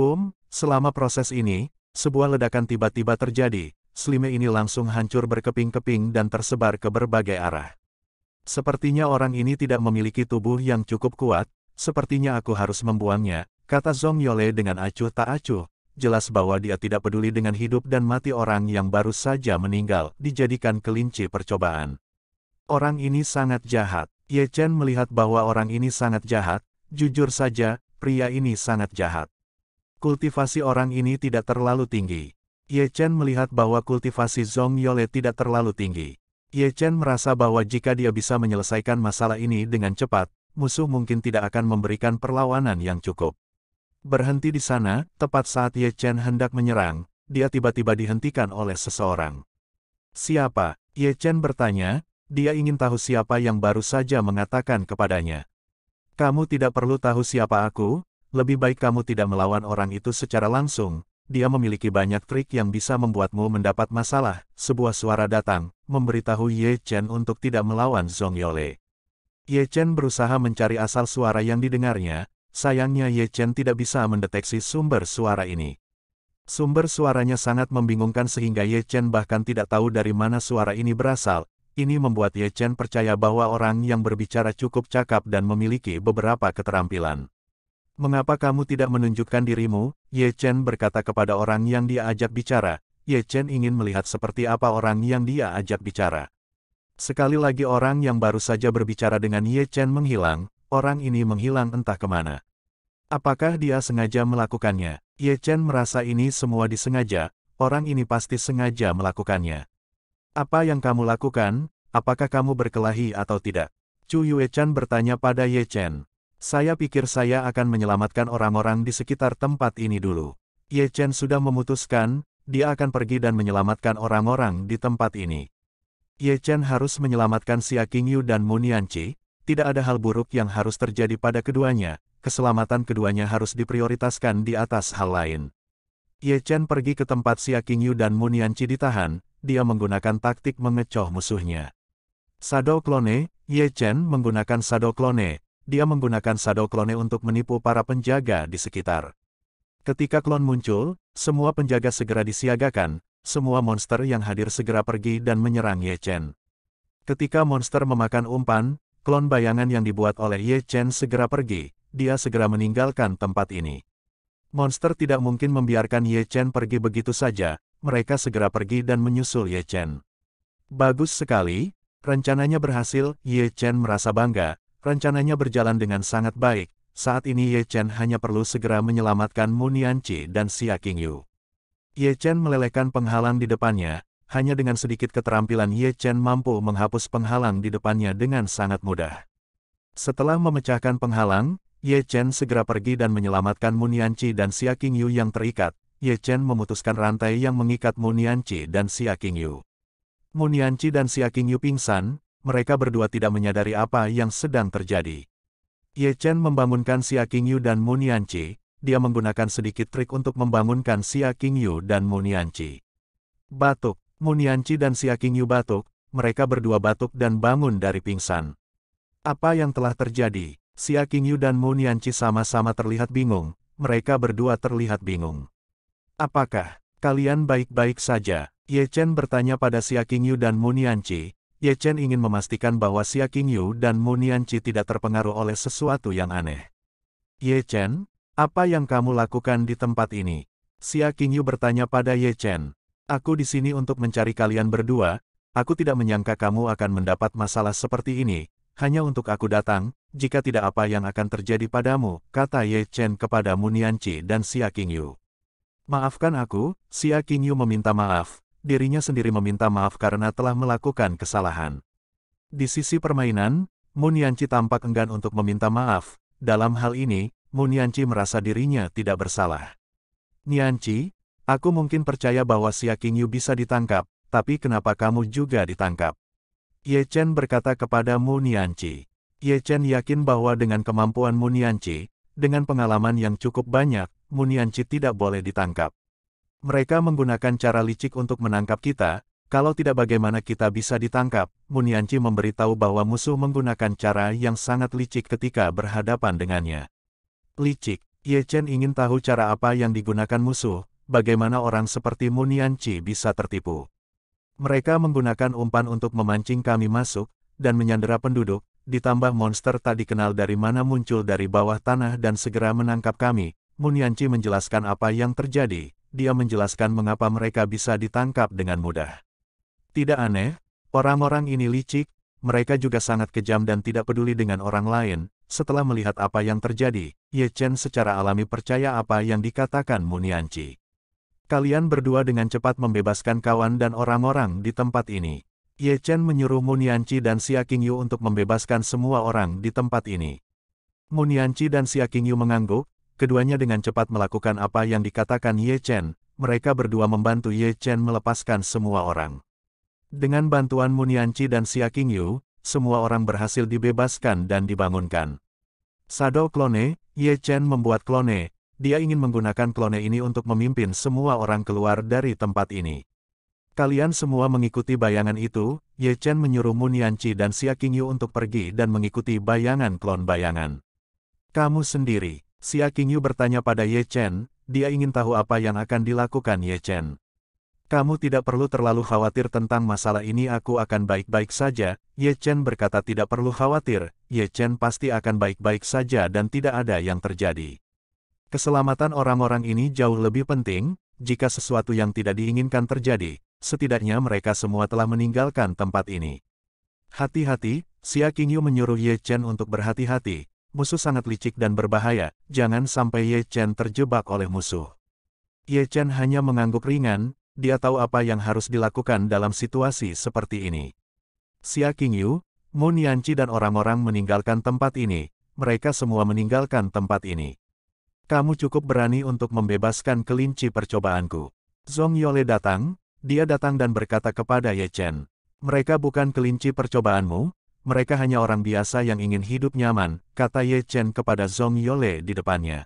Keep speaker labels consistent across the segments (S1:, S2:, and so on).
S1: Boom, selama proses ini, sebuah ledakan tiba-tiba terjadi, slime ini langsung hancur berkeping-keping dan tersebar ke berbagai arah. Sepertinya orang ini tidak memiliki tubuh yang cukup kuat, sepertinya aku harus membuangnya, kata Zong Yole dengan acuh tak acuh, jelas bahwa dia tidak peduli dengan hidup dan mati orang yang baru saja meninggal, dijadikan kelinci percobaan. Orang ini sangat jahat, Ye Chen melihat bahwa orang ini sangat jahat, jujur saja, pria ini sangat jahat kultivasi orang ini tidak terlalu tinggi. Ye Chen melihat bahwa kultivasi Zhong Yole tidak terlalu tinggi. Ye Chen merasa bahwa jika dia bisa menyelesaikan masalah ini dengan cepat, musuh mungkin tidak akan memberikan perlawanan yang cukup. Berhenti di sana, tepat saat Ye Chen hendak menyerang, dia tiba-tiba dihentikan oleh seseorang. Siapa? Ye Chen bertanya, dia ingin tahu siapa yang baru saja mengatakan kepadanya. Kamu tidak perlu tahu siapa aku, lebih baik kamu tidak melawan orang itu secara langsung, dia memiliki banyak trik yang bisa membuatmu mendapat masalah, sebuah suara datang, memberitahu Ye Chen untuk tidak melawan Zhong Yole. Ye Chen berusaha mencari asal suara yang didengarnya, sayangnya Ye Chen tidak bisa mendeteksi sumber suara ini. Sumber suaranya sangat membingungkan sehingga Ye Chen bahkan tidak tahu dari mana suara ini berasal. Ini membuat Ye Chen percaya bahwa orang yang berbicara cukup cakap dan memiliki beberapa keterampilan. Mengapa kamu tidak menunjukkan dirimu? Ye Chen berkata kepada orang yang dia ajak bicara. Ye Chen ingin melihat seperti apa orang yang dia ajak bicara. Sekali lagi orang yang baru saja berbicara dengan Ye Chen menghilang, orang ini menghilang entah kemana. Apakah dia sengaja melakukannya? Ye Chen merasa ini semua disengaja, orang ini pasti sengaja melakukannya. Apa yang kamu lakukan? Apakah kamu berkelahi atau tidak? Chu Yue Chen bertanya pada Ye Chen. Saya pikir saya akan menyelamatkan orang-orang di sekitar tempat ini dulu. Ye Chen sudah memutuskan, dia akan pergi dan menyelamatkan orang-orang di tempat ini. Ye Chen harus menyelamatkan Xia Qingyu dan Mu Nianqi. tidak ada hal buruk yang harus terjadi pada keduanya, keselamatan keduanya harus diprioritaskan di atas hal lain. Ye Chen pergi ke tempat Xia Qingyu dan Mu Nianqi ditahan, dia menggunakan taktik mengecoh musuhnya. Sado Klone, Ye Chen menggunakan Sado Klone, dia menggunakan shadow clone untuk menipu para penjaga di sekitar. Ketika klon muncul, semua penjaga segera disiagakan, semua monster yang hadir segera pergi dan menyerang Ye Chen. Ketika monster memakan umpan, klon bayangan yang dibuat oleh Ye Chen segera pergi, dia segera meninggalkan tempat ini. Monster tidak mungkin membiarkan Ye Chen pergi begitu saja, mereka segera pergi dan menyusul Ye Chen. Bagus sekali, rencananya berhasil, Ye Chen merasa bangga, rencananya berjalan dengan sangat baik. Saat ini Ye Chen hanya perlu segera menyelamatkan Mu Nianci dan Xia Qingyu. Ye Chen melelehkan penghalang di depannya, hanya dengan sedikit keterampilan Ye Chen mampu menghapus penghalang di depannya dengan sangat mudah. Setelah memecahkan penghalang, Ye Chen segera pergi dan menyelamatkan Mu Nianci dan Xia Qingyu yang terikat. Ye Chen memutuskan rantai yang mengikat Mu Nianci dan Xia Qingyu. Nianci dan Xia Qingyu pingsan, mereka berdua tidak menyadari apa yang sedang terjadi. Ye Chen membangunkan Xia Qingyu dan Mun Yanqi, dia menggunakan sedikit trik untuk membangunkan Xia Qingyu dan Mun Yanqi. Batuk, Mun Yanqi dan Xia Qingyu batuk, mereka berdua batuk dan bangun dari pingsan. Apa yang telah terjadi? Xia Qingyu dan Mun Yanqi sama-sama terlihat bingung, mereka berdua terlihat bingung. Apakah kalian baik-baik saja? Ye Chen bertanya pada Xia Qingyu dan Mun Yanqi, Ye Chen ingin memastikan bahwa Xia Qingyu dan Mu Nianqi tidak terpengaruh oleh sesuatu yang aneh. Ye Chen, apa yang kamu lakukan di tempat ini? Xia Qingyu bertanya pada Ye Chen. Aku di sini untuk mencari kalian berdua, aku tidak menyangka kamu akan mendapat masalah seperti ini, hanya untuk aku datang, jika tidak apa yang akan terjadi padamu, kata Ye Chen kepada Mu Nianqi dan Xia Qingyu. Maafkan aku, Xia Qingyu meminta maaf, dirinya sendiri meminta maaf karena telah melakukan kesalahan. Di sisi permainan, Munianci tampak enggan untuk meminta maaf. Dalam hal ini, Munianci merasa dirinya tidak bersalah. Nianci, aku mungkin percaya bahwa Xia Qingyu bisa ditangkap, tapi kenapa kamu juga ditangkap? Ye Chen berkata kepada Munianci. Ye Chen yakin bahwa dengan kemampuan Munianci, dengan pengalaman yang cukup banyak, Munianci tidak boleh ditangkap. Mereka menggunakan cara licik untuk menangkap kita, kalau tidak bagaimana kita bisa ditangkap, Munianci memberitahu bahwa musuh menggunakan cara yang sangat licik ketika berhadapan dengannya. Licik, Ye Chen ingin tahu cara apa yang digunakan musuh, bagaimana orang seperti Munianci bisa tertipu. Mereka menggunakan umpan untuk memancing kami masuk, dan menyandera penduduk, ditambah monster tak dikenal dari mana muncul dari bawah tanah dan segera menangkap kami, Munianci menjelaskan apa yang terjadi, dia menjelaskan mengapa mereka bisa ditangkap dengan mudah. Tidak aneh, orang-orang ini licik, mereka juga sangat kejam dan tidak peduli dengan orang lain. Setelah melihat apa yang terjadi, Ye Chen secara alami percaya apa yang dikatakan Munianci. Kalian berdua dengan cepat membebaskan kawan dan orang-orang di tempat ini. Ye Chen menyuruh Munianci dan Xia Qingyu untuk membebaskan semua orang di tempat ini. Munianci dan Xia Qingyu mengangguk, keduanya dengan cepat melakukan apa yang dikatakan Ye Chen, mereka berdua membantu Ye Chen melepaskan semua orang. Dengan bantuan Munianci dan Xia Qingyu, semua orang berhasil dibebaskan dan dibangunkan. Sadok Clone, Ye Chen membuat klone, dia ingin menggunakan klone ini untuk memimpin semua orang keluar dari tempat ini. Kalian semua mengikuti bayangan itu, Ye Chen menyuruh Mun Yanqi dan Xia Qingyu untuk pergi dan mengikuti bayangan klon bayangan. Kamu sendiri. Xia Qingyu bertanya pada Ye Chen, dia ingin tahu apa yang akan dilakukan Ye Chen. Kamu tidak perlu terlalu khawatir tentang masalah ini aku akan baik-baik saja, Ye Chen berkata tidak perlu khawatir, Ye Chen pasti akan baik-baik saja dan tidak ada yang terjadi. Keselamatan orang-orang ini jauh lebih penting, jika sesuatu yang tidak diinginkan terjadi, setidaknya mereka semua telah meninggalkan tempat ini. Hati-hati, Xia Qingyu menyuruh Ye Chen untuk berhati-hati, musuh sangat licik dan berbahaya, jangan sampai Ye Chen terjebak oleh musuh. Ye Chen hanya mengangguk ringan, dia tahu apa yang harus dilakukan dalam situasi seperti ini. Xia Qingyu, Mun Yanqi dan orang-orang meninggalkan tempat ini, mereka semua meninggalkan tempat ini. Kamu cukup berani untuk membebaskan kelinci percobaanku. Zhong Yole datang, dia datang dan berkata kepada Ye Chen, mereka bukan kelinci percobaanmu, mereka hanya orang biasa yang ingin hidup nyaman, kata Ye Chen kepada Zhong Yole di depannya.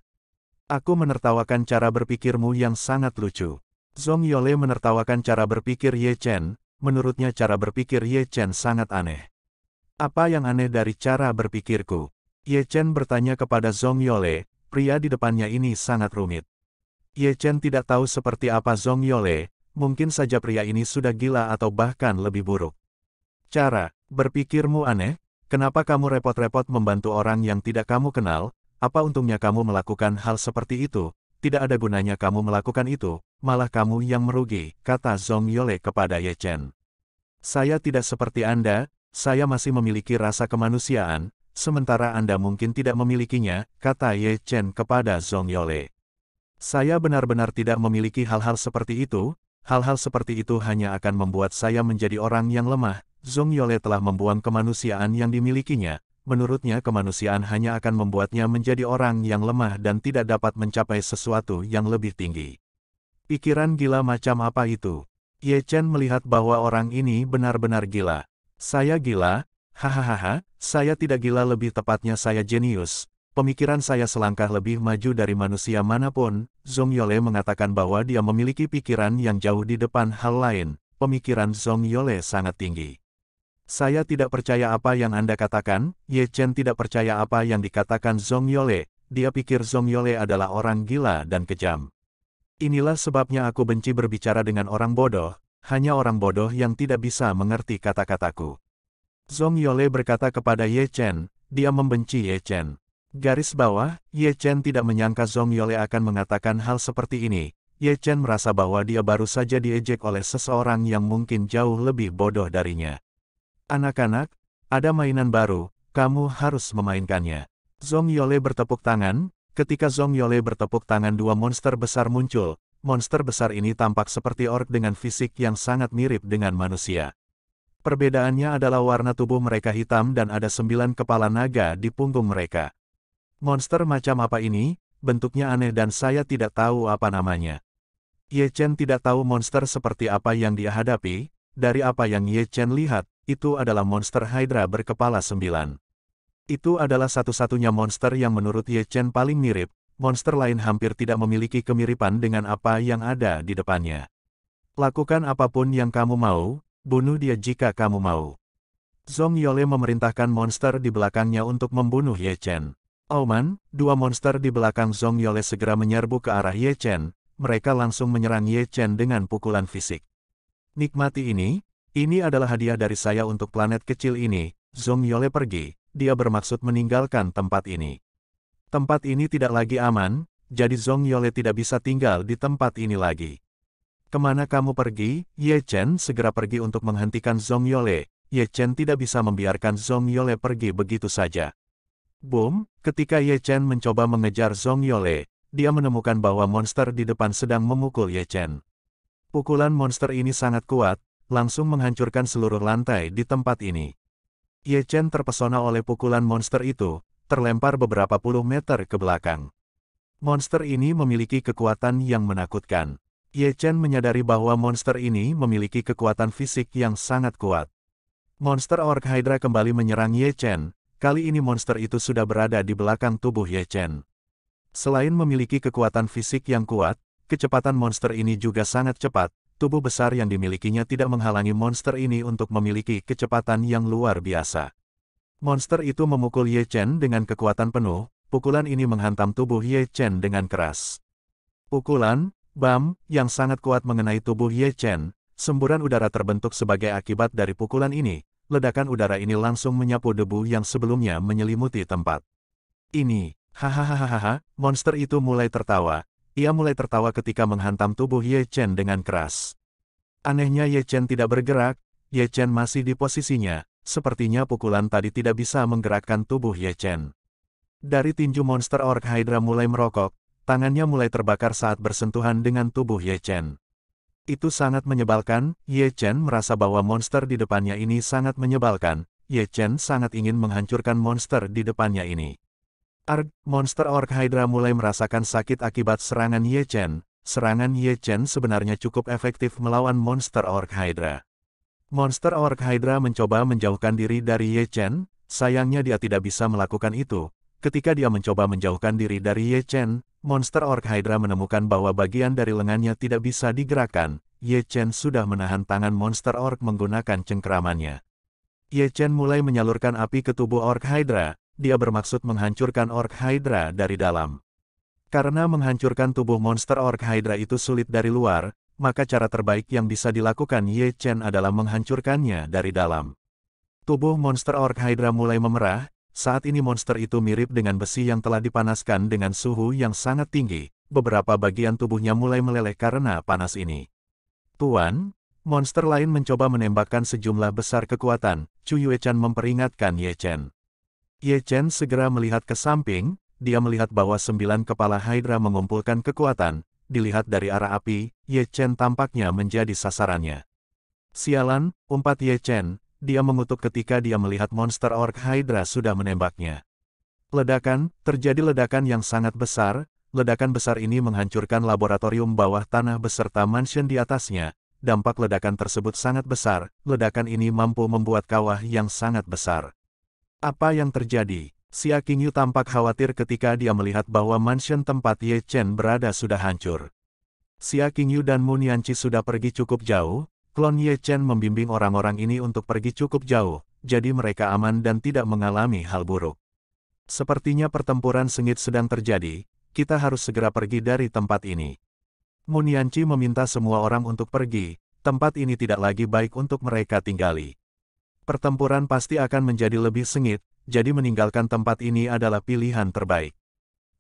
S1: Aku menertawakan cara berpikirmu yang sangat lucu. Zhong Yole menertawakan cara berpikir Ye Chen, menurutnya cara berpikir Ye Chen sangat aneh. Apa yang aneh dari cara berpikirku? Ye Chen bertanya kepada Zhong Yole, pria di depannya ini sangat rumit. Ye Chen tidak tahu seperti apa Zhong Yole, mungkin saja pria ini sudah gila atau bahkan lebih buruk. Cara Berpikirmu aneh? Kenapa kamu repot-repot membantu orang yang tidak kamu kenal? Apa untungnya kamu melakukan hal seperti itu? Tidak ada gunanya kamu melakukan itu, malah kamu yang merugi, kata Zong Yole kepada Ye Chen. Saya tidak seperti Anda, saya masih memiliki rasa kemanusiaan, sementara Anda mungkin tidak memilikinya, kata Ye Chen kepada Zong Yole. Saya benar-benar tidak memiliki hal-hal seperti itu, hal-hal seperti itu hanya akan membuat saya menjadi orang yang lemah, Zhong Yole telah membuang kemanusiaan yang dimilikinya, menurutnya kemanusiaan hanya akan membuatnya menjadi orang yang lemah dan tidak dapat mencapai sesuatu yang lebih tinggi. Pikiran gila macam apa itu? Ye Chen melihat bahwa orang ini benar-benar gila. Saya gila, hahaha, saya tidak gila lebih tepatnya saya jenius, Pemikiran saya selangkah lebih maju dari manusia manapun, Zhong Yole mengatakan bahwa dia memiliki pikiran yang jauh di depan hal lain. Pemikiran Zhong Yole sangat tinggi. Saya tidak percaya apa yang Anda katakan, Ye Chen tidak percaya apa yang dikatakan Zhong Yole, dia pikir Zhong Yole adalah orang gila dan kejam. Inilah sebabnya aku benci berbicara dengan orang bodoh, hanya orang bodoh yang tidak bisa mengerti kata-kataku. Zhong Yole berkata kepada Ye Chen, dia membenci Ye Chen. Garis bawah, Ye Chen tidak menyangka Zhong Yole akan mengatakan hal seperti ini, Ye Chen merasa bahwa dia baru saja diejek oleh seseorang yang mungkin jauh lebih bodoh darinya. Anak-anak, ada mainan baru, kamu harus memainkannya. Zong Yole bertepuk tangan, ketika Zong Yole bertepuk tangan dua monster besar muncul, monster besar ini tampak seperti ork dengan fisik yang sangat mirip dengan manusia. Perbedaannya adalah warna tubuh mereka hitam dan ada sembilan kepala naga di punggung mereka. Monster macam apa ini? Bentuknya aneh dan saya tidak tahu apa namanya. Ye Chen tidak tahu monster seperti apa yang dia hadapi, dari apa yang Ye Chen lihat, itu adalah monster Hydra berkepala sembilan. Itu adalah satu-satunya monster yang menurut Ye Chen paling mirip, monster lain hampir tidak memiliki kemiripan dengan apa yang ada di depannya. Lakukan apapun yang kamu mau, bunuh dia jika kamu mau. Zhong Yole memerintahkan monster di belakangnya untuk membunuh Ye Chen. Oman, oh dua monster di belakang Zhong Yole segera menyerbu ke arah Ye Chen, mereka langsung menyerang Ye Chen dengan pukulan fisik. Nikmati ini, ini adalah hadiah dari saya untuk planet kecil ini, Zong Yole pergi, dia bermaksud meninggalkan tempat ini. Tempat ini tidak lagi aman, jadi Zong Yole tidak bisa tinggal di tempat ini lagi. Kemana kamu pergi? Ye Chen segera pergi untuk menghentikan Zong Yole. Ye Chen tidak bisa membiarkan Zong Yole pergi begitu saja. Boom, ketika Ye Chen mencoba mengejar Zong Yole, dia menemukan bahwa monster di depan sedang memukul Ye Chen. Pukulan monster ini sangat kuat, langsung menghancurkan seluruh lantai di tempat ini. Ye Chen terpesona oleh pukulan monster itu, terlempar beberapa puluh meter ke belakang. Monster ini memiliki kekuatan yang menakutkan. Ye Chen menyadari bahwa monster ini memiliki kekuatan fisik yang sangat kuat. Monster Orc Hydra kembali menyerang Ye Chen, kali ini monster itu sudah berada di belakang tubuh Ye Chen. Selain memiliki kekuatan fisik yang kuat, kecepatan monster ini juga sangat cepat, tubuh besar yang dimilikinya tidak menghalangi monster ini untuk memiliki kecepatan yang luar biasa. Monster itu memukul Ye Chen dengan kekuatan penuh, pukulan ini menghantam tubuh Ye Chen dengan keras. Pukulan, bam, yang sangat kuat mengenai tubuh Ye Chen, semburan udara terbentuk sebagai akibat dari pukulan ini, ledakan udara ini langsung menyapu debu yang sebelumnya menyelimuti tempat. Ini, hahaha, monster itu mulai tertawa, ia mulai tertawa ketika menghantam tubuh Ye Chen dengan keras. Anehnya Ye Chen tidak bergerak, Ye Chen masih di posisinya, sepertinya pukulan tadi tidak bisa menggerakkan tubuh Ye Chen. Dari tinju monster ork Hydra mulai merokok, tangannya mulai terbakar saat bersentuhan dengan tubuh Ye Chen. Itu sangat menyebalkan, Ye Chen merasa bahwa monster di depannya ini sangat menyebalkan, Ye Chen sangat ingin menghancurkan monster di depannya ini. Arg, monster orc Hydra mulai merasakan sakit akibat serangan Ye Chen. Serangan Ye Chen sebenarnya cukup efektif melawan monster orc Hydra. Monster orc Hydra mencoba menjauhkan diri dari Ye Chen, sayangnya dia tidak bisa melakukan itu. Ketika dia mencoba menjauhkan diri dari Ye Chen, monster orc Hydra menemukan bahwa bagian dari lengannya tidak bisa digerakkan. Ye Chen sudah menahan tangan monster orc menggunakan cengkeramannya. Ye Chen mulai menyalurkan api ke tubuh orc Hydra, dia bermaksud menghancurkan Ork Hydra dari dalam. Karena menghancurkan tubuh monster Ork Hydra itu sulit dari luar, maka cara terbaik yang bisa dilakukan Ye Chen adalah menghancurkannya dari dalam. Tubuh monster Ork Hydra mulai memerah, saat ini monster itu mirip dengan besi yang telah dipanaskan dengan suhu yang sangat tinggi, beberapa bagian tubuhnya mulai meleleh karena panas ini. Tuan, monster lain mencoba menembakkan sejumlah besar kekuatan, Chu Yue Chen memperingatkan Ye Chen. Ye Chen segera melihat ke samping, dia melihat bahwa sembilan kepala Hydra mengumpulkan kekuatan, dilihat dari arah api, Ye Chen tampaknya menjadi sasarannya. Sialan, umpat Ye Chen, dia mengutuk ketika dia melihat monster orc Hydra sudah menembaknya. Ledakan, terjadi ledakan yang sangat besar, ledakan besar ini menghancurkan laboratorium bawah tanah beserta mansion di atasnya, dampak ledakan tersebut sangat besar, ledakan ini mampu membuat kawah yang sangat besar. Apa yang terjadi? Xia Qingyu tampak khawatir ketika dia melihat bahwa mansion tempat Ye Chen berada sudah hancur. Xia Qingyu dan Mun Yanchi sudah pergi cukup jauh, klon Ye Chen membimbing orang-orang ini untuk pergi cukup jauh, jadi mereka aman dan tidak mengalami hal buruk. Sepertinya pertempuran sengit sedang terjadi, kita harus segera pergi dari tempat ini. Mun Yanchi meminta semua orang untuk pergi, tempat ini tidak lagi baik untuk mereka tinggali pertempuran pasti akan menjadi lebih sengit, jadi meninggalkan tempat ini adalah pilihan terbaik.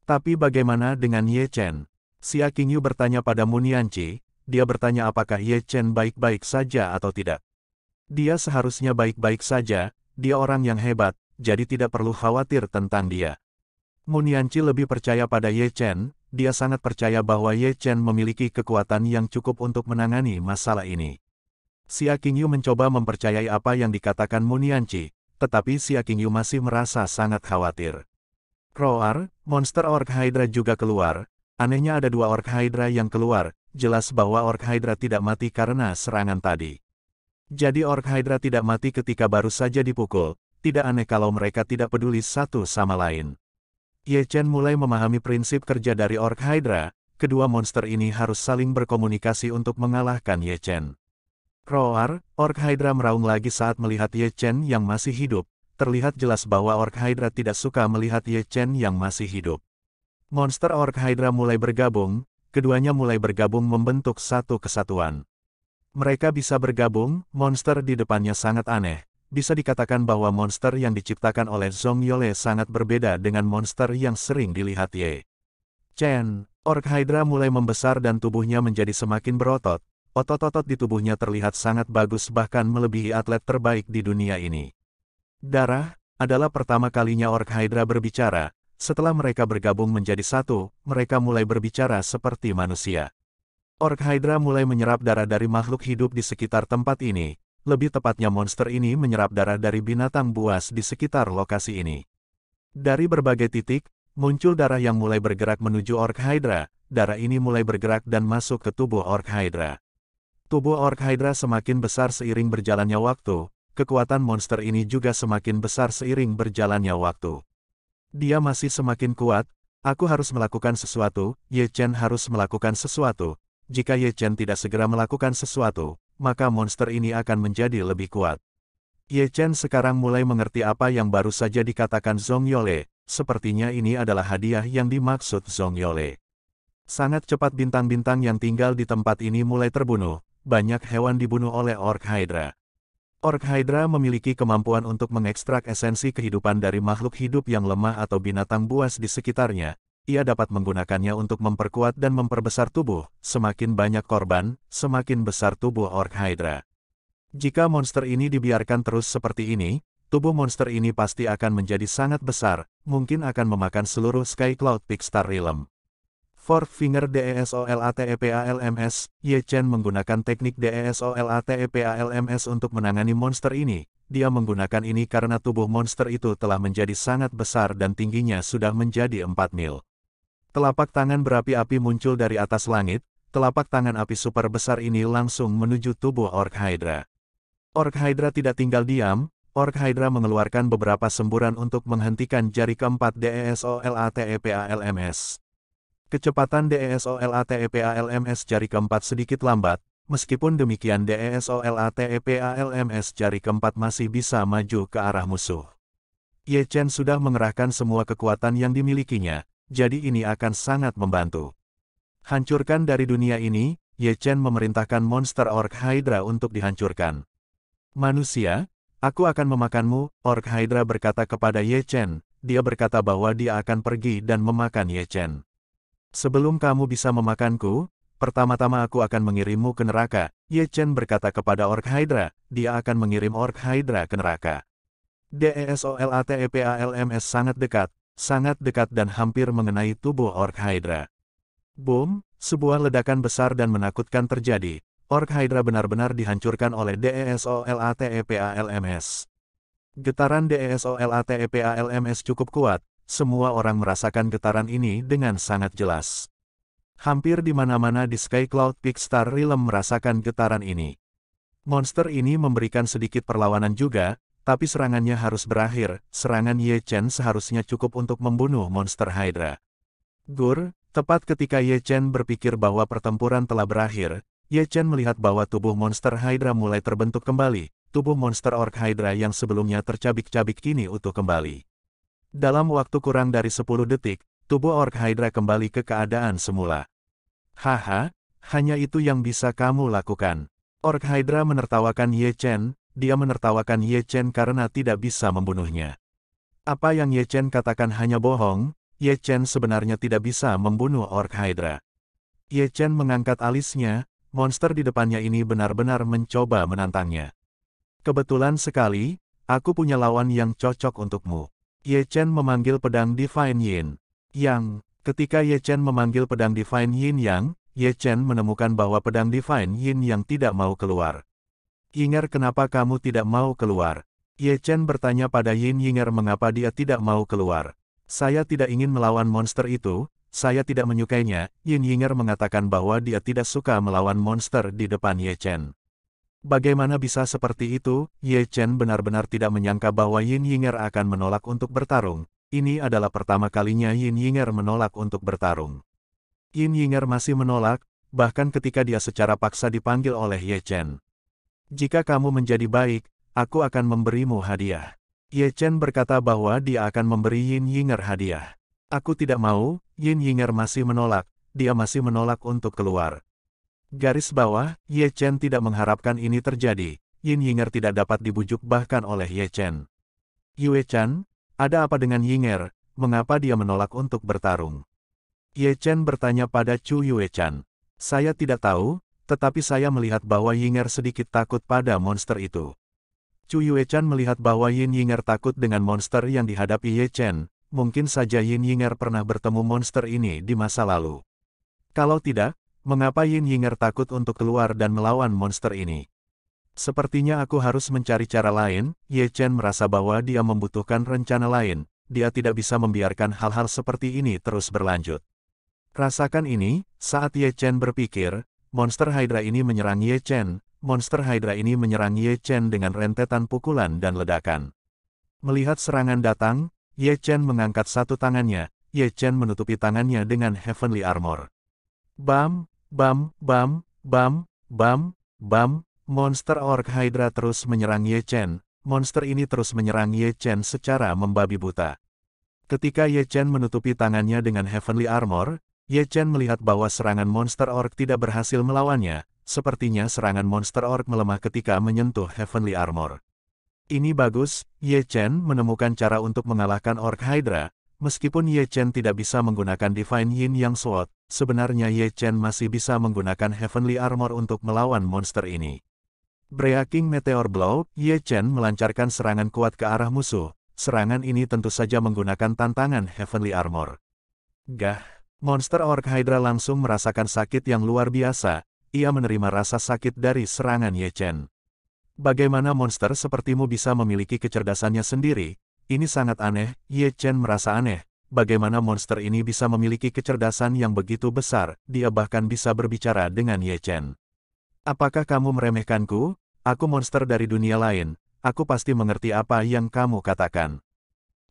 S1: Tapi bagaimana dengan Ye Chen? Si Aking Yu bertanya pada Munianci, dia bertanya apakah Ye Chen baik-baik saja atau tidak. Dia seharusnya baik-baik saja, dia orang yang hebat, jadi tidak perlu khawatir tentang dia. Munianci lebih percaya pada Ye Chen, dia sangat percaya bahwa Ye Chen memiliki kekuatan yang cukup untuk menangani masalah ini. Xia Qingyu mencoba mempercayai apa yang dikatakan Munianci, tetapi Xia Qingyu masih merasa sangat khawatir. Roar, monster Orc Hydra juga keluar. Anehnya ada dua Orc Hydra yang keluar, jelas bahwa Orc Hydra tidak mati karena serangan tadi. Jadi Orc Hydra tidak mati ketika baru saja dipukul, tidak aneh kalau mereka tidak peduli satu sama lain. Ye Chen mulai memahami prinsip kerja dari Orc Hydra, kedua monster ini harus saling berkomunikasi untuk mengalahkan Ye Chen. Roar, Ork Hydra meraung lagi saat melihat Ye Chen yang masih hidup. Terlihat jelas bahwa Ork Hydra tidak suka melihat Ye Chen yang masih hidup. Monster Ork Hydra mulai bergabung, keduanya mulai bergabung membentuk satu kesatuan. Mereka bisa bergabung, monster di depannya sangat aneh. Bisa dikatakan bahwa monster yang diciptakan oleh Zhong Yole sangat berbeda dengan monster yang sering dilihat Ye. Chen, Ork Hydra mulai membesar dan tubuhnya menjadi semakin berotot, otot-otot di tubuhnya terlihat sangat bagus bahkan melebihi atlet terbaik di dunia ini. Darah, adalah pertama kalinya Ork Hydra berbicara, setelah mereka bergabung menjadi satu, mereka mulai berbicara seperti manusia. Ork Hydra mulai menyerap darah dari makhluk hidup di sekitar tempat ini, lebih tepatnya monster ini menyerap darah dari binatang buas di sekitar lokasi ini. Dari berbagai titik, muncul darah yang mulai bergerak menuju Ork Hydra, darah ini mulai bergerak dan masuk ke tubuh Ork Hydra. Tubuh Orc Hydra semakin besar seiring berjalannya waktu, kekuatan monster ini juga semakin besar seiring berjalannya waktu. Dia masih semakin kuat, aku harus melakukan sesuatu, Ye Chen harus melakukan sesuatu. Jika Ye Chen tidak segera melakukan sesuatu, maka monster ini akan menjadi lebih kuat. Ye Chen sekarang mulai mengerti apa yang baru saja dikatakan Zhong Yole, sepertinya ini adalah hadiah yang dimaksud Zhong Yole. Sangat cepat bintang-bintang yang tinggal di tempat ini mulai terbunuh, banyak hewan dibunuh oleh Ork Hydra. Ork Hydra memiliki kemampuan untuk mengekstrak esensi kehidupan dari makhluk hidup yang lemah atau binatang buas di sekitarnya. Ia dapat menggunakannya untuk memperkuat dan memperbesar tubuh. Semakin banyak korban, semakin besar tubuh Ork Hydra. Jika monster ini dibiarkan terus seperti ini, tubuh monster ini pasti akan menjadi sangat besar, mungkin akan memakan seluruh Sky Cloud Pixar Realm. Four Finger DESOLATEPALMS, e Ye Chen menggunakan teknik DESOLATEPALMS e untuk menangani monster ini. Dia menggunakan ini karena tubuh monster itu telah menjadi sangat besar dan tingginya sudah menjadi 4 mil. Telapak tangan berapi-api muncul dari atas langit, telapak tangan api super besar ini langsung menuju tubuh Ork Hydra. Ork Hydra tidak tinggal diam, Ork Hydra mengeluarkan beberapa semburan untuk menghentikan jari keempat DESOLATEPALMS. Kecepatan DESOLATEPALMS e jari keempat sedikit lambat, meskipun demikian DESOLATEPALMS e jari keempat masih bisa maju ke arah musuh. Ye Chen sudah mengerahkan semua kekuatan yang dimilikinya, jadi ini akan sangat membantu. Hancurkan dari dunia ini, Ye Chen memerintahkan monster Ork Hydra untuk dihancurkan. Manusia, aku akan memakanmu, Ork Hydra berkata kepada Ye Chen, dia berkata bahwa dia akan pergi dan memakan Ye Chen. Sebelum kamu bisa memakanku, pertama-tama aku akan mengirimmu ke neraka, Ye Chen berkata kepada Ork Hydra, dia akan mengirim Ork Hydra ke neraka. DESOLATEPALMS e sangat dekat, sangat dekat dan hampir mengenai tubuh Ork Hydra. Boom, sebuah ledakan besar dan menakutkan terjadi. Ork Hydra benar-benar dihancurkan oleh DESOLATEPALMS. E Getaran DESOLATEPALMS e cukup kuat, semua orang merasakan getaran ini dengan sangat jelas. Hampir di mana-mana di Sky Cloud Star Realm merasakan getaran ini. Monster ini memberikan sedikit perlawanan juga, tapi serangannya harus berakhir, serangan Ye Chen seharusnya cukup untuk membunuh monster Hydra. Gur, tepat ketika Ye Chen berpikir bahwa pertempuran telah berakhir, Ye Chen melihat bahwa tubuh monster Hydra mulai terbentuk kembali, tubuh monster Orc Hydra yang sebelumnya tercabik-cabik kini utuh kembali. Dalam waktu kurang dari 10 detik, tubuh Ork Hydra kembali ke keadaan semula. Haha, hanya itu yang bisa kamu lakukan. Ork Hydra menertawakan Ye Chen, dia menertawakan Ye Chen karena tidak bisa membunuhnya. Apa yang Ye Chen katakan hanya bohong, Ye Chen sebenarnya tidak bisa membunuh Ork Hydra. Ye Chen mengangkat alisnya, monster di depannya ini benar-benar mencoba menantangnya. Kebetulan sekali, aku punya lawan yang cocok untukmu. Ye Chen memanggil pedang Divine Yin. Yang, ketika Ye Chen memanggil pedang Divine Yin Yang, Ye Chen menemukan bahwa pedang Divine Yin Yang tidak mau keluar. Yinger kenapa kamu tidak mau keluar? Ye Chen bertanya pada Yin Yinger mengapa dia tidak mau keluar. Saya tidak ingin melawan monster itu, saya tidak menyukainya, Yin Yinger mengatakan bahwa dia tidak suka melawan monster di depan Ye Chen. Bagaimana bisa seperti itu? Ye Chen benar-benar tidak menyangka bahwa Yin Yinger akan menolak untuk bertarung. Ini adalah pertama kalinya Yin Yinger menolak untuk bertarung. Yin Yinger masih menolak, bahkan ketika dia secara paksa dipanggil oleh Ye Chen. Jika kamu menjadi baik, aku akan memberimu hadiah. Ye Chen berkata bahwa dia akan memberi Yin Yinger hadiah. Aku tidak mau, Yin Yinger masih menolak, dia masih menolak untuk keluar. Garis bawah, Ye Chen tidak mengharapkan ini terjadi. Yin Yinger tidak dapat dibujuk bahkan oleh Ye Chen. Yue Chan, ada apa dengan Yinger? Mengapa dia menolak untuk bertarung? Ye Chen bertanya pada Chu Yue Chan. Saya tidak tahu, tetapi saya melihat bahwa Yinger sedikit takut pada monster itu. Chu Yue Chan melihat bahwa Yin Yinger takut dengan monster yang dihadapi Ye Chen, mungkin saja Yin Yinger pernah bertemu monster ini di masa lalu. Kalau tidak, Mengapa Yin Yinger takut untuk keluar dan melawan monster ini? Sepertinya aku harus mencari cara lain, Ye Chen merasa bahwa dia membutuhkan rencana lain, dia tidak bisa membiarkan hal-hal seperti ini terus berlanjut. Rasakan ini, saat Ye Chen berpikir, monster Hydra ini menyerang Ye Chen, monster Hydra ini menyerang Ye Chen dengan rentetan pukulan dan ledakan. Melihat serangan datang, Ye Chen mengangkat satu tangannya, Ye Chen menutupi tangannya dengan Heavenly Armor. Bam! Bam, bam, bam, bam, bam, monster orc Hydra terus menyerang Ye Chen. Monster ini terus menyerang Ye Chen secara membabi buta. Ketika Ye Chen menutupi tangannya dengan Heavenly Armor, Ye Chen melihat bahwa serangan monster orc tidak berhasil melawannya, sepertinya serangan monster orc melemah ketika menyentuh Heavenly Armor. Ini bagus, Ye Chen menemukan cara untuk mengalahkan orc Hydra, Meskipun Ye Chen tidak bisa menggunakan Divine Yin Yang Sword, sebenarnya Ye Chen masih bisa menggunakan Heavenly Armor untuk melawan monster ini. Breaking Meteor Blow, Ye Chen melancarkan serangan kuat ke arah musuh. Serangan ini tentu saja menggunakan tantangan Heavenly Armor. Gah, monster Orc Hydra langsung merasakan sakit yang luar biasa. Ia menerima rasa sakit dari serangan Ye Chen. Bagaimana monster sepertimu bisa memiliki kecerdasannya sendiri, ini sangat aneh, Ye Chen merasa aneh. Bagaimana monster ini bisa memiliki kecerdasan yang begitu besar, dia bahkan bisa berbicara dengan Ye Chen. Apakah kamu meremehkanku? Aku monster dari dunia lain, aku pasti mengerti apa yang kamu katakan.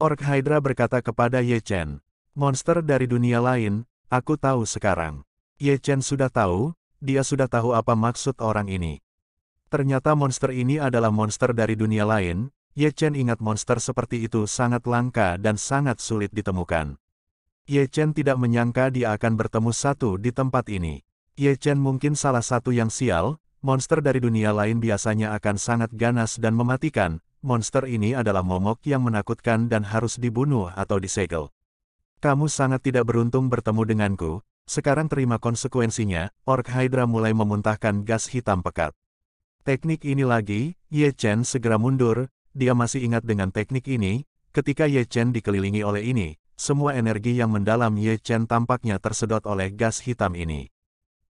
S1: Ork Hydra berkata kepada Ye Chen, Monster dari dunia lain, aku tahu sekarang. Ye Chen sudah tahu, dia sudah tahu apa maksud orang ini. Ternyata monster ini adalah monster dari dunia lain, Ye Chen ingat monster seperti itu sangat langka dan sangat sulit ditemukan. Ye Chen tidak menyangka dia akan bertemu satu di tempat ini. Ye Chen mungkin salah satu yang sial, monster dari dunia lain biasanya akan sangat ganas dan mematikan, monster ini adalah momok yang menakutkan dan harus dibunuh atau disegel. Kamu sangat tidak beruntung bertemu denganku, sekarang terima konsekuensinya, Ork Hydra mulai memuntahkan gas hitam pekat. Teknik ini lagi, Ye Chen segera mundur, dia masih ingat dengan teknik ini, ketika Ye Chen dikelilingi oleh ini, semua energi yang mendalam Ye Chen tampaknya tersedot oleh gas hitam ini.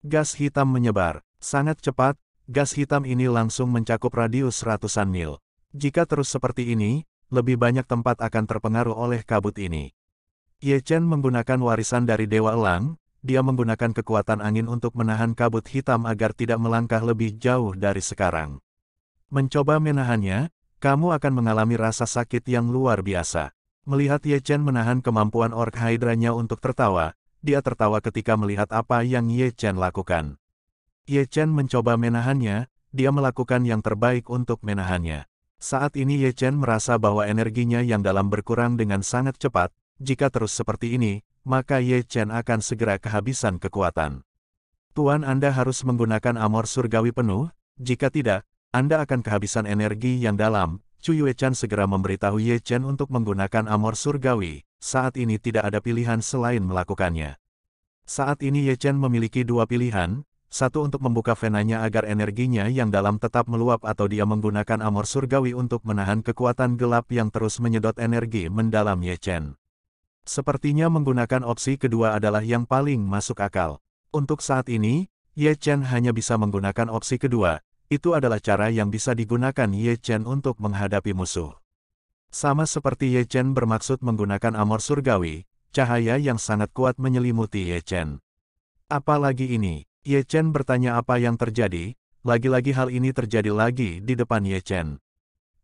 S1: Gas hitam menyebar, sangat cepat, gas hitam ini langsung mencakup radius ratusan mil. Jika terus seperti ini, lebih banyak tempat akan terpengaruh oleh kabut ini. Ye Chen menggunakan warisan dari Dewa Elang, dia menggunakan kekuatan angin untuk menahan kabut hitam agar tidak melangkah lebih jauh dari sekarang. Mencoba menahannya, kamu akan mengalami rasa sakit yang luar biasa. Melihat Ye Chen menahan kemampuan ork Hydra-nya untuk tertawa, dia tertawa ketika melihat apa yang Ye Chen lakukan. Ye Chen mencoba menahannya, dia melakukan yang terbaik untuk menahannya. Saat ini Ye Chen merasa bahwa energinya yang dalam berkurang dengan sangat cepat, jika terus seperti ini, maka Ye Chen akan segera kehabisan kekuatan. Tuan Anda harus menggunakan amor surgawi penuh, jika tidak, anda akan kehabisan energi yang dalam, Chu Yuechan segera memberitahu Ye Chen untuk menggunakan amor surgawi, saat ini tidak ada pilihan selain melakukannya. Saat ini Ye Chen memiliki dua pilihan, satu untuk membuka venanya agar energinya yang dalam tetap meluap atau dia menggunakan amor surgawi untuk menahan kekuatan gelap yang terus menyedot energi mendalam Ye Chen. Sepertinya menggunakan opsi kedua adalah yang paling masuk akal. Untuk saat ini, Ye Chen hanya bisa menggunakan opsi kedua, itu adalah cara yang bisa digunakan Ye Chen untuk menghadapi musuh. Sama seperti Ye Chen bermaksud menggunakan amor surgawi, cahaya yang sangat kuat menyelimuti Ye Chen. Apalagi ini, Ye Chen bertanya apa yang terjadi, lagi-lagi hal ini terjadi lagi di depan Ye Chen.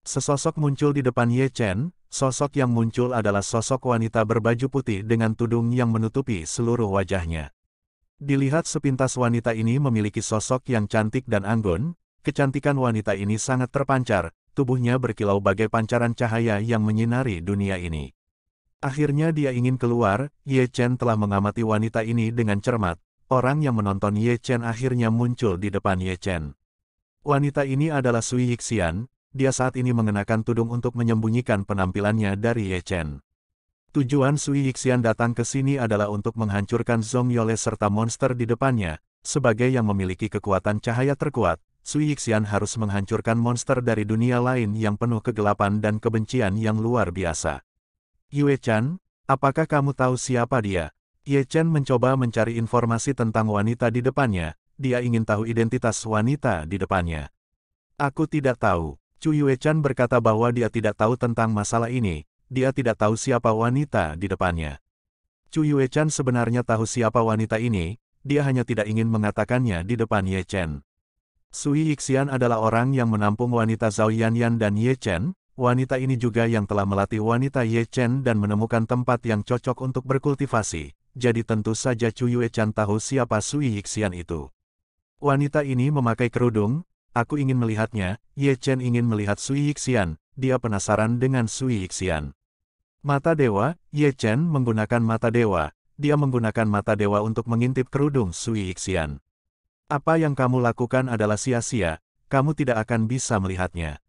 S1: Sesosok muncul di depan Ye Chen, sosok yang muncul adalah sosok wanita berbaju putih dengan tudung yang menutupi seluruh wajahnya. Dilihat sepintas wanita ini memiliki sosok yang cantik dan anggun, Kecantikan wanita ini sangat terpancar, tubuhnya berkilau bagai pancaran cahaya yang menyinari dunia ini. Akhirnya dia ingin keluar, Ye Chen telah mengamati wanita ini dengan cermat. Orang yang menonton Ye Chen akhirnya muncul di depan Ye Chen. Wanita ini adalah Sui Yixian, dia saat ini mengenakan tudung untuk menyembunyikan penampilannya dari Ye Chen. Tujuan Sui Yixian datang ke sini adalah untuk menghancurkan Zhong Yole serta monster di depannya, sebagai yang memiliki kekuatan cahaya terkuat, Sui Yixian harus menghancurkan monster dari dunia lain yang penuh kegelapan dan kebencian yang luar biasa. Yue Chan, apakah kamu tahu siapa dia? Ye Chen mencoba mencari informasi tentang wanita di depannya, dia ingin tahu identitas wanita di depannya. Aku tidak tahu. Chu Yue Chan berkata bahwa dia tidak tahu tentang masalah ini, dia tidak tahu siapa wanita di depannya. Chu Yue Chan sebenarnya tahu siapa wanita ini, dia hanya tidak ingin mengatakannya di depan Ye Chen. Sui Yixian adalah orang yang menampung wanita Zhao Yanyan dan Ye Chen, wanita ini juga yang telah melatih wanita Ye Chen dan menemukan tempat yang cocok untuk berkultivasi, jadi tentu saja Chu Yue Chan tahu siapa Sui Yixian itu. Wanita ini memakai kerudung, aku ingin melihatnya, Ye Chen ingin melihat Sui Yixian, dia penasaran dengan Sui Yixian. Mata Dewa, Ye Chen menggunakan mata dewa, dia menggunakan mata dewa untuk mengintip kerudung Sui Yixian. Apa yang kamu lakukan adalah sia-sia, kamu tidak akan bisa melihatnya.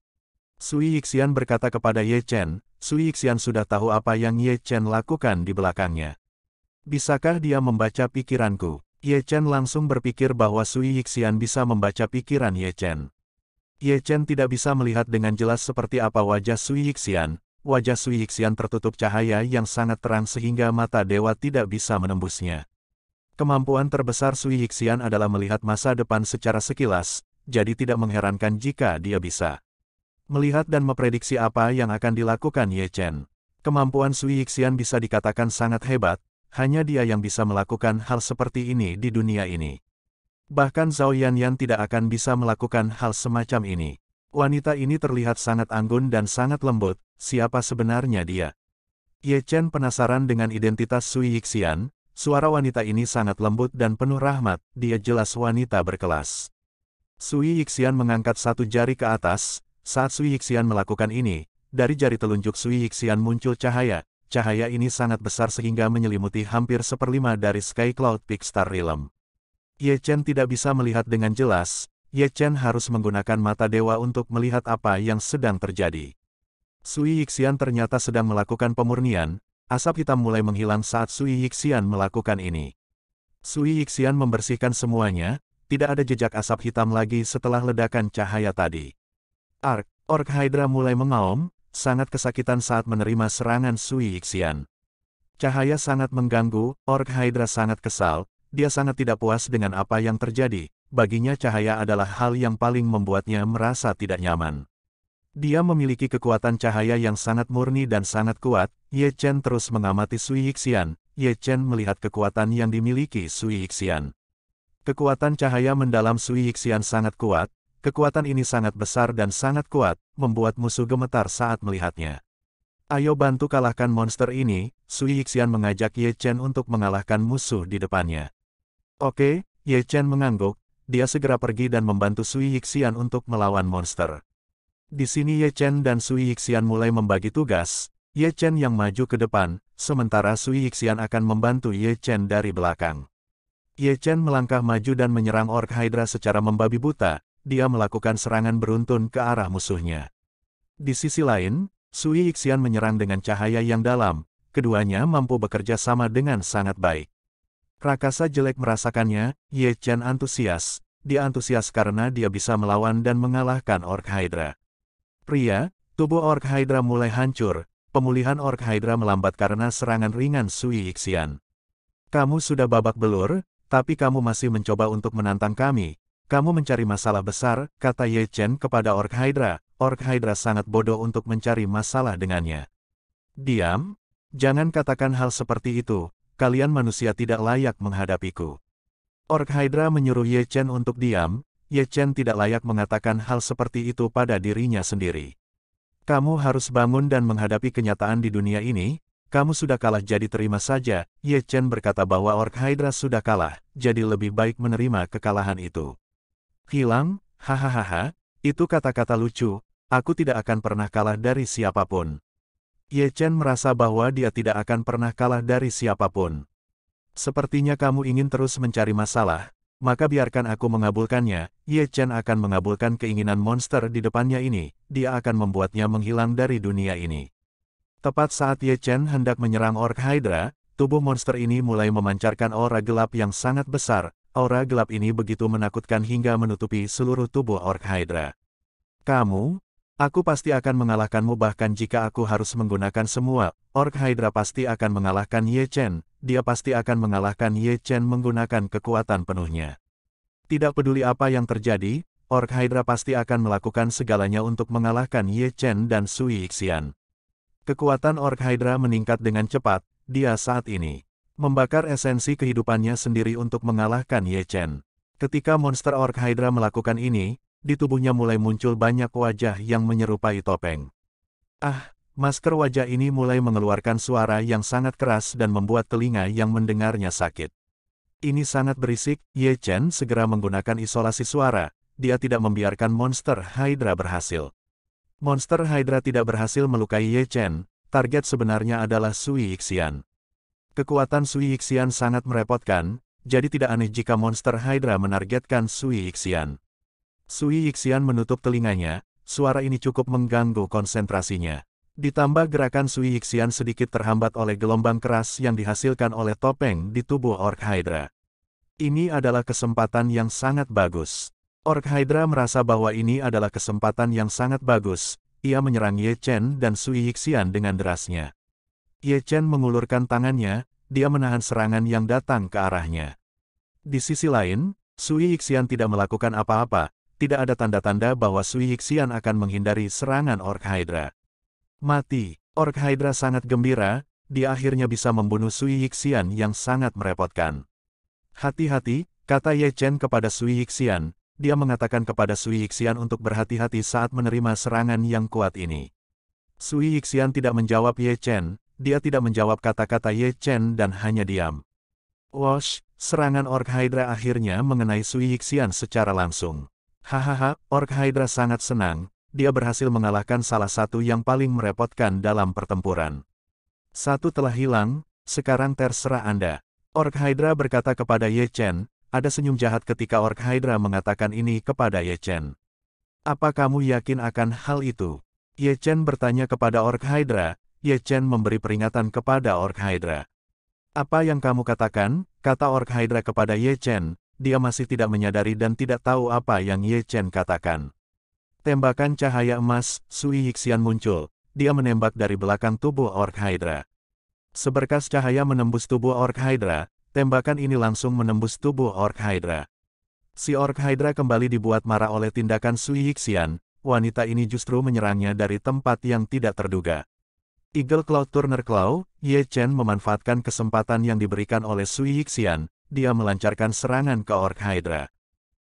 S1: Sui Yixian berkata kepada Ye Chen, Sui Yixian sudah tahu apa yang Ye Chen lakukan di belakangnya. Bisakah dia membaca pikiranku? Ye Chen langsung berpikir bahwa Sui Yixian bisa membaca pikiran Ye Chen. Ye Chen tidak bisa melihat dengan jelas seperti apa wajah Sui Yixian, wajah Sui Yixian tertutup cahaya yang sangat terang sehingga mata dewa tidak bisa menembusnya. Kemampuan terbesar Sui Hixian adalah melihat masa depan secara sekilas, jadi tidak mengherankan jika dia bisa melihat dan memprediksi apa yang akan dilakukan Ye Chen. Kemampuan Sui Hixian bisa dikatakan sangat hebat, hanya dia yang bisa melakukan hal seperti ini di dunia ini. Bahkan Zhao yang tidak akan bisa melakukan hal semacam ini. Wanita ini terlihat sangat anggun dan sangat lembut, siapa sebenarnya dia? Ye Chen penasaran dengan identitas Sui Yixian, Suara wanita ini sangat lembut dan penuh rahmat, dia jelas wanita berkelas. Sui Yixian mengangkat satu jari ke atas, saat Sui Yixian melakukan ini, dari jari telunjuk Sui Yixian muncul cahaya, cahaya ini sangat besar sehingga menyelimuti hampir seperlima dari Sky Cloud Peak Star Realm. Ye Chen tidak bisa melihat dengan jelas, Ye Chen harus menggunakan mata dewa untuk melihat apa yang sedang terjadi. Sui Yixian ternyata sedang melakukan pemurnian, Asap hitam mulai menghilang saat Sui Yixian melakukan ini. Sui Yixian membersihkan semuanya, tidak ada jejak asap hitam lagi setelah ledakan cahaya tadi. Ark, Ork Hydra mulai mengaum, sangat kesakitan saat menerima serangan Sui Yixian. Cahaya sangat mengganggu, Ork Hydra sangat kesal, dia sangat tidak puas dengan apa yang terjadi, baginya cahaya adalah hal yang paling membuatnya merasa tidak nyaman. Dia memiliki kekuatan cahaya yang sangat murni dan sangat kuat, Ye Chen terus mengamati Sui Yixian, Ye Chen melihat kekuatan yang dimiliki Sui Yixian. Kekuatan cahaya mendalam Sui Yixian sangat kuat, kekuatan ini sangat besar dan sangat kuat, membuat musuh gemetar saat melihatnya. Ayo bantu kalahkan monster ini, Sui Yixian mengajak Ye Chen untuk mengalahkan musuh di depannya. Oke, Ye Chen mengangguk, dia segera pergi dan membantu Sui Yixian untuk melawan monster. Di sini Ye Chen dan Sui Yixian mulai membagi tugas, Ye Chen yang maju ke depan, sementara Sui Yixian akan membantu Ye Chen dari belakang. Ye Chen melangkah maju dan menyerang Ork Hydra secara membabi buta, dia melakukan serangan beruntun ke arah musuhnya. Di sisi lain, Sui Yixian menyerang dengan cahaya yang dalam, keduanya mampu bekerja sama dengan sangat baik. Rakasa jelek merasakannya, Ye Chen antusias, dia antusias karena dia bisa melawan dan mengalahkan Ork Hydra. Pria, tubuh Ork Hydra mulai hancur, pemulihan Ork Hydra melambat karena serangan ringan Sui Ixian. Kamu sudah babak belur, tapi kamu masih mencoba untuk menantang kami. Kamu mencari masalah besar, kata Ye Chen kepada Ork Hydra. Ork Hydra sangat bodoh untuk mencari masalah dengannya. Diam, jangan katakan hal seperti itu, kalian manusia tidak layak menghadapiku. Ork Hydra menyuruh Ye Chen untuk diam, Ye Chen tidak layak mengatakan hal seperti itu pada dirinya sendiri. Kamu harus bangun dan menghadapi kenyataan di dunia ini, kamu sudah kalah jadi terima saja, Ye Chen berkata bahwa Ork Hydra sudah kalah, jadi lebih baik menerima kekalahan itu. Hilang, hahaha, itu kata-kata lucu, aku tidak akan pernah kalah dari siapapun. Ye Chen merasa bahwa dia tidak akan pernah kalah dari siapapun. Sepertinya kamu ingin terus mencari masalah, maka biarkan aku mengabulkannya, Ye Chen akan mengabulkan keinginan monster di depannya ini, dia akan membuatnya menghilang dari dunia ini. Tepat saat Ye Chen hendak menyerang Ork Hydra, tubuh monster ini mulai memancarkan aura gelap yang sangat besar, aura gelap ini begitu menakutkan hingga menutupi seluruh tubuh Ork Hydra. Kamu? Aku pasti akan mengalahkanmu bahkan jika aku harus menggunakan semua, Ork Hydra pasti akan mengalahkan Ye Chen, dia pasti akan mengalahkan Ye Chen menggunakan kekuatan penuhnya. Tidak peduli apa yang terjadi, Ork Hydra pasti akan melakukan segalanya untuk mengalahkan Ye Chen dan Sui Xian. Kekuatan Ork Hydra meningkat dengan cepat, dia saat ini membakar esensi kehidupannya sendiri untuk mengalahkan Ye Chen. Ketika monster Ork Hydra melakukan ini, di tubuhnya mulai muncul banyak wajah yang menyerupai topeng. Ah, Masker wajah ini mulai mengeluarkan suara yang sangat keras dan membuat telinga yang mendengarnya sakit. Ini sangat berisik, Ye Chen segera menggunakan isolasi suara, dia tidak membiarkan monster Hydra berhasil. Monster Hydra tidak berhasil melukai Ye Chen, target sebenarnya adalah Sui Yixian. Kekuatan Sui Yixian sangat merepotkan, jadi tidak aneh jika monster Hydra menargetkan Sui Yixian. Sui Yixian menutup telinganya, suara ini cukup mengganggu konsentrasinya. Ditambah gerakan Sui Yixian sedikit terhambat oleh gelombang keras yang dihasilkan oleh topeng di tubuh Ork Hydra. Ini adalah kesempatan yang sangat bagus. Ork Hydra merasa bahwa ini adalah kesempatan yang sangat bagus. Ia menyerang Ye Chen dan Sui Yixian dengan derasnya. Ye Chen mengulurkan tangannya, dia menahan serangan yang datang ke arahnya. Di sisi lain, Sui Yixian tidak melakukan apa-apa, tidak ada tanda-tanda bahwa Sui Yixian akan menghindari serangan Ork Hydra. Mati, Ork Hydra sangat gembira, dia akhirnya bisa membunuh Sui Yixian yang sangat merepotkan. Hati-hati, kata Ye Chen kepada Sui Yixian, dia mengatakan kepada Sui Yixian untuk berhati-hati saat menerima serangan yang kuat ini. Sui Yixian tidak menjawab Ye Chen, dia tidak menjawab kata-kata Ye Chen dan hanya diam. Wash, serangan Ork Hydra akhirnya mengenai Sui Yixian secara langsung. Hahaha, Ork Hydra sangat senang, dia berhasil mengalahkan salah satu yang paling merepotkan dalam pertempuran. Satu telah hilang, sekarang terserah Anda. Ork Hydra berkata kepada Ye Chen, ada senyum jahat ketika Ork Hydra mengatakan ini kepada Ye Chen. Apa kamu yakin akan hal itu? Ye Chen bertanya kepada Ork Hydra, Ye Chen memberi peringatan kepada Ork Hydra. Apa yang kamu katakan? Kata Ork Hydra kepada Ye Chen, dia masih tidak menyadari dan tidak tahu apa yang Ye Chen katakan. Tembakan cahaya emas, Sui Hixian muncul. Dia menembak dari belakang tubuh Ork Hydra. Seberkas cahaya menembus tubuh Ork Hydra, tembakan ini langsung menembus tubuh Ork Hydra. Si Ork Hydra kembali dibuat marah oleh tindakan Sui Hixian, wanita ini justru menyerangnya dari tempat yang tidak terduga. Eagle Cloud Turner Claw, Ye Chen memanfaatkan kesempatan yang diberikan oleh Sui Yixian, dia melancarkan serangan ke Ork Hydra.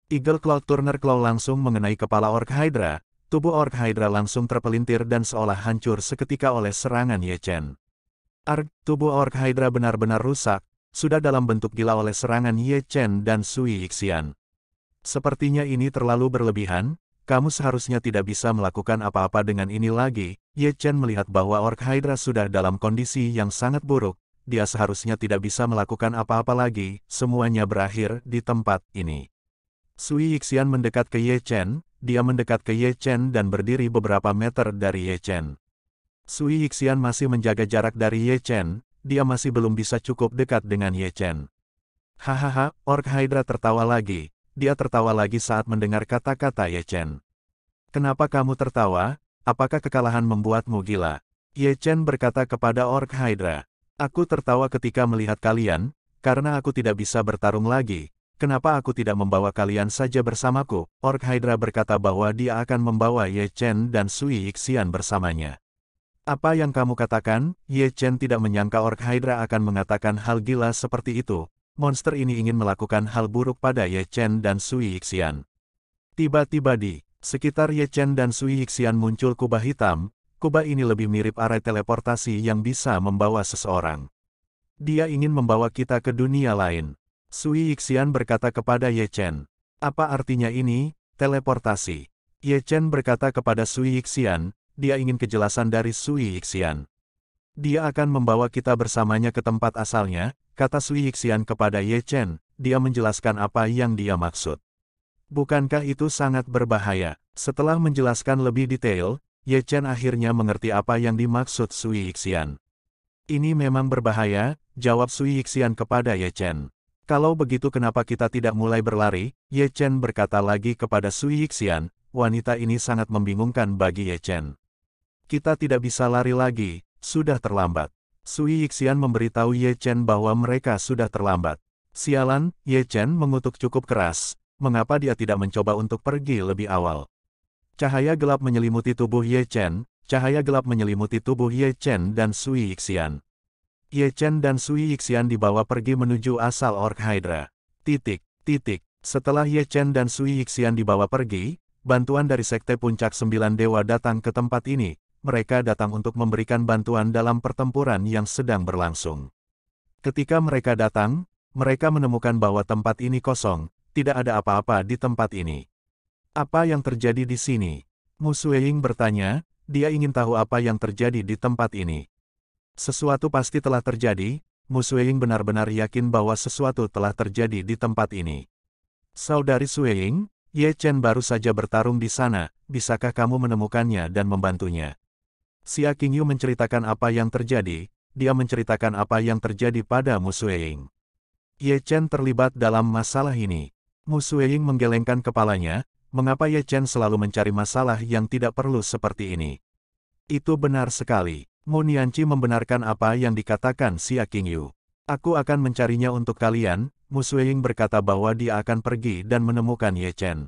S1: Eagle Claw Turner Claw langsung mengenai kepala Orc Hydra, tubuh Orc Hydra langsung terpelintir dan seolah hancur seketika oleh serangan Ye Chen. Arg, tubuh Orc Hydra benar-benar rusak, sudah dalam bentuk gila oleh serangan Ye Chen dan Sui Yixian. Sepertinya ini terlalu berlebihan, kamu seharusnya tidak bisa melakukan apa-apa dengan ini lagi. Ye Chen melihat bahwa Orc Hydra sudah dalam kondisi yang sangat buruk, dia seharusnya tidak bisa melakukan apa-apa lagi, semuanya berakhir di tempat ini. Sui Yixian mendekat ke Ye Chen, dia mendekat ke Ye Chen dan berdiri beberapa meter dari Ye Chen. Sui Yixian masih menjaga jarak dari Ye Chen, dia masih belum bisa cukup dekat dengan Ye Chen. Hahaha, Ork Hydra tertawa lagi. Dia tertawa lagi saat mendengar kata-kata Ye Chen. Kenapa kamu tertawa? Apakah kekalahan membuatmu gila? Ye Chen berkata kepada Ork Hydra. Aku tertawa ketika melihat kalian, karena aku tidak bisa bertarung lagi, kenapa aku tidak membawa kalian saja bersamaku? Ork Hydra berkata bahwa dia akan membawa Ye Chen dan Sui Xian bersamanya. Apa yang kamu katakan? Ye Chen tidak menyangka Ork Hydra akan mengatakan hal gila seperti itu. Monster ini ingin melakukan hal buruk pada Ye Chen dan Sui Xian. Tiba-tiba di sekitar Ye Chen dan Sui Xian muncul kubah hitam. Kubah ini lebih mirip arai teleportasi yang bisa membawa seseorang. Dia ingin membawa kita ke dunia lain. Sui Yixian berkata kepada Ye Chen. Apa artinya ini, teleportasi? Ye Chen berkata kepada Sui Yixian, dia ingin kejelasan dari Sui Yixian. Dia akan membawa kita bersamanya ke tempat asalnya, kata Sui Yixian kepada Ye Chen, dia menjelaskan apa yang dia maksud. Bukankah itu sangat berbahaya? Setelah menjelaskan lebih detail, Ye Chen akhirnya mengerti apa yang dimaksud Sui Yixian. Ini memang berbahaya, jawab Sui Yixian kepada Ye Chen. Kalau begitu kenapa kita tidak mulai berlari? Ye Chen berkata lagi kepada Sui Yixian, wanita ini sangat membingungkan bagi Ye Chen. Kita tidak bisa lari lagi, sudah terlambat. Sui Yixian memberitahu Ye Chen bahwa mereka sudah terlambat. Sialan, Ye Chen mengutuk cukup keras, mengapa dia tidak mencoba untuk pergi lebih awal. Cahaya gelap menyelimuti tubuh Ye Chen, cahaya gelap menyelimuti tubuh Ye Chen dan Sui Yixian. Ye Chen dan Sui Yixian dibawa pergi menuju asal Ork Hydra. Titik, titik. Setelah Ye Chen dan Sui Yixian dibawa pergi, bantuan dari Sekte Puncak Sembilan Dewa datang ke tempat ini. Mereka datang untuk memberikan bantuan dalam pertempuran yang sedang berlangsung. Ketika mereka datang, mereka menemukan bahwa tempat ini kosong, tidak ada apa-apa di tempat ini. Apa yang terjadi di sini? Mu Ying bertanya, dia ingin tahu apa yang terjadi di tempat ini. Sesuatu pasti telah terjadi, Sueying benar-benar yakin bahwa sesuatu telah terjadi di tempat ini. Saudari Sueying, Ye Chen baru saja bertarung di sana, bisakah kamu menemukannya dan membantunya? Xia Qingyu menceritakan apa yang terjadi, dia menceritakan apa yang terjadi pada Sueying. Ye Chen terlibat dalam masalah ini. Sueying menggelengkan kepalanya, mengapa Ye Chen selalu mencari masalah yang tidak perlu seperti ini? Itu benar sekali. Monianci membenarkan apa yang dikatakan Xia Qingyu. Aku akan mencarinya untuk kalian, Mu Musweying berkata bahwa dia akan pergi dan menemukan Ye Chen.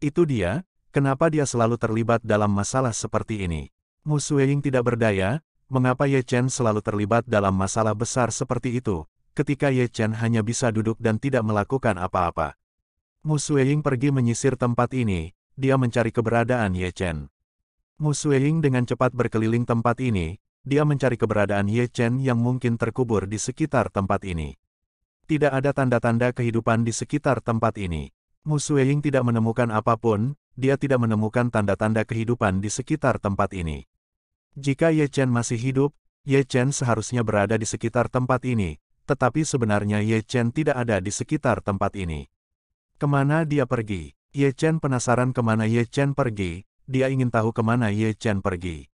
S1: Itu dia, kenapa dia selalu terlibat dalam masalah seperti ini. Mu Musweying tidak berdaya, mengapa Ye Chen selalu terlibat dalam masalah besar seperti itu, ketika Ye Chen hanya bisa duduk dan tidak melakukan apa-apa. Mu Musweying pergi menyisir tempat ini, dia mencari keberadaan Ye Chen. Mu dengan cepat berkeliling tempat ini, dia mencari keberadaan Ye Chen yang mungkin terkubur di sekitar tempat ini. Tidak ada tanda-tanda kehidupan di sekitar tempat ini. Mu tidak menemukan apapun, dia tidak menemukan tanda-tanda kehidupan di sekitar tempat ini. Jika Ye Chen masih hidup, Ye Chen seharusnya berada di sekitar tempat ini, tetapi sebenarnya Ye Chen tidak ada di sekitar tempat ini. Kemana dia pergi? Ye Chen penasaran kemana Ye Chen pergi, dia ingin tahu kemana Ye Chen pergi.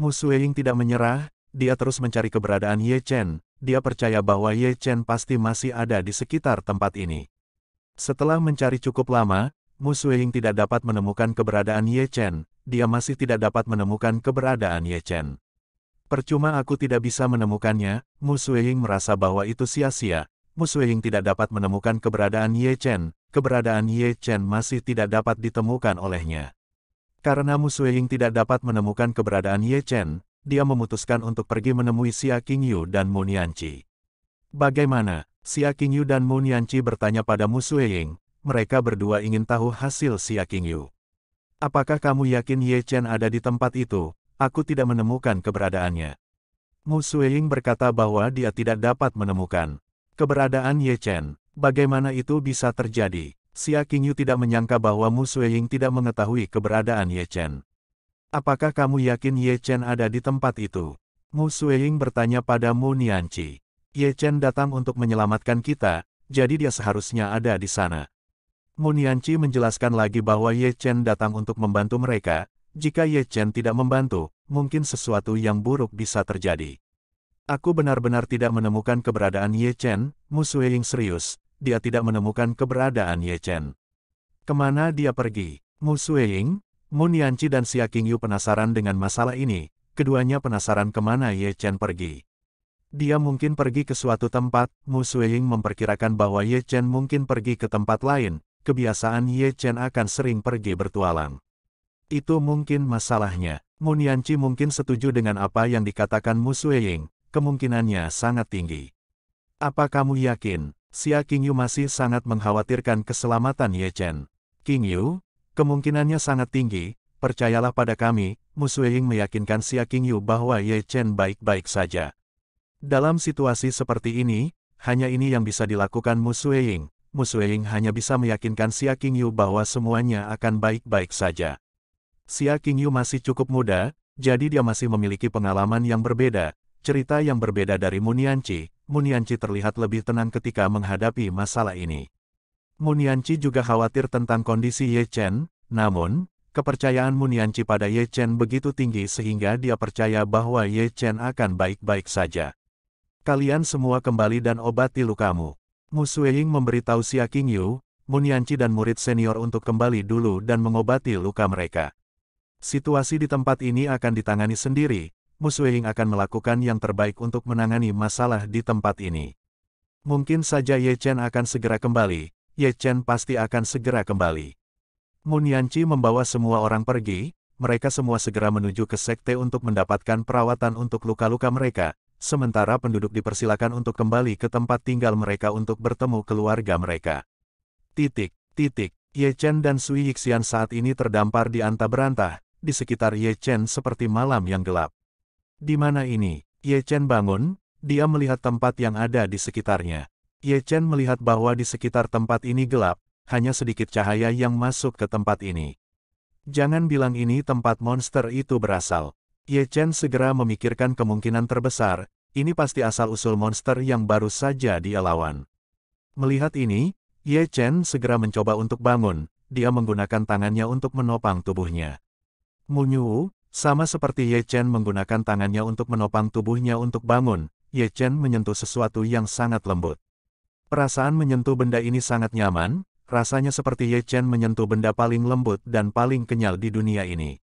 S1: Mu Sueying tidak menyerah, dia terus mencari keberadaan Ye Chen, dia percaya bahwa Ye Chen pasti masih ada di sekitar tempat ini. Setelah mencari cukup lama, Mu Sueying tidak dapat menemukan keberadaan Ye Chen, dia masih tidak dapat menemukan keberadaan Ye Chen. Percuma aku tidak bisa menemukannya, Mu Sueying merasa bahwa itu sia-sia. Mu Sueying tidak dapat menemukan keberadaan Ye Chen, keberadaan Ye Chen masih tidak dapat ditemukan olehnya. Karena Mu Ying tidak dapat menemukan keberadaan Ye Chen, dia memutuskan untuk pergi menemui Xia Qingyu dan Mu Nianqi. Bagaimana? Xia Qingyu dan Mu Nianqi bertanya pada Mu Ying, mereka berdua ingin tahu hasil Xia Qingyu. Apakah kamu yakin Ye Chen ada di tempat itu? Aku tidak menemukan keberadaannya. Mu Ying berkata bahwa dia tidak dapat menemukan keberadaan Ye Chen. Bagaimana itu bisa terjadi? Xia Qingyu tidak menyangka bahwa Mu Sueying tidak mengetahui keberadaan Ye Chen. Apakah kamu yakin Ye Chen ada di tempat itu? Mu Sueying bertanya pada Mu Nianchi. Ye Chen datang untuk menyelamatkan kita, jadi dia seharusnya ada di sana. Mu Nianchi menjelaskan lagi bahwa Ye Chen datang untuk membantu mereka, jika Ye Chen tidak membantu, mungkin sesuatu yang buruk bisa terjadi. Aku benar-benar tidak menemukan keberadaan Ye Chen, Mu Sueying serius, dia tidak menemukan keberadaan Ye Chen. Kemana dia pergi? Mu Sueying, Mun Nianci dan Xia Qingyu penasaran dengan masalah ini, keduanya penasaran kemana Ye Chen pergi. Dia mungkin pergi ke suatu tempat, Mu Sueying memperkirakan bahwa Ye Chen mungkin pergi ke tempat lain, kebiasaan Ye Chen akan sering pergi bertualang. Itu mungkin masalahnya. Mun Nianci mungkin setuju dengan apa yang dikatakan Mu Sueying, kemungkinannya sangat tinggi. Apa kamu yakin? Xia Qingyu masih sangat mengkhawatirkan keselamatan Ye Chen. Qingyu, kemungkinannya sangat tinggi, percayalah pada kami, Musueying meyakinkan Xia Qingyu bahwa Ye Chen baik-baik saja. Dalam situasi seperti ini, hanya ini yang bisa dilakukan Musueying. Musueying hanya bisa meyakinkan Xia Qingyu bahwa semuanya akan baik-baik saja. Xia Qingyu masih cukup muda, jadi dia masih memiliki pengalaman yang berbeda, cerita yang berbeda dari Munianci, Munianci terlihat lebih tenang ketika menghadapi masalah ini. Munianci juga khawatir tentang kondisi Ye Chen, namun, kepercayaan Munianci pada Ye Chen begitu tinggi sehingga dia percaya bahwa Ye Chen akan baik-baik saja. Kalian semua kembali dan obati lukamu. Mu Sueying memberitahu Xia Qingyu, Munianci dan murid senior untuk kembali dulu dan mengobati luka mereka. Situasi di tempat ini akan ditangani sendiri, Muswehing akan melakukan yang terbaik untuk menangani masalah di tempat ini. Mungkin saja Ye Chen akan segera kembali, Ye Chen pasti akan segera kembali. Mun Yanci membawa semua orang pergi, mereka semua segera menuju ke sekte untuk mendapatkan perawatan untuk luka-luka mereka, sementara penduduk dipersilakan untuk kembali ke tempat tinggal mereka untuk bertemu keluarga mereka. Titik, titik, Ye Chen dan Sui Yixian saat ini terdampar di anta berantah, di sekitar Ye Chen seperti malam yang gelap. Di mana ini? Ye Chen bangun, dia melihat tempat yang ada di sekitarnya. Ye Chen melihat bahwa di sekitar tempat ini gelap, hanya sedikit cahaya yang masuk ke tempat ini. Jangan bilang ini tempat monster itu berasal. Ye Chen segera memikirkan kemungkinan terbesar, ini pasti asal-usul monster yang baru saja dia lawan. Melihat ini, Ye Chen segera mencoba untuk bangun, dia menggunakan tangannya untuk menopang tubuhnya. Munyu, sama seperti Ye Chen menggunakan tangannya untuk menopang tubuhnya untuk bangun, Ye Chen menyentuh sesuatu yang sangat lembut. Perasaan menyentuh benda ini sangat nyaman, rasanya seperti Ye Chen menyentuh benda paling lembut dan paling kenyal di dunia ini.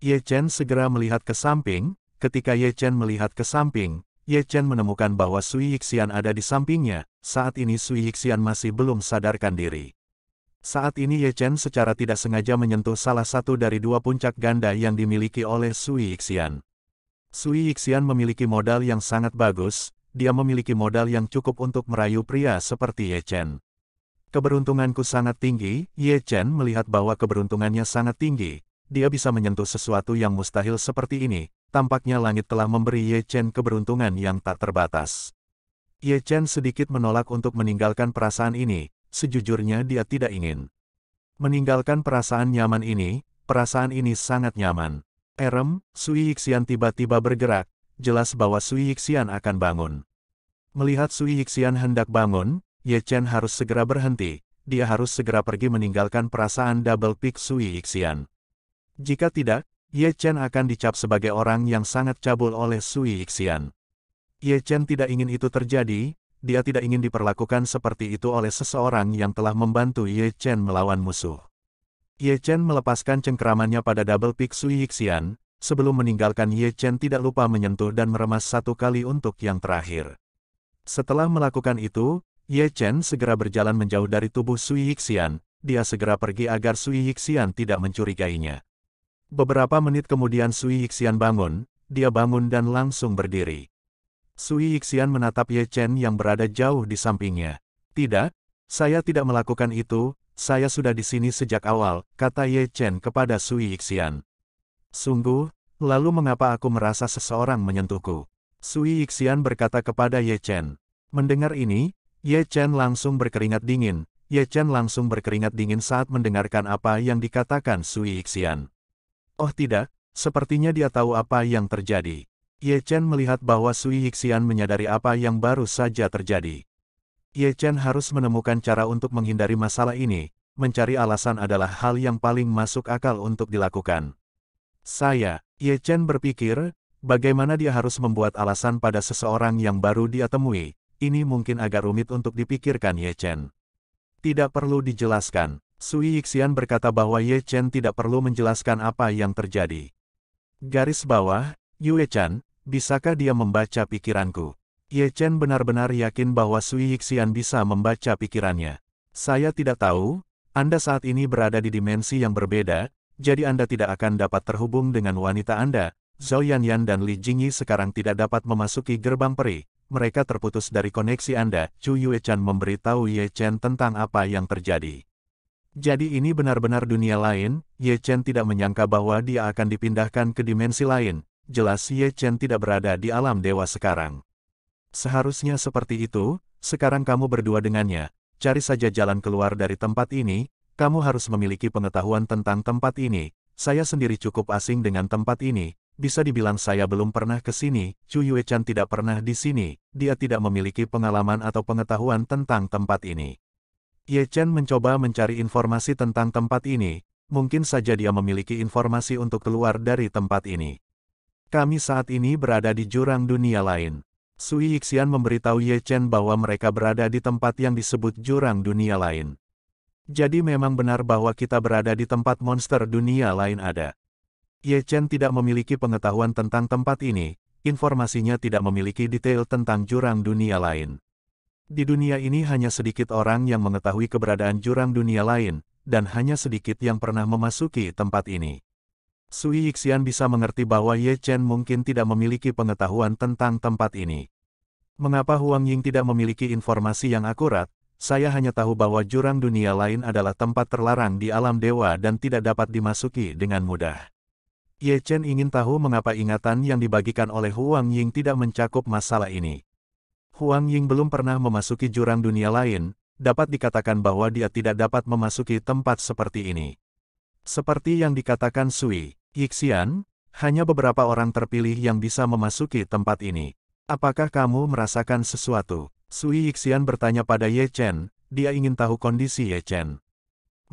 S1: Ye Chen segera melihat ke samping, ketika Ye Chen melihat ke samping, Ye Chen menemukan bahwa Sui Yixian ada di sampingnya, saat ini Sui Yixian masih belum sadarkan diri. Saat ini Ye Chen secara tidak sengaja menyentuh salah satu dari dua puncak ganda yang dimiliki oleh Sui Yixian. Sui Yixian memiliki modal yang sangat bagus, dia memiliki modal yang cukup untuk merayu pria seperti Ye Chen. Keberuntunganku sangat tinggi, Ye Chen melihat bahwa keberuntungannya sangat tinggi. Dia bisa menyentuh sesuatu yang mustahil seperti ini, tampaknya langit telah memberi Ye Chen keberuntungan yang tak terbatas. Ye Chen sedikit menolak untuk meninggalkan perasaan ini, sejujurnya dia tidak ingin. Meninggalkan perasaan nyaman ini, perasaan ini sangat nyaman. Erem, Sui Yixian tiba-tiba bergerak, jelas bahwa Sui Yixian akan bangun. Melihat Sui Yixian hendak bangun, Ye Chen harus segera berhenti, dia harus segera pergi meninggalkan perasaan double pick Sui Yixian. Jika tidak, Ye Chen akan dicap sebagai orang yang sangat cabul oleh Sui Yixian. Ye Chen tidak ingin itu terjadi, dia tidak ingin diperlakukan seperti itu oleh seseorang yang telah membantu Ye Chen melawan musuh. Ye Chen melepaskan cengkeramannya pada double pick Sui Yixian, sebelum meninggalkan Ye Chen tidak lupa menyentuh dan meremas satu kali untuk yang terakhir. Setelah melakukan itu, Ye Chen segera berjalan menjauh dari tubuh Sui Yixian, dia segera pergi agar Sui Yixian tidak mencurigainya. Beberapa menit kemudian Sui Yixian bangun, dia bangun dan langsung berdiri. Sui Yixian menatap Ye Chen yang berada jauh di sampingnya. Tidak, saya tidak melakukan itu, saya sudah di sini sejak awal, kata Ye Chen kepada Sui Yixian. Sungguh, lalu mengapa aku merasa seseorang menyentuhku? Sui Yixian berkata kepada Ye Chen. Mendengar ini, Ye Chen langsung berkeringat dingin. Ye Chen langsung berkeringat dingin saat mendengarkan apa yang dikatakan Sui Yixian. Oh tidak, sepertinya dia tahu apa yang terjadi. Ye Chen melihat bahwa Sui Hixian menyadari apa yang baru saja terjadi. Ye Chen harus menemukan cara untuk menghindari masalah ini, mencari alasan adalah hal yang paling masuk akal untuk dilakukan. Saya, Ye Chen berpikir, bagaimana dia harus membuat alasan pada seseorang yang baru dia temui, ini mungkin agak rumit untuk dipikirkan Ye Chen. Tidak perlu dijelaskan, Sui Hixian berkata bahwa Ye Chen tidak perlu menjelaskan apa yang terjadi. Garis bawah, Yue Chan, Bisakah dia membaca pikiranku? Ye Chen benar-benar yakin bahwa Sui Yixian bisa membaca pikirannya. Saya tidak tahu, Anda saat ini berada di dimensi yang berbeda, jadi Anda tidak akan dapat terhubung dengan wanita Anda. Zhao Yan dan Li Jingyi sekarang tidak dapat memasuki gerbang peri. Mereka terputus dari koneksi Anda. Chu Yue Chan memberitahu Ye Chen tentang apa yang terjadi. Jadi ini benar-benar dunia lain, Ye Chen tidak menyangka bahwa dia akan dipindahkan ke dimensi lain jelas Ye Chen tidak berada di alam dewa sekarang. Seharusnya seperti itu, sekarang kamu berdua dengannya, cari saja jalan keluar dari tempat ini, kamu harus memiliki pengetahuan tentang tempat ini, saya sendiri cukup asing dengan tempat ini, bisa dibilang saya belum pernah ke sini, Chu Chen tidak pernah di sini, dia tidak memiliki pengalaman atau pengetahuan tentang tempat ini. Ye Chen mencoba mencari informasi tentang tempat ini, mungkin saja dia memiliki informasi untuk keluar dari tempat ini. Kami saat ini berada di jurang dunia lain. Sui Yixian memberitahu Ye Chen bahwa mereka berada di tempat yang disebut jurang dunia lain. Jadi memang benar bahwa kita berada di tempat monster dunia lain ada. Ye Chen tidak memiliki pengetahuan tentang tempat ini, informasinya tidak memiliki detail tentang jurang dunia lain. Di dunia ini hanya sedikit orang yang mengetahui keberadaan jurang dunia lain, dan hanya sedikit yang pernah memasuki tempat ini. Sui Yixian bisa mengerti bahwa Ye Chen mungkin tidak memiliki pengetahuan tentang tempat ini. Mengapa Huang Ying tidak memiliki informasi yang akurat, saya hanya tahu bahwa jurang dunia lain adalah tempat terlarang di alam dewa dan tidak dapat dimasuki dengan mudah. Ye Chen ingin tahu mengapa ingatan yang dibagikan oleh Huang Ying tidak mencakup masalah ini. Huang Ying belum pernah memasuki jurang dunia lain, dapat dikatakan bahwa dia tidak dapat memasuki tempat seperti ini. Seperti yang dikatakan Sui, Yixian, hanya beberapa orang terpilih yang bisa memasuki tempat ini. Apakah kamu merasakan sesuatu? Sui Yixian bertanya pada Ye Chen, dia ingin tahu kondisi Ye Chen.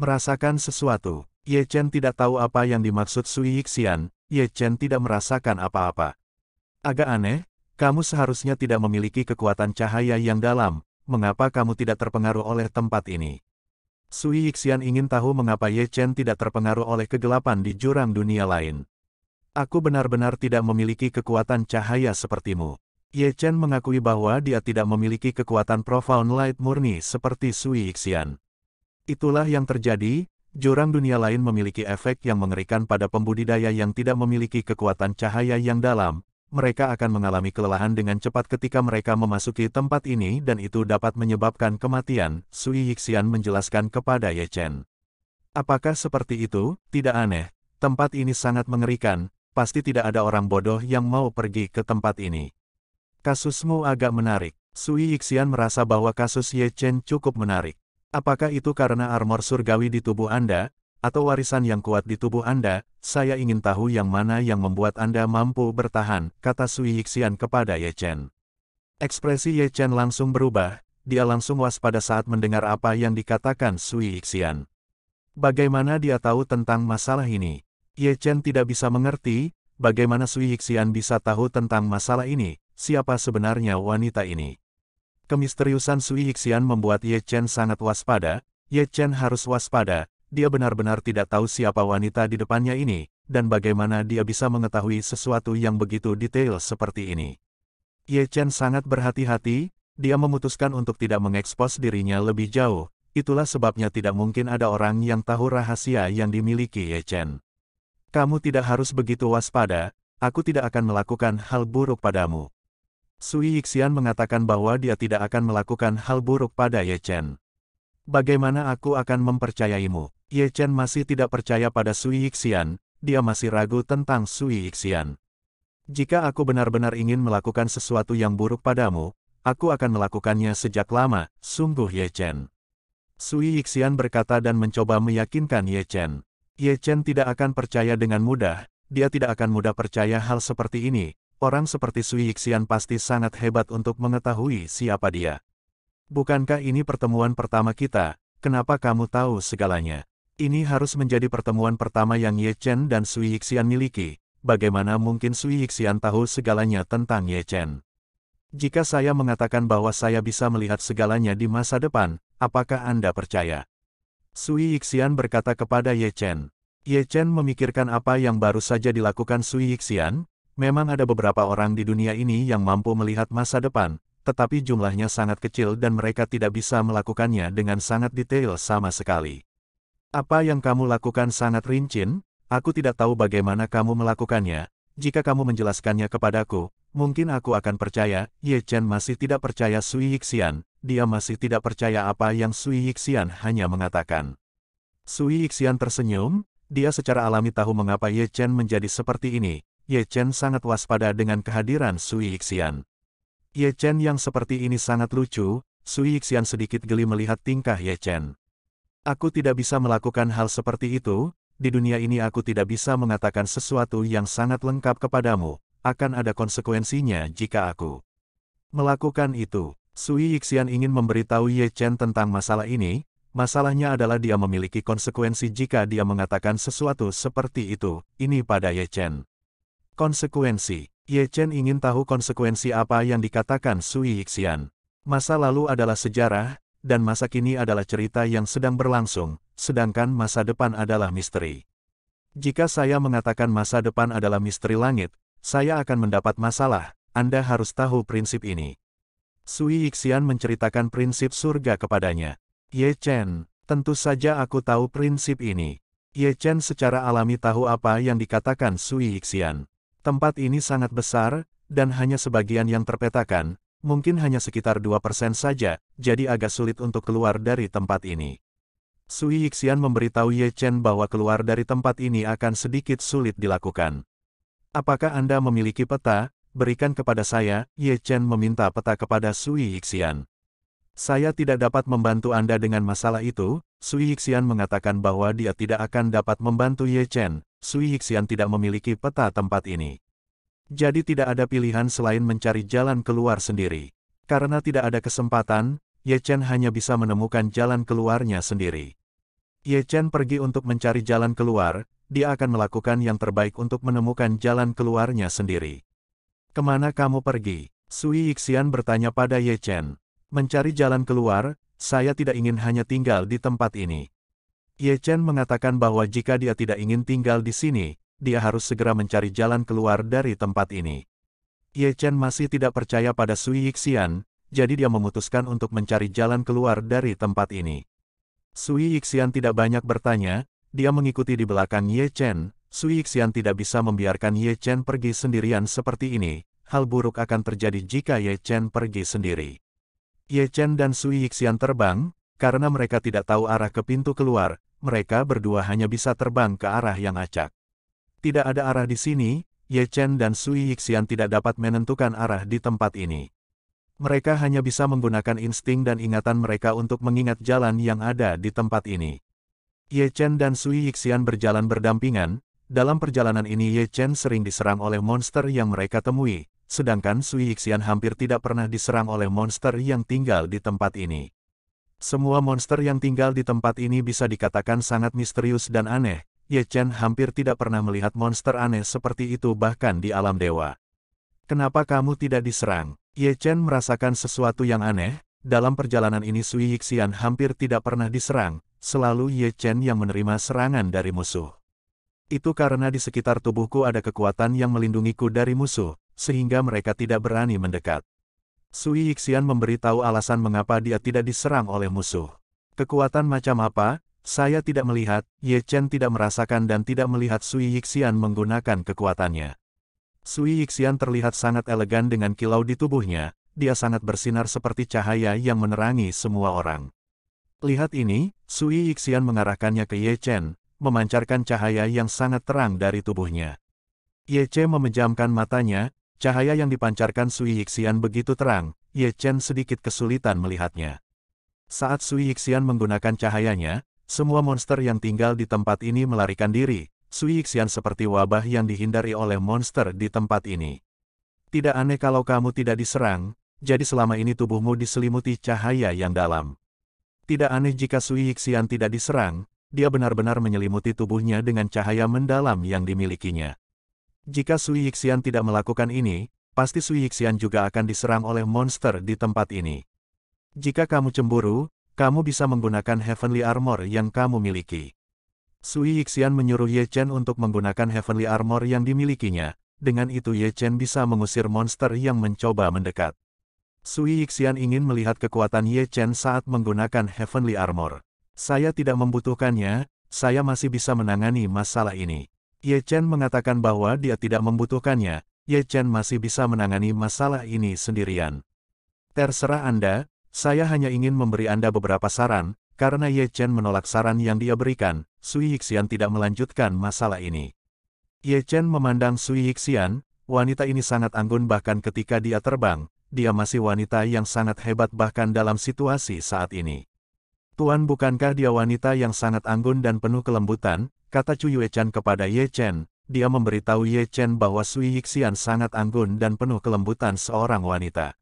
S1: Merasakan sesuatu, Ye Chen tidak tahu apa yang dimaksud Sui Yixian, Ye Chen tidak merasakan apa-apa. Agak aneh, kamu seharusnya tidak memiliki kekuatan cahaya yang dalam, mengapa kamu tidak terpengaruh oleh tempat ini? Sui Yixian ingin tahu mengapa Ye Chen tidak terpengaruh oleh kegelapan di jurang dunia lain. Aku benar-benar tidak memiliki kekuatan cahaya sepertimu. Ye Chen mengakui bahwa dia tidak memiliki kekuatan profound light murni seperti Sui Yixian. Itulah yang terjadi, jurang dunia lain memiliki efek yang mengerikan pada pembudidaya yang tidak memiliki kekuatan cahaya yang dalam, mereka akan mengalami kelelahan dengan cepat ketika mereka memasuki tempat ini dan itu dapat menyebabkan kematian, Sui Yixian menjelaskan kepada Ye Chen. Apakah seperti itu? Tidak aneh, tempat ini sangat mengerikan, pasti tidak ada orang bodoh yang mau pergi ke tempat ini. Kasusmu agak menarik. Sui Yixian merasa bahwa kasus Ye Chen cukup menarik. Apakah itu karena armor surgawi di tubuh Anda? atau warisan yang kuat di tubuh Anda, saya ingin tahu yang mana yang membuat Anda mampu bertahan, kata Sui Yixian kepada Ye Chen. Ekspresi Ye Chen langsung berubah, dia langsung waspada saat mendengar apa yang dikatakan Sui Yixian. Bagaimana dia tahu tentang masalah ini? Ye Chen tidak bisa mengerti, bagaimana Sui Yixian bisa tahu tentang masalah ini, siapa sebenarnya wanita ini. Kemisteriusan Sui Yixian membuat Ye Chen sangat waspada, Ye Chen harus waspada, dia benar-benar tidak tahu siapa wanita di depannya ini, dan bagaimana dia bisa mengetahui sesuatu yang begitu detail seperti ini. Ye Chen sangat berhati-hati, dia memutuskan untuk tidak mengekspos dirinya lebih jauh, itulah sebabnya tidak mungkin ada orang yang tahu rahasia yang dimiliki Ye Chen. Kamu tidak harus begitu waspada, aku tidak akan melakukan hal buruk padamu. Sui Yixian mengatakan bahwa dia tidak akan melakukan hal buruk pada Ye Chen. Bagaimana aku akan mempercayaimu? Ye Chen masih tidak percaya pada Sui Yixian, dia masih ragu tentang Sui Yixian. Jika aku benar-benar ingin melakukan sesuatu yang buruk padamu, aku akan melakukannya sejak lama, sungguh Ye Chen. Sui Yixian berkata dan mencoba meyakinkan Ye Chen. Ye Chen tidak akan percaya dengan mudah, dia tidak akan mudah percaya hal seperti ini, Orang seperti Sui Yixian pasti sangat hebat untuk mengetahui siapa dia. Bukankah ini pertemuan pertama kita, kenapa kamu tahu segalanya? Ini harus menjadi pertemuan pertama yang Ye Chen dan Sui Yixian miliki. Bagaimana mungkin Sui Yixian tahu segalanya tentang Ye Chen? Jika saya mengatakan bahwa saya bisa melihat segalanya di masa depan, apakah Anda percaya? Sui Yixian berkata kepada Ye Chen. Ye Chen memikirkan apa yang baru saja dilakukan Sui Yixian, memang ada beberapa orang di dunia ini yang mampu melihat masa depan, tetapi jumlahnya sangat kecil dan mereka tidak bisa melakukannya dengan sangat detail sama sekali. Apa yang kamu lakukan sangat rinci? aku tidak tahu bagaimana kamu melakukannya. Jika kamu menjelaskannya kepadaku, mungkin aku akan percaya. Ye Chen masih tidak percaya Sui Yixian, dia masih tidak percaya apa yang Sui Yixian hanya mengatakan. Sui Yixian tersenyum, dia secara alami tahu mengapa Ye Chen menjadi seperti ini. Ye Chen sangat waspada dengan kehadiran Sui Yixian. Ye Chen yang seperti ini sangat lucu, Sui Yixian sedikit geli melihat tingkah Ye Chen. Aku tidak bisa melakukan hal seperti itu, di dunia ini aku tidak bisa mengatakan sesuatu yang sangat lengkap kepadamu, akan ada konsekuensinya jika aku melakukan itu. Sui Yixian ingin memberitahu Ye Chen tentang masalah ini, masalahnya adalah dia memiliki konsekuensi jika dia mengatakan sesuatu seperti itu, ini pada Ye Chen. Konsekuensi Ye Chen ingin tahu konsekuensi apa yang dikatakan Sui Yixian. Masa lalu adalah sejarah, dan masa kini adalah cerita yang sedang berlangsung, sedangkan masa depan adalah misteri. Jika saya mengatakan masa depan adalah misteri langit, saya akan mendapat masalah, Anda harus tahu prinsip ini. Sui Yixian menceritakan prinsip surga kepadanya. Ye Chen, tentu saja aku tahu prinsip ini. Ye Chen secara alami tahu apa yang dikatakan Sui Yixian. Tempat ini sangat besar, dan hanya sebagian yang terpetakan, Mungkin hanya sekitar 2% saja, jadi agak sulit untuk keluar dari tempat ini. Sui Yixian memberitahu Ye Chen bahwa keluar dari tempat ini akan sedikit sulit dilakukan. Apakah Anda memiliki peta? Berikan kepada saya, Ye Chen meminta peta kepada Sui Yixian. Saya tidak dapat membantu Anda dengan masalah itu, Sui Yixian mengatakan bahwa dia tidak akan dapat membantu Ye Chen, Sui Yixian tidak memiliki peta tempat ini. Jadi tidak ada pilihan selain mencari jalan keluar sendiri. Karena tidak ada kesempatan, Ye Chen hanya bisa menemukan jalan keluarnya sendiri. Ye Chen pergi untuk mencari jalan keluar, dia akan melakukan yang terbaik untuk menemukan jalan keluarnya sendiri. Kemana kamu pergi? Sui Yixian bertanya pada Ye Chen. Mencari jalan keluar, saya tidak ingin hanya tinggal di tempat ini. Ye Chen mengatakan bahwa jika dia tidak ingin tinggal di sini, dia harus segera mencari jalan keluar dari tempat ini. Ye Chen masih tidak percaya pada Sui Yixian, jadi dia memutuskan untuk mencari jalan keluar dari tempat ini. Sui Yixian tidak banyak bertanya, dia mengikuti di belakang Ye Chen, Sui Yixian tidak bisa membiarkan Ye Chen pergi sendirian seperti ini, hal buruk akan terjadi jika Ye Chen pergi sendiri. Ye Chen dan Sui Yixian terbang, karena mereka tidak tahu arah ke pintu keluar, mereka berdua hanya bisa terbang ke arah yang acak. Tidak ada arah di sini, Ye Chen dan Sui Yixian tidak dapat menentukan arah di tempat ini. Mereka hanya bisa menggunakan insting dan ingatan mereka untuk mengingat jalan yang ada di tempat ini. Ye Chen dan Sui Yixian berjalan berdampingan, dalam perjalanan ini Ye Chen sering diserang oleh monster yang mereka temui, sedangkan Sui Yixian hampir tidak pernah diserang oleh monster yang tinggal di tempat ini. Semua monster yang tinggal di tempat ini bisa dikatakan sangat misterius dan aneh, Ye Chen hampir tidak pernah melihat monster aneh seperti itu bahkan di alam dewa. Kenapa kamu tidak diserang? Ye Chen merasakan sesuatu yang aneh, dalam perjalanan ini Sui Yixian hampir tidak pernah diserang, selalu Ye Chen yang menerima serangan dari musuh. Itu karena di sekitar tubuhku ada kekuatan yang melindungiku dari musuh, sehingga mereka tidak berani mendekat. Sui Yixian memberitahu alasan mengapa dia tidak diserang oleh musuh. Kekuatan macam apa? Saya tidak melihat, Ye Chen tidak merasakan dan tidak melihat Sui Yixian menggunakan kekuatannya. Sui Yixian terlihat sangat elegan dengan kilau di tubuhnya, dia sangat bersinar seperti cahaya yang menerangi semua orang. Lihat ini, Sui Yixian mengarahkannya ke Ye Chen, memancarkan cahaya yang sangat terang dari tubuhnya. Ye Chen memejamkan matanya, cahaya yang dipancarkan Sui Yixian begitu terang, Ye Chen sedikit kesulitan melihatnya. Saat Sui Yixian menggunakan cahayanya, semua monster yang tinggal di tempat ini melarikan diri, Sui Yixian seperti wabah yang dihindari oleh monster di tempat ini. Tidak aneh kalau kamu tidak diserang, jadi selama ini tubuhmu diselimuti cahaya yang dalam. Tidak aneh jika Sui Yixian tidak diserang, dia benar-benar menyelimuti tubuhnya dengan cahaya mendalam yang dimilikinya. Jika Sui Yixian tidak melakukan ini, pasti Sui Yixian juga akan diserang oleh monster di tempat ini. Jika kamu cemburu, kamu bisa menggunakan Heavenly Armor yang kamu miliki. Sui Yixian menyuruh Ye Chen untuk menggunakan Heavenly Armor yang dimilikinya, dengan itu Ye Chen bisa mengusir monster yang mencoba mendekat. Sui Yixian ingin melihat kekuatan Ye Chen saat menggunakan Heavenly Armor. Saya tidak membutuhkannya, saya masih bisa menangani masalah ini. Ye Chen mengatakan bahwa dia tidak membutuhkannya, Ye Chen masih bisa menangani masalah ini sendirian. Terserah Anda, saya hanya ingin memberi Anda beberapa saran, karena Ye Chen menolak saran yang dia berikan, Sui Yixian tidak melanjutkan masalah ini. Ye Chen memandang Sui Yixian, wanita ini sangat anggun bahkan ketika dia terbang, dia masih wanita yang sangat hebat bahkan dalam situasi saat ini. Tuan bukankah dia wanita yang sangat anggun dan penuh kelembutan, kata Chu Yue Chen kepada Ye Chen, dia memberitahu Ye Chen bahwa Sui Yixian sangat anggun dan penuh kelembutan seorang wanita.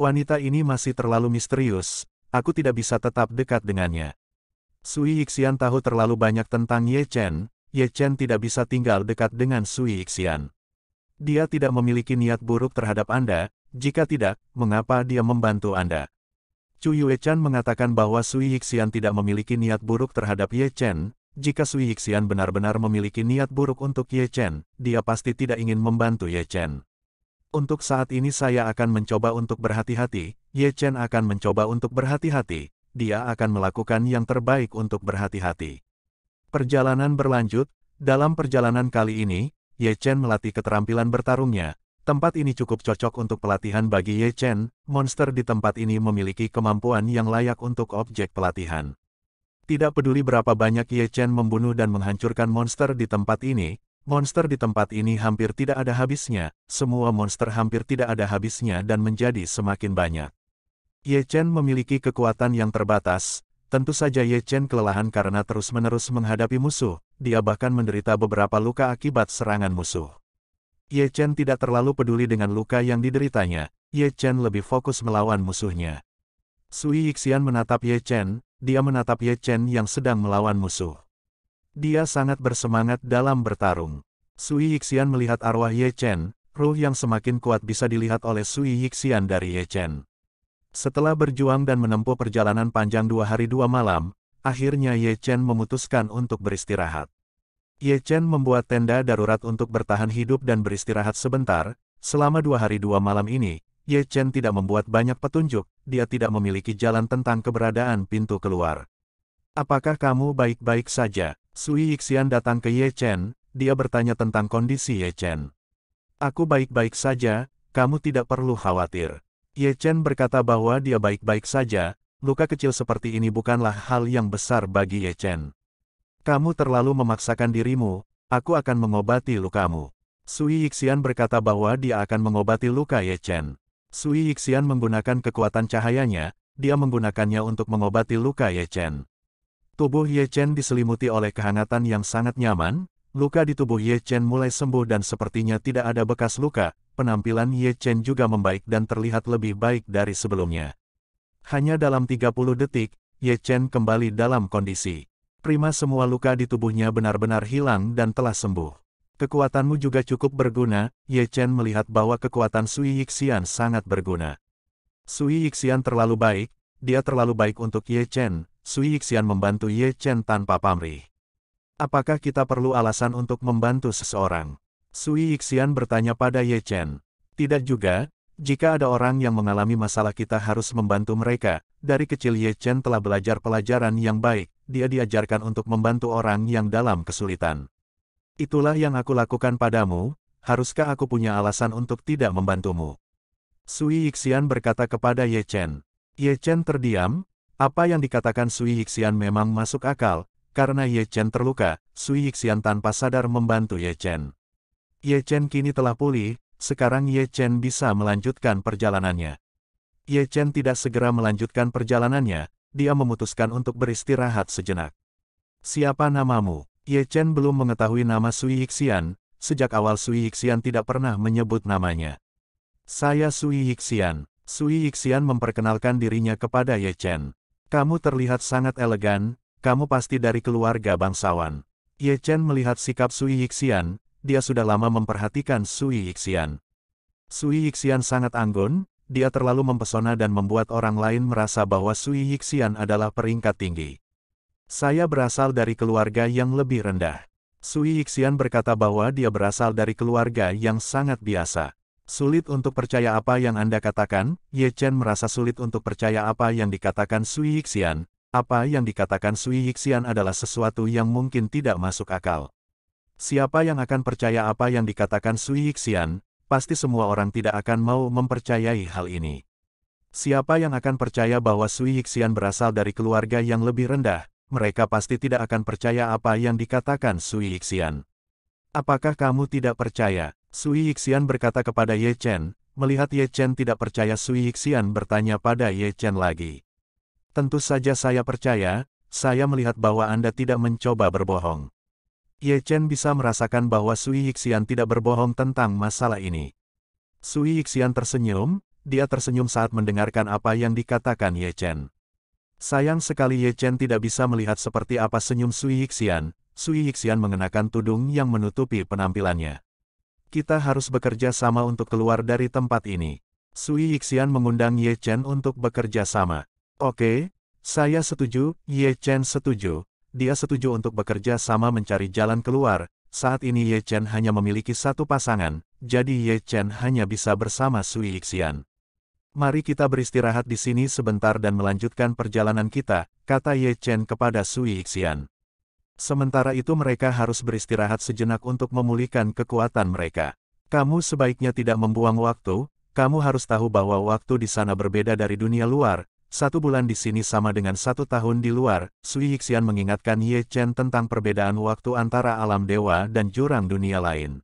S1: Wanita ini masih terlalu misterius, aku tidak bisa tetap dekat dengannya. Sui Yixian tahu terlalu banyak tentang Ye Chen, Ye Chen tidak bisa tinggal dekat dengan Sui Yixian. Dia tidak memiliki niat buruk terhadap Anda, jika tidak, mengapa dia membantu Anda? Chu Chan mengatakan bahwa Sui Yixian tidak memiliki niat buruk terhadap Ye Chen. Jika Sui Yixian benar-benar memiliki niat buruk untuk Ye Chen, dia pasti tidak ingin membantu Ye Chen. Untuk saat ini saya akan mencoba untuk berhati-hati, Ye Chen akan mencoba untuk berhati-hati, dia akan melakukan yang terbaik untuk berhati-hati. Perjalanan berlanjut, dalam perjalanan kali ini, Ye Chen melatih keterampilan bertarungnya, tempat ini cukup cocok untuk pelatihan bagi Ye Chen, monster di tempat ini memiliki kemampuan yang layak untuk objek pelatihan. Tidak peduli berapa banyak Ye Chen membunuh dan menghancurkan monster di tempat ini, Monster di tempat ini hampir tidak ada habisnya, semua monster hampir tidak ada habisnya dan menjadi semakin banyak. Ye Chen memiliki kekuatan yang terbatas, tentu saja Ye Chen kelelahan karena terus-menerus menghadapi musuh, dia bahkan menderita beberapa luka akibat serangan musuh. Ye Chen tidak terlalu peduli dengan luka yang dideritanya, Ye Chen lebih fokus melawan musuhnya. Sui Yixian menatap Ye Chen, dia menatap Ye Chen yang sedang melawan musuh. Dia sangat bersemangat dalam bertarung. Sui Yixian melihat arwah Ye Chen, ruh yang semakin kuat bisa dilihat oleh Sui Yixian dari Ye Chen. Setelah berjuang dan menempuh perjalanan panjang dua hari dua malam, akhirnya Ye Chen memutuskan untuk beristirahat. Ye Chen membuat tenda darurat untuk bertahan hidup dan beristirahat sebentar, selama dua hari dua malam ini, Ye Chen tidak membuat banyak petunjuk, dia tidak memiliki jalan tentang keberadaan pintu keluar. Apakah kamu baik-baik saja? Sui Yixian datang ke Ye Chen, dia bertanya tentang kondisi Ye Chen. Aku baik-baik saja, kamu tidak perlu khawatir. Ye Chen berkata bahwa dia baik-baik saja, luka kecil seperti ini bukanlah hal yang besar bagi Ye Chen. Kamu terlalu memaksakan dirimu, aku akan mengobati lukamu. Sui Yixian berkata bahwa dia akan mengobati luka Ye Chen. Sui Yixian menggunakan kekuatan cahayanya, dia menggunakannya untuk mengobati luka Ye Chen. Tubuh Ye Chen diselimuti oleh kehangatan yang sangat nyaman, luka di tubuh Ye Chen mulai sembuh dan sepertinya tidak ada bekas luka, penampilan Ye Chen juga membaik dan terlihat lebih baik dari sebelumnya. Hanya dalam 30 detik, Ye Chen kembali dalam kondisi. Prima semua luka di tubuhnya benar-benar hilang dan telah sembuh. Kekuatanmu juga cukup berguna, Ye Chen melihat bahwa kekuatan Sui Yixian sangat berguna. Sui Yixian terlalu baik, dia terlalu baik untuk Ye Chen, Sui Yixian membantu Ye Chen tanpa pamrih. Apakah kita perlu alasan untuk membantu seseorang? Sui Yixian bertanya pada Ye Chen. Tidak juga, jika ada orang yang mengalami masalah kita harus membantu mereka. Dari kecil Ye Chen telah belajar pelajaran yang baik, dia diajarkan untuk membantu orang yang dalam kesulitan. Itulah yang aku lakukan padamu, haruskah aku punya alasan untuk tidak membantumu? Sui Yixian berkata kepada Ye Chen, Ye Chen terdiam, apa yang dikatakan Sui Hixian memang masuk akal, karena Ye Chen terluka, Sui Hixian tanpa sadar membantu Ye Chen. Ye Chen kini telah pulih, sekarang Ye Chen bisa melanjutkan perjalanannya. Ye Chen tidak segera melanjutkan perjalanannya, dia memutuskan untuk beristirahat sejenak. Siapa namamu? Ye Chen belum mengetahui nama Sui Hixian. sejak awal Sui Hixian tidak pernah menyebut namanya. Saya Sui Hixian. Sui Yixian memperkenalkan dirinya kepada Ye Chen. Kamu terlihat sangat elegan, kamu pasti dari keluarga bangsawan. Ye Chen melihat sikap Sui Yixian, dia sudah lama memperhatikan Sui Yixian. Sui Yixian sangat anggun, dia terlalu mempesona dan membuat orang lain merasa bahwa Sui Yixian adalah peringkat tinggi. Saya berasal dari keluarga yang lebih rendah. Sui Yixian berkata bahwa dia berasal dari keluarga yang sangat biasa. Sulit untuk percaya apa yang Anda katakan, Ye Chen merasa sulit untuk percaya apa yang dikatakan Sui Yixian. Apa yang dikatakan Sui Yixian adalah sesuatu yang mungkin tidak masuk akal. Siapa yang akan percaya apa yang dikatakan Sui Yixian, pasti semua orang tidak akan mau mempercayai hal ini. Siapa yang akan percaya bahwa Sui Yixian berasal dari keluarga yang lebih rendah, mereka pasti tidak akan percaya apa yang dikatakan Sui Yixian. Apakah kamu tidak percaya? Sui Yixian berkata kepada Ye Chen, melihat Ye Chen tidak percaya Sui Yixian bertanya pada Ye Chen lagi. Tentu saja saya percaya, saya melihat bahwa Anda tidak mencoba berbohong. Ye Chen bisa merasakan bahwa Sui Yixian tidak berbohong tentang masalah ini. Sui Yixian tersenyum, dia tersenyum saat mendengarkan apa yang dikatakan Ye Chen. Sayang sekali Ye Chen tidak bisa melihat seperti apa senyum Sui Yixian. Sui Yixian mengenakan tudung yang menutupi penampilannya. Kita harus bekerja sama untuk keluar dari tempat ini. Sui Yixian mengundang Ye Chen untuk bekerja sama. Oke, saya setuju, Ye Chen setuju. Dia setuju untuk bekerja sama mencari jalan keluar. Saat ini Ye Chen hanya memiliki satu pasangan, jadi Ye Chen hanya bisa bersama Sui Yixian. Mari kita beristirahat di sini sebentar dan melanjutkan perjalanan kita, kata Ye Chen kepada Sui Yixian. Sementara itu mereka harus beristirahat sejenak untuk memulihkan kekuatan mereka. Kamu sebaiknya tidak membuang waktu, kamu harus tahu bahwa waktu di sana berbeda dari dunia luar, satu bulan di sini sama dengan satu tahun di luar, Sui Yixian mengingatkan Ye Chen tentang perbedaan waktu antara alam dewa dan jurang dunia lain.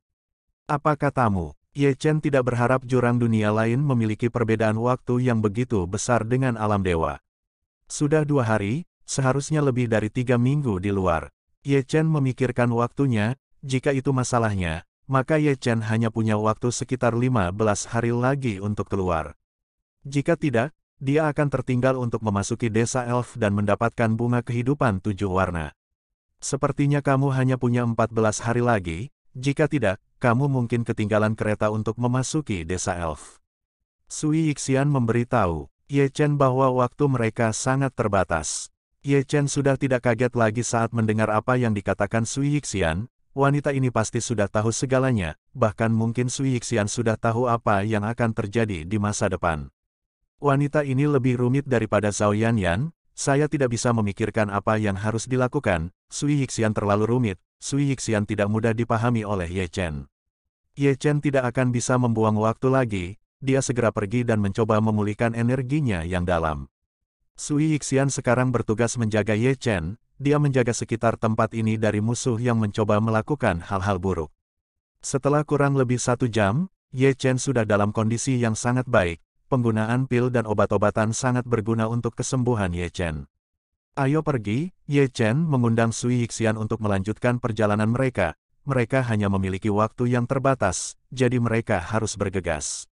S1: Apa katamu? Ye Chen tidak berharap jurang dunia lain memiliki perbedaan waktu yang begitu besar dengan alam dewa. Sudah dua hari, seharusnya lebih dari tiga minggu di luar. Ye Chen memikirkan waktunya, jika itu masalahnya, maka Ye Chen hanya punya waktu sekitar 15 hari lagi untuk keluar. Jika tidak, dia akan tertinggal untuk memasuki desa elf dan mendapatkan bunga kehidupan tujuh warna. Sepertinya kamu hanya punya 14 hari lagi, jika tidak, kamu mungkin ketinggalan kereta untuk memasuki desa elf. Sui Yixian memberitahu Ye Chen bahwa waktu mereka sangat terbatas. Ye Chen sudah tidak kaget lagi saat mendengar apa yang dikatakan Sui Yixian, wanita ini pasti sudah tahu segalanya, bahkan mungkin Sui Yixian sudah tahu apa yang akan terjadi di masa depan. Wanita ini lebih rumit daripada Zhao Yan Yan, saya tidak bisa memikirkan apa yang harus dilakukan, Sui Yixian terlalu rumit, Sui Yixian tidak mudah dipahami oleh Ye Chen. Ye Chen tidak akan bisa membuang waktu lagi, dia segera pergi dan mencoba memulihkan energinya yang dalam. Sui Yixian sekarang bertugas menjaga Ye Chen, dia menjaga sekitar tempat ini dari musuh yang mencoba melakukan hal-hal buruk. Setelah kurang lebih satu jam, Ye Chen sudah dalam kondisi yang sangat baik, penggunaan pil dan obat-obatan sangat berguna untuk kesembuhan Ye Chen. Ayo pergi, Ye Chen mengundang Sui Yixian untuk melanjutkan perjalanan mereka, mereka hanya memiliki waktu yang terbatas, jadi mereka harus bergegas.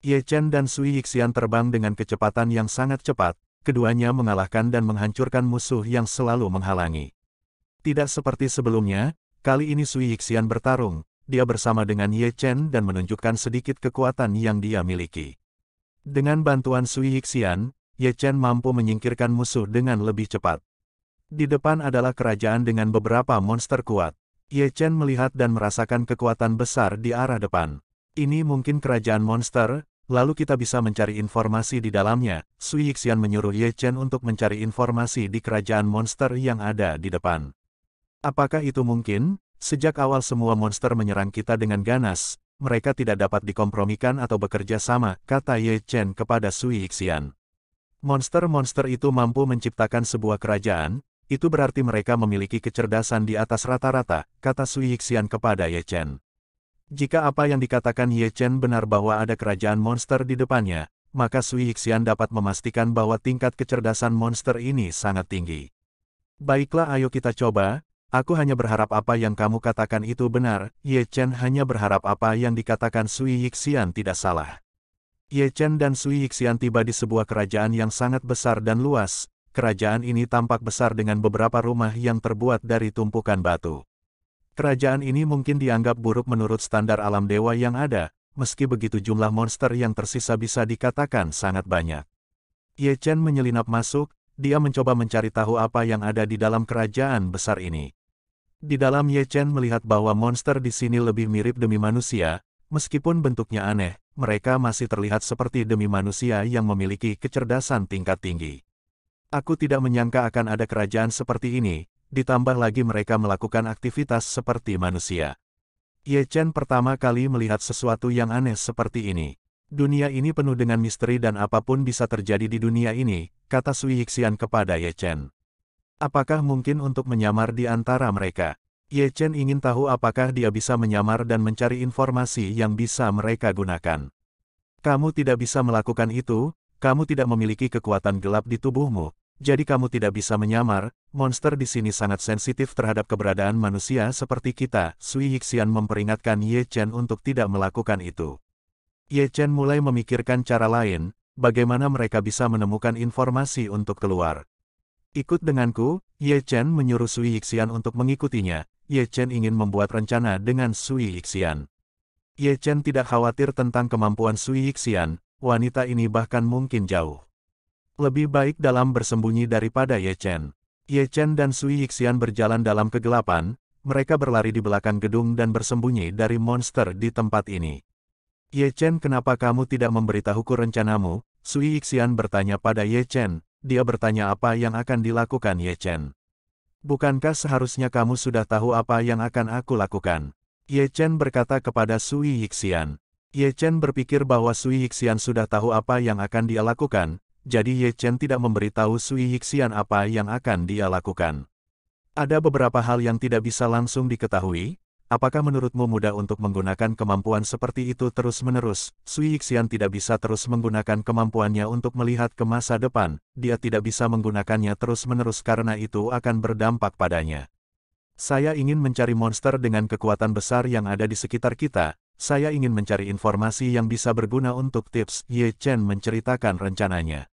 S1: Ye Chen dan Sui Yixian terbang dengan kecepatan yang sangat cepat, keduanya mengalahkan dan menghancurkan musuh yang selalu menghalangi. Tidak seperti sebelumnya, kali ini Sui Yixian bertarung, dia bersama dengan Ye Chen dan menunjukkan sedikit kekuatan yang dia miliki. Dengan bantuan Sui Yixian, Ye Chen mampu menyingkirkan musuh dengan lebih cepat. Di depan adalah kerajaan dengan beberapa monster kuat. Ye Chen melihat dan merasakan kekuatan besar di arah depan. Ini mungkin kerajaan monster, lalu kita bisa mencari informasi di dalamnya, Sui Yixian menyuruh Ye Chen untuk mencari informasi di kerajaan monster yang ada di depan. Apakah itu mungkin? Sejak awal semua monster menyerang kita dengan ganas, mereka tidak dapat dikompromikan atau bekerja sama, kata Ye Chen kepada Sui Yixian. Monster-monster itu mampu menciptakan sebuah kerajaan, itu berarti mereka memiliki kecerdasan di atas rata-rata, kata Sui Yixian kepada Ye Chen. Jika apa yang dikatakan Ye Chen benar bahwa ada kerajaan monster di depannya, maka Sui Hixian dapat memastikan bahwa tingkat kecerdasan monster ini sangat tinggi. Baiklah ayo kita coba, aku hanya berharap apa yang kamu katakan itu benar, Ye Chen hanya berharap apa yang dikatakan Sui Hixian tidak salah. Ye Chen dan Sui Hixian tiba di sebuah kerajaan yang sangat besar dan luas, kerajaan ini tampak besar dengan beberapa rumah yang terbuat dari tumpukan batu. Kerajaan ini mungkin dianggap buruk menurut standar alam dewa yang ada, meski begitu jumlah monster yang tersisa bisa dikatakan sangat banyak. Ye Chen menyelinap masuk, dia mencoba mencari tahu apa yang ada di dalam kerajaan besar ini. Di dalam Ye Chen melihat bahwa monster di sini lebih mirip demi manusia, meskipun bentuknya aneh, mereka masih terlihat seperti demi manusia yang memiliki kecerdasan tingkat tinggi. Aku tidak menyangka akan ada kerajaan seperti ini, ditambah lagi mereka melakukan aktivitas seperti manusia. Ye Chen pertama kali melihat sesuatu yang aneh seperti ini. Dunia ini penuh dengan misteri dan apapun bisa terjadi di dunia ini, kata Sui Yixian kepada Ye Chen. Apakah mungkin untuk menyamar di antara mereka? Ye Chen ingin tahu apakah dia bisa menyamar dan mencari informasi yang bisa mereka gunakan. Kamu tidak bisa melakukan itu, kamu tidak memiliki kekuatan gelap di tubuhmu, jadi kamu tidak bisa menyamar, monster di sini sangat sensitif terhadap keberadaan manusia seperti kita, Sui Yixian memperingatkan Ye Chen untuk tidak melakukan itu. Ye Chen mulai memikirkan cara lain, bagaimana mereka bisa menemukan informasi untuk keluar. Ikut denganku, Ye Chen menyuruh Sui Yixian untuk mengikutinya, Ye Chen ingin membuat rencana dengan Sui Yixian. Ye Chen tidak khawatir tentang kemampuan Sui Yixian, wanita ini bahkan mungkin jauh. Lebih baik dalam bersembunyi daripada Ye Chen. Ye Chen dan Sui Yixian berjalan dalam kegelapan, mereka berlari di belakang gedung dan bersembunyi dari monster di tempat ini. Ye Chen kenapa kamu tidak memberitahuku rencanamu? Sui Yixian bertanya pada Ye Chen, dia bertanya apa yang akan dilakukan Ye Chen. Bukankah seharusnya kamu sudah tahu apa yang akan aku lakukan? Ye Chen berkata kepada Sui Yixian. Ye Chen berpikir bahwa Sui Yixian sudah tahu apa yang akan dia lakukan, jadi Ye Chen tidak memberitahu Sui Hixian apa yang akan dia lakukan. Ada beberapa hal yang tidak bisa langsung diketahui, apakah menurutmu mudah untuk menggunakan kemampuan seperti itu terus-menerus? Sui Hixian tidak bisa terus menggunakan kemampuannya untuk melihat ke masa depan, dia tidak bisa menggunakannya terus-menerus karena itu akan berdampak padanya. Saya ingin mencari monster dengan kekuatan besar yang ada di sekitar kita, saya ingin mencari informasi yang bisa berguna untuk tips, Ye Chen menceritakan rencananya.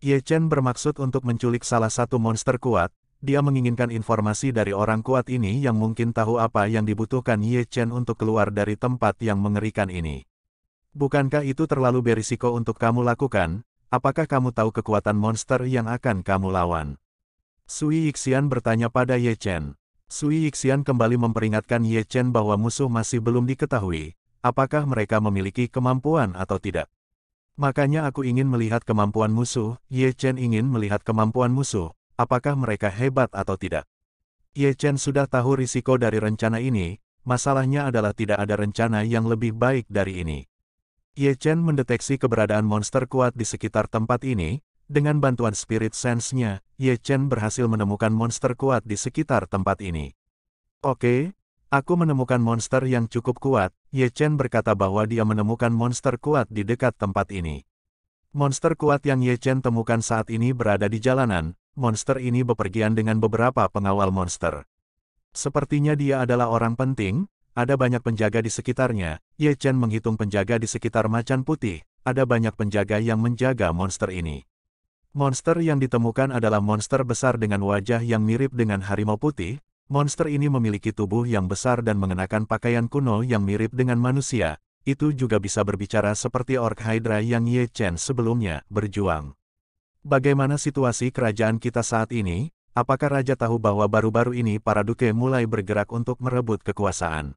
S1: Ye Chen bermaksud untuk menculik salah satu monster kuat, dia menginginkan informasi dari orang kuat ini yang mungkin tahu apa yang dibutuhkan Ye Chen untuk keluar dari tempat yang mengerikan ini. Bukankah itu terlalu berisiko untuk kamu lakukan? Apakah kamu tahu kekuatan monster yang akan kamu lawan? Sui Yixian bertanya pada Ye Chen. Sui Yixian kembali memperingatkan Ye Chen bahwa musuh masih belum diketahui, apakah mereka memiliki kemampuan atau tidak. Makanya aku ingin melihat kemampuan musuh, Ye Chen ingin melihat kemampuan musuh, apakah mereka hebat atau tidak. Ye Chen sudah tahu risiko dari rencana ini, masalahnya adalah tidak ada rencana yang lebih baik dari ini. Ye Chen mendeteksi keberadaan monster kuat di sekitar tempat ini, dengan bantuan spirit sense-nya, Ye Chen berhasil menemukan monster kuat di sekitar tempat ini. Oke, Aku menemukan monster yang cukup kuat, Ye Chen berkata bahwa dia menemukan monster kuat di dekat tempat ini. Monster kuat yang Ye Chen temukan saat ini berada di jalanan, monster ini bepergian dengan beberapa pengawal monster. Sepertinya dia adalah orang penting, ada banyak penjaga di sekitarnya, Ye Chen menghitung penjaga di sekitar macan putih, ada banyak penjaga yang menjaga monster ini. Monster yang ditemukan adalah monster besar dengan wajah yang mirip dengan harimau putih, Monster ini memiliki tubuh yang besar dan mengenakan pakaian kuno yang mirip dengan manusia, itu juga bisa berbicara seperti Orc Hydra yang Ye Chen sebelumnya berjuang. Bagaimana situasi kerajaan kita saat ini? Apakah Raja tahu bahwa baru-baru ini para duke mulai bergerak untuk merebut kekuasaan?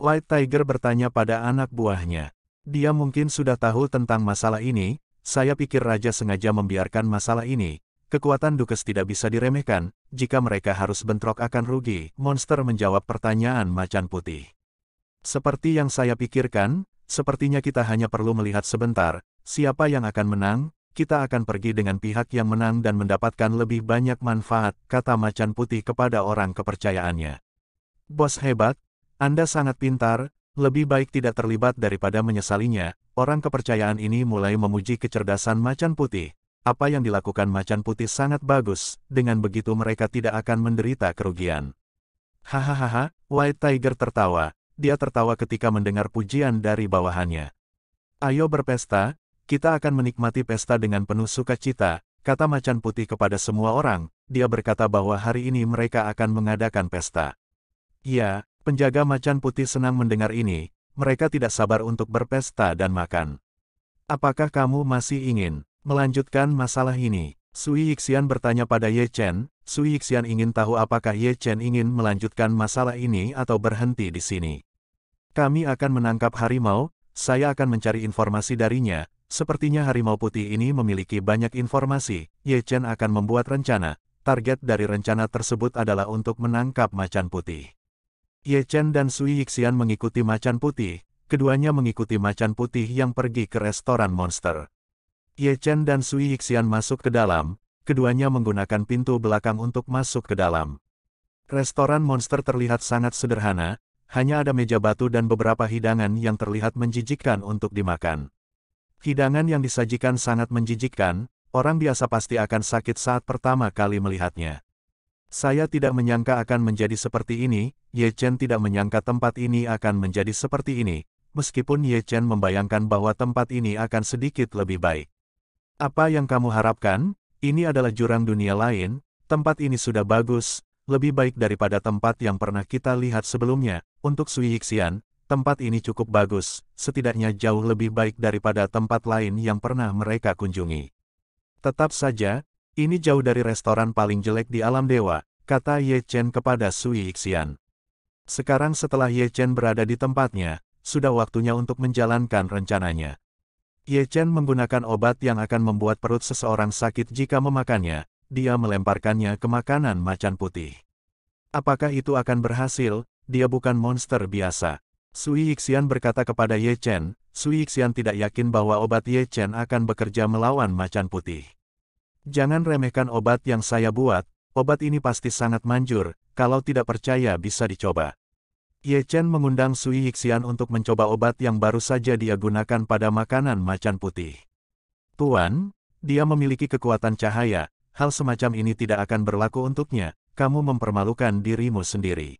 S1: White Tiger bertanya pada anak buahnya. Dia mungkin sudah tahu tentang masalah ini, saya pikir Raja sengaja membiarkan masalah ini, Kekuatan Dukes tidak bisa diremehkan, jika mereka harus bentrok akan rugi, monster menjawab pertanyaan macan putih. Seperti yang saya pikirkan, sepertinya kita hanya perlu melihat sebentar, siapa yang akan menang, kita akan pergi dengan pihak yang menang dan mendapatkan lebih banyak manfaat, kata macan putih kepada orang kepercayaannya. Bos hebat, Anda sangat pintar, lebih baik tidak terlibat daripada menyesalinya, orang kepercayaan ini mulai memuji kecerdasan macan putih, apa yang dilakukan macan putih sangat bagus, dengan begitu mereka tidak akan menderita kerugian. Hahaha, White Tiger tertawa. Dia tertawa ketika mendengar pujian dari bawahannya. Ayo berpesta, kita akan menikmati pesta dengan penuh sukacita, kata macan putih kepada semua orang. Dia berkata bahwa hari ini mereka akan mengadakan pesta. Ya, penjaga macan putih senang mendengar ini, mereka tidak sabar untuk berpesta dan makan. Apakah kamu masih ingin? Melanjutkan masalah ini, Sui Yixian bertanya pada Ye Chen, Sui Yixian ingin tahu apakah Ye Chen ingin melanjutkan masalah ini atau berhenti di sini. Kami akan menangkap harimau, saya akan mencari informasi darinya, sepertinya harimau putih ini memiliki banyak informasi, Ye Chen akan membuat rencana, target dari rencana tersebut adalah untuk menangkap macan putih. Ye Chen dan Sui Yixian mengikuti macan putih, keduanya mengikuti macan putih yang pergi ke restoran monster. Ye Chen dan Sui Yixian masuk ke dalam, keduanya menggunakan pintu belakang untuk masuk ke dalam. Restoran monster terlihat sangat sederhana, hanya ada meja batu dan beberapa hidangan yang terlihat menjijikkan untuk dimakan. Hidangan yang disajikan sangat menjijikkan, orang biasa pasti akan sakit saat pertama kali melihatnya. Saya tidak menyangka akan menjadi seperti ini, Ye Chen tidak menyangka tempat ini akan menjadi seperti ini, meskipun Ye Chen membayangkan bahwa tempat ini akan sedikit lebih baik. Apa yang kamu harapkan? Ini adalah jurang dunia lain, tempat ini sudah bagus, lebih baik daripada tempat yang pernah kita lihat sebelumnya. Untuk Sui Hixian, tempat ini cukup bagus, setidaknya jauh lebih baik daripada tempat lain yang pernah mereka kunjungi. Tetap saja, ini jauh dari restoran paling jelek di alam dewa, kata Ye Chen kepada Sui Hixian. Sekarang setelah Ye Chen berada di tempatnya, sudah waktunya untuk menjalankan rencananya. Ye Chen menggunakan obat yang akan membuat perut seseorang sakit jika memakannya, dia melemparkannya ke makanan macan putih. Apakah itu akan berhasil? Dia bukan monster biasa. Sui Yixian berkata kepada Ye Chen, Sui Yixian tidak yakin bahwa obat Ye Chen akan bekerja melawan macan putih. Jangan remehkan obat yang saya buat, obat ini pasti sangat manjur, kalau tidak percaya bisa dicoba. Ye Chen mengundang Sui Hixian untuk mencoba obat yang baru saja dia gunakan pada makanan macan putih. Tuan, dia memiliki kekuatan cahaya, hal semacam ini tidak akan berlaku untuknya, kamu mempermalukan dirimu sendiri.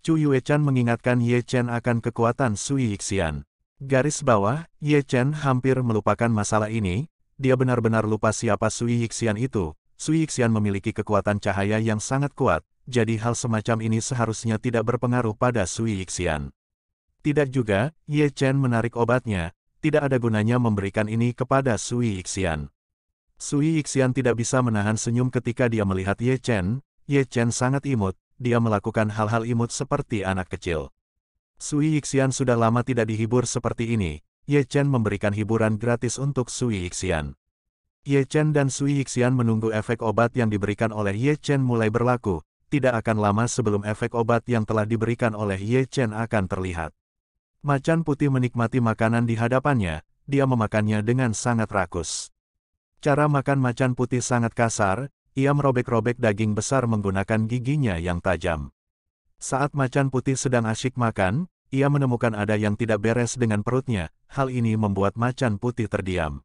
S1: Chu Yue Chen mengingatkan Ye Chen akan kekuatan Sui Hixian. Garis bawah, Ye Chen hampir melupakan masalah ini, dia benar-benar lupa siapa Sui Hixian itu. Sui Hixian memiliki kekuatan cahaya yang sangat kuat, jadi hal semacam ini seharusnya tidak berpengaruh pada Sui Yixian. Tidak juga, Ye Chen menarik obatnya, tidak ada gunanya memberikan ini kepada Sui Yixian. Sui Yixian tidak bisa menahan senyum ketika dia melihat Ye Chen, Ye Chen sangat imut, dia melakukan hal-hal imut seperti anak kecil. Sui Yixian sudah lama tidak dihibur seperti ini, Ye Chen memberikan hiburan gratis untuk Sui Yixian. Ye Chen dan Sui Yixian menunggu efek obat yang diberikan oleh Ye Chen mulai berlaku, tidak akan lama sebelum efek obat yang telah diberikan oleh Ye Chen akan terlihat. Macan putih menikmati makanan di hadapannya, dia memakannya dengan sangat rakus. Cara makan macan putih sangat kasar, ia merobek-robek daging besar menggunakan giginya yang tajam. Saat macan putih sedang asyik makan, ia menemukan ada yang tidak beres dengan perutnya, hal ini membuat macan putih terdiam.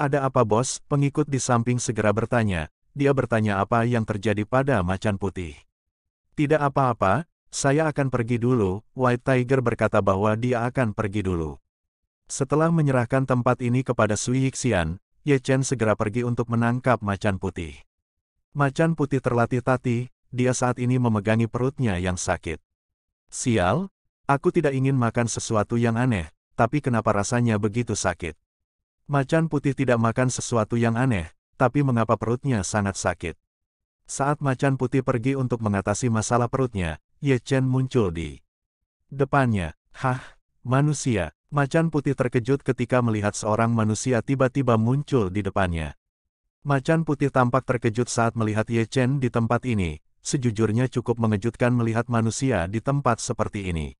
S1: Ada apa bos? Pengikut di samping segera bertanya, dia bertanya apa yang terjadi pada macan putih. Tidak apa-apa, saya akan pergi dulu, White Tiger berkata bahwa dia akan pergi dulu. Setelah menyerahkan tempat ini kepada Sui Yixian, Ye Chen segera pergi untuk menangkap macan putih. Macan putih terlatih tati, dia saat ini memegangi perutnya yang sakit. Sial, aku tidak ingin makan sesuatu yang aneh, tapi kenapa rasanya begitu sakit? Macan putih tidak makan sesuatu yang aneh, tapi mengapa perutnya sangat sakit? Saat macan putih pergi untuk mengatasi masalah perutnya, Ye Chen muncul di depannya. Hah, manusia, macan putih terkejut ketika melihat seorang manusia tiba-tiba muncul di depannya. Macan putih tampak terkejut saat melihat Ye Chen di tempat ini, sejujurnya cukup mengejutkan melihat manusia di tempat seperti ini.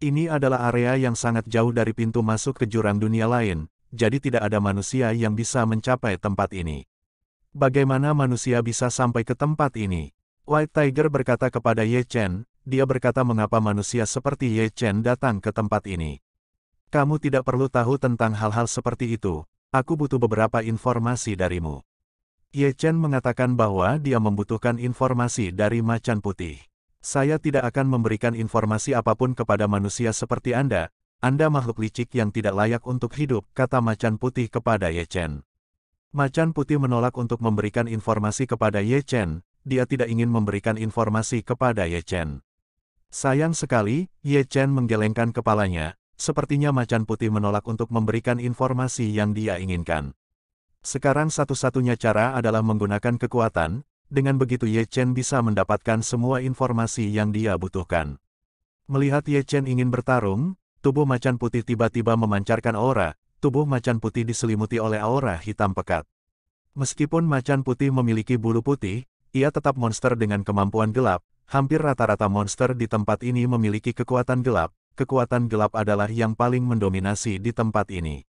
S1: Ini adalah area yang sangat jauh dari pintu masuk ke jurang dunia lain, jadi tidak ada manusia yang bisa mencapai tempat ini. Bagaimana manusia bisa sampai ke tempat ini? White Tiger berkata kepada Ye Chen, dia berkata mengapa manusia seperti Ye Chen datang ke tempat ini. Kamu tidak perlu tahu tentang hal-hal seperti itu, aku butuh beberapa informasi darimu. Ye Chen mengatakan bahwa dia membutuhkan informasi dari macan putih. Saya tidak akan memberikan informasi apapun kepada manusia seperti Anda, anda makhluk licik yang tidak layak untuk hidup, kata macan putih kepada Ye Chen. Macan putih menolak untuk memberikan informasi kepada Ye Chen, dia tidak ingin memberikan informasi kepada Ye Chen. Sayang sekali, Ye Chen menggelengkan kepalanya, sepertinya macan putih menolak untuk memberikan informasi yang dia inginkan. Sekarang satu-satunya cara adalah menggunakan kekuatan, dengan begitu Ye Chen bisa mendapatkan semua informasi yang dia butuhkan. Melihat Ye Chen ingin bertarung, tubuh macan putih tiba-tiba memancarkan aura, tubuh macan putih diselimuti oleh aura hitam pekat. Meskipun macan putih memiliki bulu putih, ia tetap monster dengan kemampuan gelap, hampir rata-rata monster di tempat ini memiliki kekuatan gelap, kekuatan gelap adalah yang paling mendominasi di tempat ini.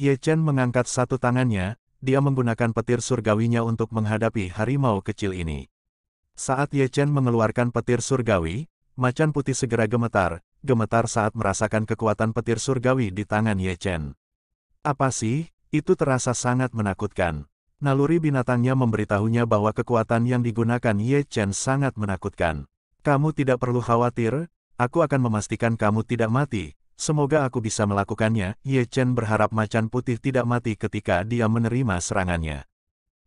S1: Ye Chen mengangkat satu tangannya, dia menggunakan petir surgawinya untuk menghadapi harimau kecil ini. Saat Ye Chen mengeluarkan petir surgawi, macan putih segera gemetar, gemetar saat merasakan kekuatan petir surgawi di tangan Ye Chen. Apa sih? Itu terasa sangat menakutkan. Naluri binatangnya memberitahunya bahwa kekuatan yang digunakan Ye Chen sangat menakutkan. Kamu tidak perlu khawatir, aku akan memastikan kamu tidak mati, Semoga aku bisa melakukannya, Ye Chen berharap macan putih tidak mati ketika dia menerima serangannya.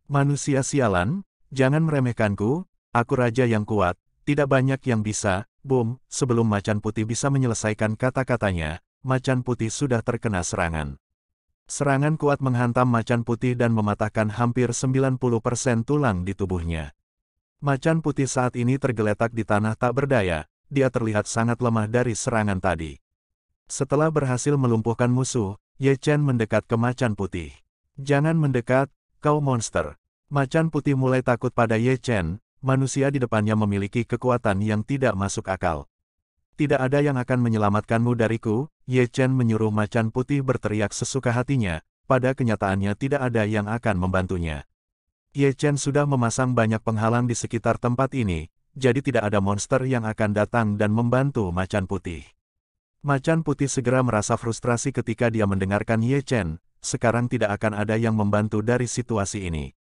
S1: Manusia sialan, jangan meremehkanku, aku raja yang kuat, tidak banyak yang bisa, boom, sebelum macan putih bisa menyelesaikan kata-katanya, macan putih sudah terkena serangan. Serangan kuat menghantam macan putih dan mematahkan hampir 90% tulang di tubuhnya. Macan putih saat ini tergeletak di tanah tak berdaya, dia terlihat sangat lemah dari serangan tadi. Setelah berhasil melumpuhkan musuh, Ye Chen mendekat ke macan putih. Jangan mendekat, kau monster. Macan putih mulai takut pada Ye Chen, manusia di depannya memiliki kekuatan yang tidak masuk akal. Tidak ada yang akan menyelamatkanmu dariku, Ye Chen menyuruh macan putih berteriak sesuka hatinya, pada kenyataannya tidak ada yang akan membantunya. Ye Chen sudah memasang banyak penghalang di sekitar tempat ini, jadi tidak ada monster yang akan datang dan membantu macan putih. Macan putih segera merasa frustrasi ketika dia mendengarkan Ye Chen, sekarang tidak akan ada yang membantu dari situasi ini.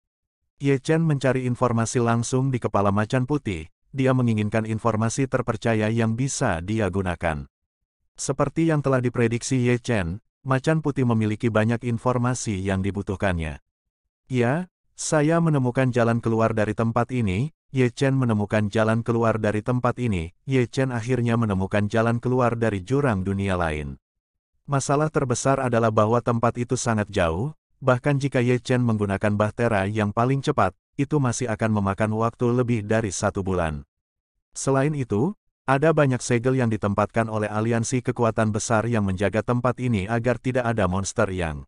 S1: Ye Chen mencari informasi langsung di kepala macan putih, dia menginginkan informasi terpercaya yang bisa dia gunakan. Seperti yang telah diprediksi Ye Chen, macan putih memiliki banyak informasi yang dibutuhkannya. Ya, saya menemukan jalan keluar dari tempat ini, Ye Chen menemukan jalan keluar dari tempat ini, Ye Chen akhirnya menemukan jalan keluar dari jurang dunia lain. Masalah terbesar adalah bahwa tempat itu sangat jauh, Bahkan jika Ye Chen menggunakan bahtera yang paling cepat, itu masih akan memakan waktu lebih dari satu bulan. Selain itu, ada banyak segel yang ditempatkan oleh aliansi kekuatan besar yang menjaga tempat ini agar tidak ada monster yang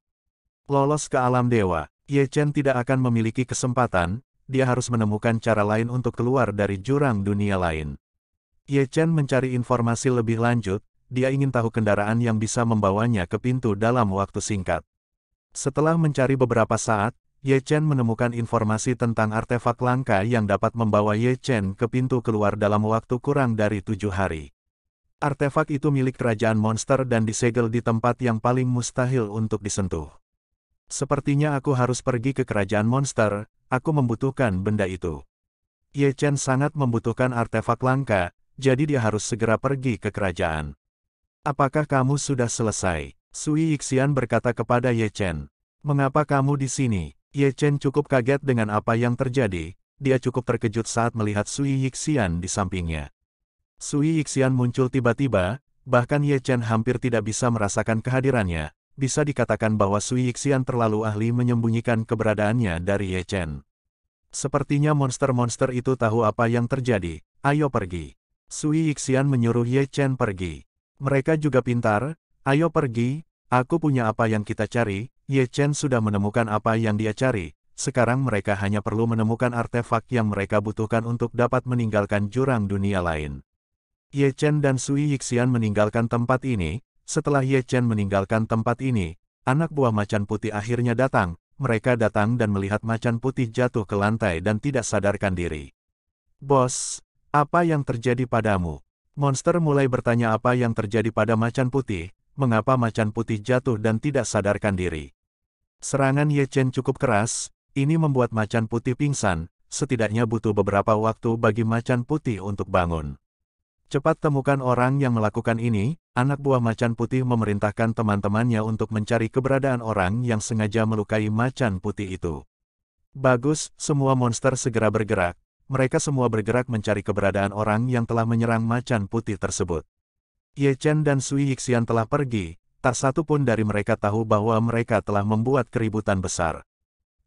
S1: lolos ke alam dewa. Ye Chen tidak akan memiliki kesempatan, dia harus menemukan cara lain untuk keluar dari jurang dunia lain. Ye Chen mencari informasi lebih lanjut, dia ingin tahu kendaraan yang bisa membawanya ke pintu dalam waktu singkat. Setelah mencari beberapa saat, Ye Chen menemukan informasi tentang artefak langka yang dapat membawa Ye Chen ke pintu keluar dalam waktu kurang dari tujuh hari. Artefak itu milik kerajaan monster dan disegel di tempat yang paling mustahil untuk disentuh. Sepertinya aku harus pergi ke kerajaan monster, aku membutuhkan benda itu. Ye Chen sangat membutuhkan artefak langka, jadi dia harus segera pergi ke kerajaan. Apakah kamu sudah selesai? Sui Yixian berkata kepada Ye Chen. Mengapa kamu di sini? Ye Chen cukup kaget dengan apa yang terjadi. Dia cukup terkejut saat melihat Sui Yixian di sampingnya. Sui Yixian muncul tiba-tiba, bahkan Ye Chen hampir tidak bisa merasakan kehadirannya. Bisa dikatakan bahwa Sui Yixian terlalu ahli menyembunyikan keberadaannya dari Ye Chen. Sepertinya monster-monster itu tahu apa yang terjadi. Ayo pergi. Sui Yixian menyuruh Ye Chen pergi. Mereka juga pintar, Ayo pergi, aku punya apa yang kita cari, Ye Chen sudah menemukan apa yang dia cari, sekarang mereka hanya perlu menemukan artefak yang mereka butuhkan untuk dapat meninggalkan jurang dunia lain. Ye Chen dan Sui Yixian meninggalkan tempat ini, setelah Ye Chen meninggalkan tempat ini, anak buah macan putih akhirnya datang, mereka datang dan melihat macan putih jatuh ke lantai dan tidak sadarkan diri. Bos, apa yang terjadi padamu? Monster mulai bertanya apa yang terjadi pada macan putih, mengapa macan putih jatuh dan tidak sadarkan diri. Serangan Ye Chen cukup keras, ini membuat macan putih pingsan, setidaknya butuh beberapa waktu bagi macan putih untuk bangun. Cepat temukan orang yang melakukan ini, anak buah macan putih memerintahkan teman-temannya untuk mencari keberadaan orang yang sengaja melukai macan putih itu. Bagus, semua monster segera bergerak, mereka semua bergerak mencari keberadaan orang yang telah menyerang macan putih tersebut. Ye Chen dan Sui Yixian telah pergi, tak satu pun dari mereka tahu bahwa mereka telah membuat keributan besar.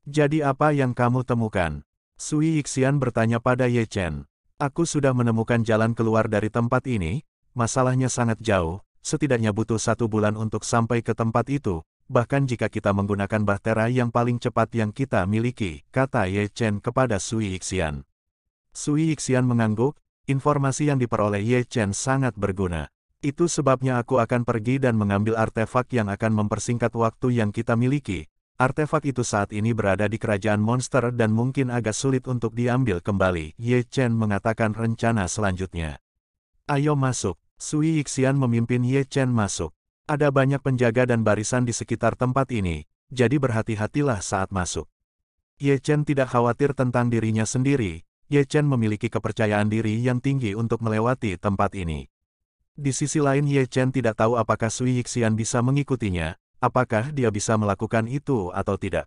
S1: Jadi apa yang kamu temukan? Sui Yixian bertanya pada Ye Chen. Aku sudah menemukan jalan keluar dari tempat ini, masalahnya sangat jauh, setidaknya butuh satu bulan untuk sampai ke tempat itu, bahkan jika kita menggunakan bahtera yang paling cepat yang kita miliki, kata Ye Chen kepada Sui Yixian. Sui Yixian mengangguk, informasi yang diperoleh Ye Chen sangat berguna. Itu sebabnya aku akan pergi dan mengambil artefak yang akan mempersingkat waktu yang kita miliki. Artefak itu saat ini berada di kerajaan monster dan mungkin agak sulit untuk diambil kembali, Ye Chen mengatakan rencana selanjutnya. Ayo masuk. Sui Yixian memimpin Ye Chen masuk. Ada banyak penjaga dan barisan di sekitar tempat ini, jadi berhati-hatilah saat masuk. Ye Chen tidak khawatir tentang dirinya sendiri, Ye Chen memiliki kepercayaan diri yang tinggi untuk melewati tempat ini. Di sisi lain Ye Chen tidak tahu apakah Sui Yixian bisa mengikutinya, apakah dia bisa melakukan itu atau tidak.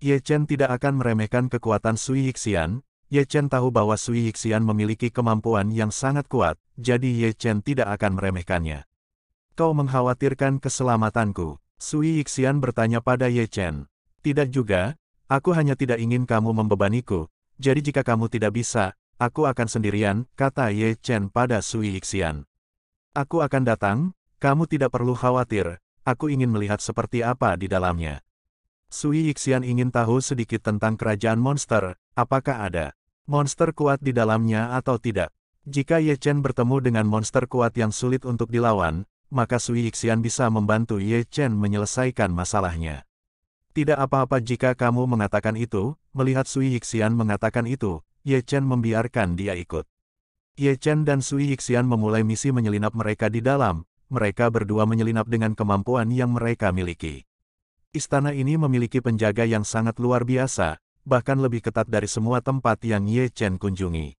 S1: Ye Chen tidak akan meremehkan kekuatan Sui Yixian, Ye Chen tahu bahwa Sui Yixian memiliki kemampuan yang sangat kuat, jadi Ye Chen tidak akan meremehkannya. Kau mengkhawatirkan keselamatanku, Sui Yixian bertanya pada Ye Chen. Tidak juga, aku hanya tidak ingin kamu membebaniku, jadi jika kamu tidak bisa, aku akan sendirian, kata Ye Chen pada Sui Yixian. Aku akan datang, kamu tidak perlu khawatir, aku ingin melihat seperti apa di dalamnya. Sui Yixian ingin tahu sedikit tentang kerajaan monster, apakah ada monster kuat di dalamnya atau tidak. Jika Ye Chen bertemu dengan monster kuat yang sulit untuk dilawan, maka Sui Yixian bisa membantu Ye Chen menyelesaikan masalahnya. Tidak apa-apa jika kamu mengatakan itu, melihat Sui Yixian mengatakan itu, Ye Chen membiarkan dia ikut. Ye Chen dan Sui Yixian memulai misi menyelinap mereka di dalam, mereka berdua menyelinap dengan kemampuan yang mereka miliki. Istana ini memiliki penjaga yang sangat luar biasa, bahkan lebih ketat dari semua tempat yang Ye Chen kunjungi.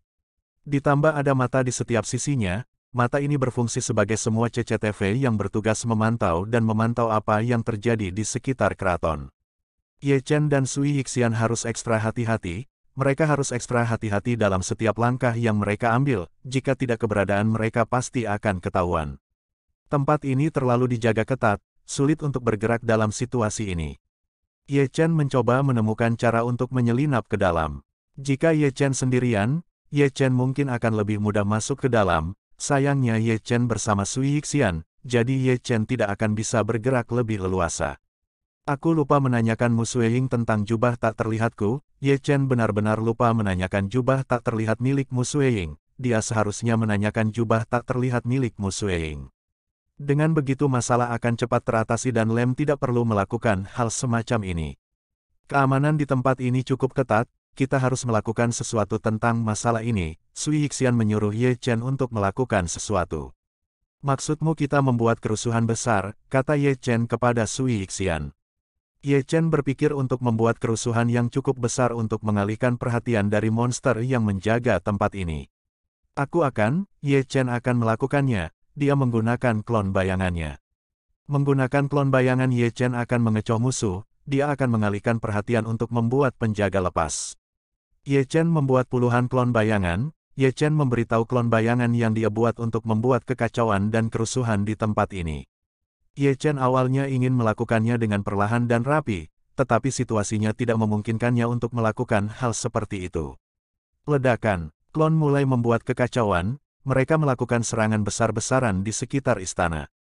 S1: Ditambah ada mata di setiap sisinya, mata ini berfungsi sebagai semua CCTV yang bertugas memantau dan memantau apa yang terjadi di sekitar keraton. Ye Chen dan Sui Yixian harus ekstra hati-hati, mereka harus ekstra hati-hati dalam setiap langkah yang mereka ambil, jika tidak keberadaan mereka pasti akan ketahuan. Tempat ini terlalu dijaga ketat, sulit untuk bergerak dalam situasi ini. Ye Chen mencoba menemukan cara untuk menyelinap ke dalam. Jika Ye Chen sendirian, Ye Chen mungkin akan lebih mudah masuk ke dalam, sayangnya Ye Chen bersama Sui Yixian, jadi Ye Chen tidak akan bisa bergerak lebih leluasa. Aku lupa menanyakan Musueing tentang jubah tak terlihatku, Ye Chen benar-benar lupa menanyakan jubah tak terlihat milik Musueing, dia seharusnya menanyakan jubah tak terlihat milik Musueing. Dengan begitu masalah akan cepat teratasi dan Lem tidak perlu melakukan hal semacam ini. Keamanan di tempat ini cukup ketat, kita harus melakukan sesuatu tentang masalah ini, Sui Hixian menyuruh Ye Chen untuk melakukan sesuatu. Maksudmu kita membuat kerusuhan besar, kata Ye Chen kepada Sui Hixian. Ye Chen berpikir untuk membuat kerusuhan yang cukup besar untuk mengalihkan perhatian dari monster yang menjaga tempat ini. Aku akan, Ye Chen akan melakukannya, dia menggunakan klon bayangannya. Menggunakan klon bayangan Ye Chen akan mengecoh musuh, dia akan mengalihkan perhatian untuk membuat penjaga lepas. Ye Chen membuat puluhan klon bayangan, Ye Chen memberitahu klon bayangan yang dia buat untuk membuat kekacauan dan kerusuhan di tempat ini. Ye Chen awalnya ingin melakukannya dengan perlahan dan rapi, tetapi situasinya tidak memungkinkannya untuk melakukan hal seperti itu. Ledakan, klon mulai membuat kekacauan, mereka melakukan serangan besar-besaran di sekitar istana.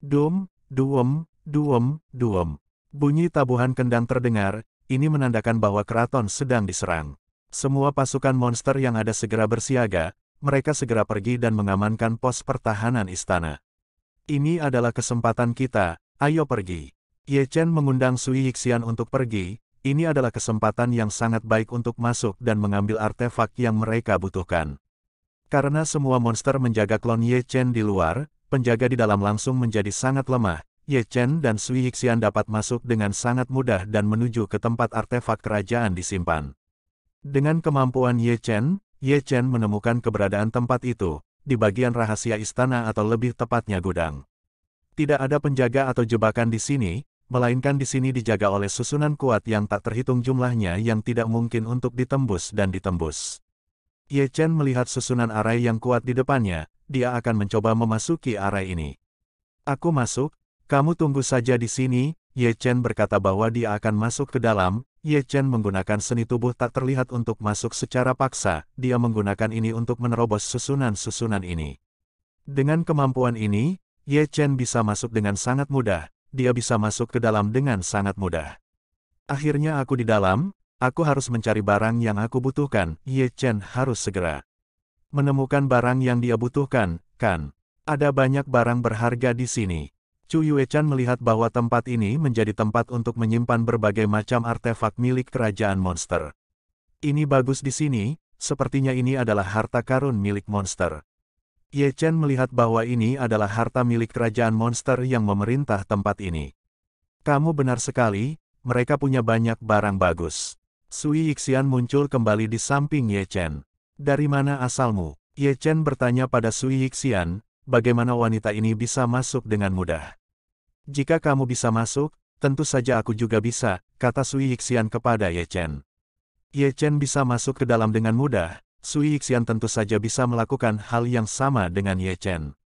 S1: Dum, duem, duem, duem. Bunyi tabuhan kendang terdengar, ini menandakan bahwa keraton sedang diserang. Semua pasukan monster yang ada segera bersiaga, mereka segera pergi dan mengamankan pos pertahanan istana. Ini adalah kesempatan kita, ayo pergi. Ye Chen mengundang Sui Yixian untuk pergi, ini adalah kesempatan yang sangat baik untuk masuk dan mengambil artefak yang mereka butuhkan. Karena semua monster menjaga klon Ye Chen di luar, penjaga di dalam langsung menjadi sangat lemah, Ye Chen dan Sui Yixian dapat masuk dengan sangat mudah dan menuju ke tempat artefak kerajaan disimpan. Dengan kemampuan Ye Chen, Ye Chen menemukan keberadaan tempat itu, di bagian rahasia istana atau lebih tepatnya gudang. Tidak ada penjaga atau jebakan di sini, melainkan di sini dijaga oleh susunan kuat yang tak terhitung jumlahnya yang tidak mungkin untuk ditembus dan ditembus. Ye Chen melihat susunan arai yang kuat di depannya, dia akan mencoba memasuki arai ini. Aku masuk, kamu tunggu saja di sini, Ye Chen berkata bahwa dia akan masuk ke dalam, Ye Chen menggunakan seni tubuh tak terlihat untuk masuk secara paksa, dia menggunakan ini untuk menerobos susunan-susunan ini. Dengan kemampuan ini, Ye Chen bisa masuk dengan sangat mudah, dia bisa masuk ke dalam dengan sangat mudah. Akhirnya aku di dalam, aku harus mencari barang yang aku butuhkan, Ye Chen harus segera. Menemukan barang yang dia butuhkan, kan? Ada banyak barang berharga di sini. Chu Yuechan melihat bahwa tempat ini menjadi tempat untuk menyimpan berbagai macam artefak milik kerajaan monster. Ini bagus di sini, sepertinya ini adalah harta karun milik monster. Ye Chen melihat bahwa ini adalah harta milik kerajaan monster yang memerintah tempat ini. Kamu benar sekali, mereka punya banyak barang bagus. Sui Yixian muncul kembali di samping Ye Chen. Dari mana asalmu? Ye Chen bertanya pada Sui Yixian, bagaimana wanita ini bisa masuk dengan mudah. Jika kamu bisa masuk, tentu saja aku juga bisa, kata Sui Yixian kepada Ye Chen. Ye Chen bisa masuk ke dalam dengan mudah, Sui Yixian tentu saja bisa melakukan hal yang sama dengan Ye Chen.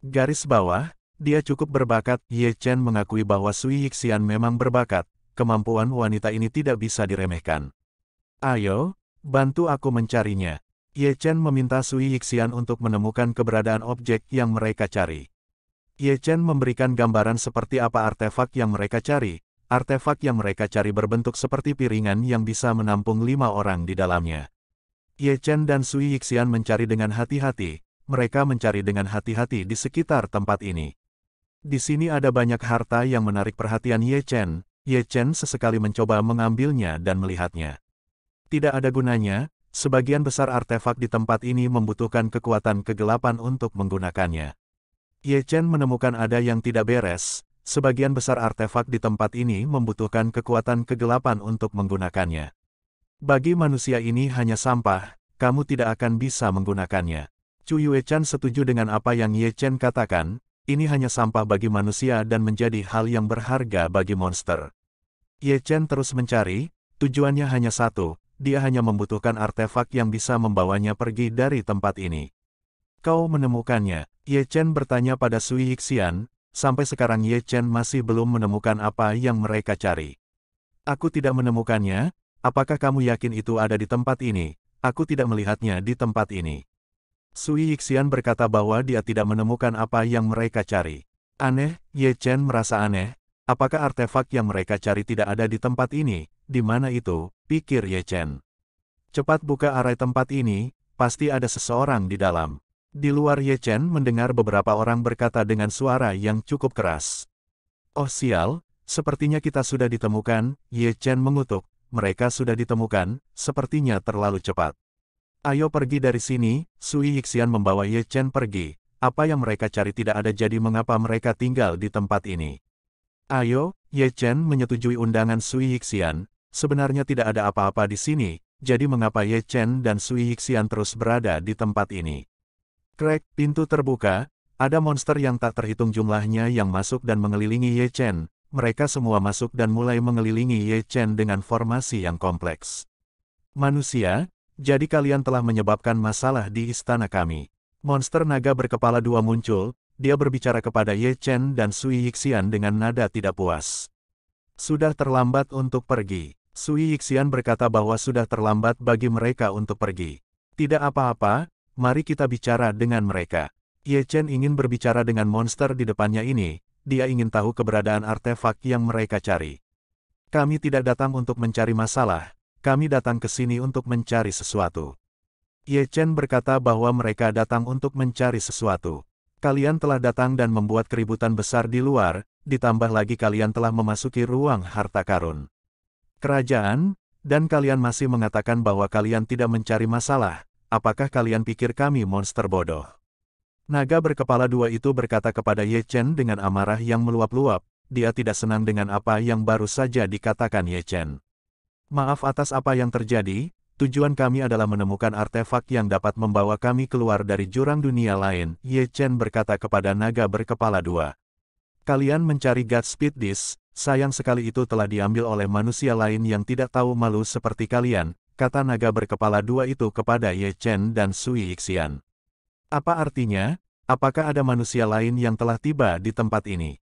S1: Garis bawah, dia cukup berbakat, Ye Chen mengakui bahwa Sui Yixian memang berbakat, kemampuan wanita ini tidak bisa diremehkan. Ayo, bantu aku mencarinya. Ye Chen meminta Sui Yixian untuk menemukan keberadaan objek yang mereka cari. Ye Chen memberikan gambaran seperti apa artefak yang mereka cari. Artefak yang mereka cari berbentuk seperti piringan yang bisa menampung lima orang di dalamnya. Ye Chen dan Sui Yixian mencari dengan hati-hati, mereka mencari dengan hati-hati di sekitar tempat ini. Di sini ada banyak harta yang menarik perhatian Ye Chen, Ye Chen sesekali mencoba mengambilnya dan melihatnya. Tidak ada gunanya, sebagian besar artefak di tempat ini membutuhkan kekuatan kegelapan untuk menggunakannya. Ye Chen menemukan ada yang tidak beres, sebagian besar artefak di tempat ini membutuhkan kekuatan kegelapan untuk menggunakannya. Bagi manusia ini hanya sampah, kamu tidak akan bisa menggunakannya. Chu Chen setuju dengan apa yang Ye Chen katakan, ini hanya sampah bagi manusia dan menjadi hal yang berharga bagi monster. Ye Chen terus mencari, tujuannya hanya satu, dia hanya membutuhkan artefak yang bisa membawanya pergi dari tempat ini. Kau menemukannya, Ye Chen bertanya pada Sui Yixian, sampai sekarang Ye Chen masih belum menemukan apa yang mereka cari. Aku tidak menemukannya, apakah kamu yakin itu ada di tempat ini? Aku tidak melihatnya di tempat ini. Sui Yixian berkata bahwa dia tidak menemukan apa yang mereka cari. Aneh, Ye Chen merasa aneh, apakah artefak yang mereka cari tidak ada di tempat ini? Di mana itu? pikir Ye Chen. Cepat buka arai tempat ini, pasti ada seseorang di dalam. Di luar Ye Chen mendengar beberapa orang berkata dengan suara yang cukup keras. Oh sial, sepertinya kita sudah ditemukan, Ye Chen mengutuk, mereka sudah ditemukan, sepertinya terlalu cepat. Ayo pergi dari sini, Sui Yixian membawa Ye Chen pergi, apa yang mereka cari tidak ada jadi mengapa mereka tinggal di tempat ini. Ayo, Ye Chen menyetujui undangan Sui Yixian, sebenarnya tidak ada apa-apa di sini, jadi mengapa Ye Chen dan Sui Yixian terus berada di tempat ini? Crack, pintu terbuka, ada monster yang tak terhitung jumlahnya yang masuk dan mengelilingi Ye Chen. Mereka semua masuk dan mulai mengelilingi Ye Chen dengan formasi yang kompleks. Manusia, jadi kalian telah menyebabkan masalah di istana kami. Monster naga berkepala dua muncul, dia berbicara kepada Ye Chen dan Sui Yixian dengan nada tidak puas. Sudah terlambat untuk pergi. Sui Yixian berkata bahwa sudah terlambat bagi mereka untuk pergi. Tidak apa-apa, mari kita bicara dengan mereka. Ye Chen ingin berbicara dengan monster di depannya ini, dia ingin tahu keberadaan artefak yang mereka cari. Kami tidak datang untuk mencari masalah, kami datang ke sini untuk mencari sesuatu. Ye Chen berkata bahwa mereka datang untuk mencari sesuatu. Kalian telah datang dan membuat keributan besar di luar, ditambah lagi kalian telah memasuki ruang harta karun. Kerajaan, dan kalian masih mengatakan bahwa kalian tidak mencari masalah, apakah kalian pikir kami monster bodoh? Naga berkepala dua itu berkata kepada Ye Chen dengan amarah yang meluap-luap, dia tidak senang dengan apa yang baru saja dikatakan Ye Chen. Maaf atas apa yang terjadi, tujuan kami adalah menemukan artefak yang dapat membawa kami keluar dari jurang dunia lain, Ye Chen berkata kepada naga berkepala dua. Kalian mencari God Speed Disk, sayang sekali itu telah diambil oleh manusia lain yang tidak tahu malu seperti kalian, kata naga berkepala dua itu kepada Ye Chen dan Sui Xian. Apa artinya? Apakah ada manusia lain yang telah tiba di tempat ini?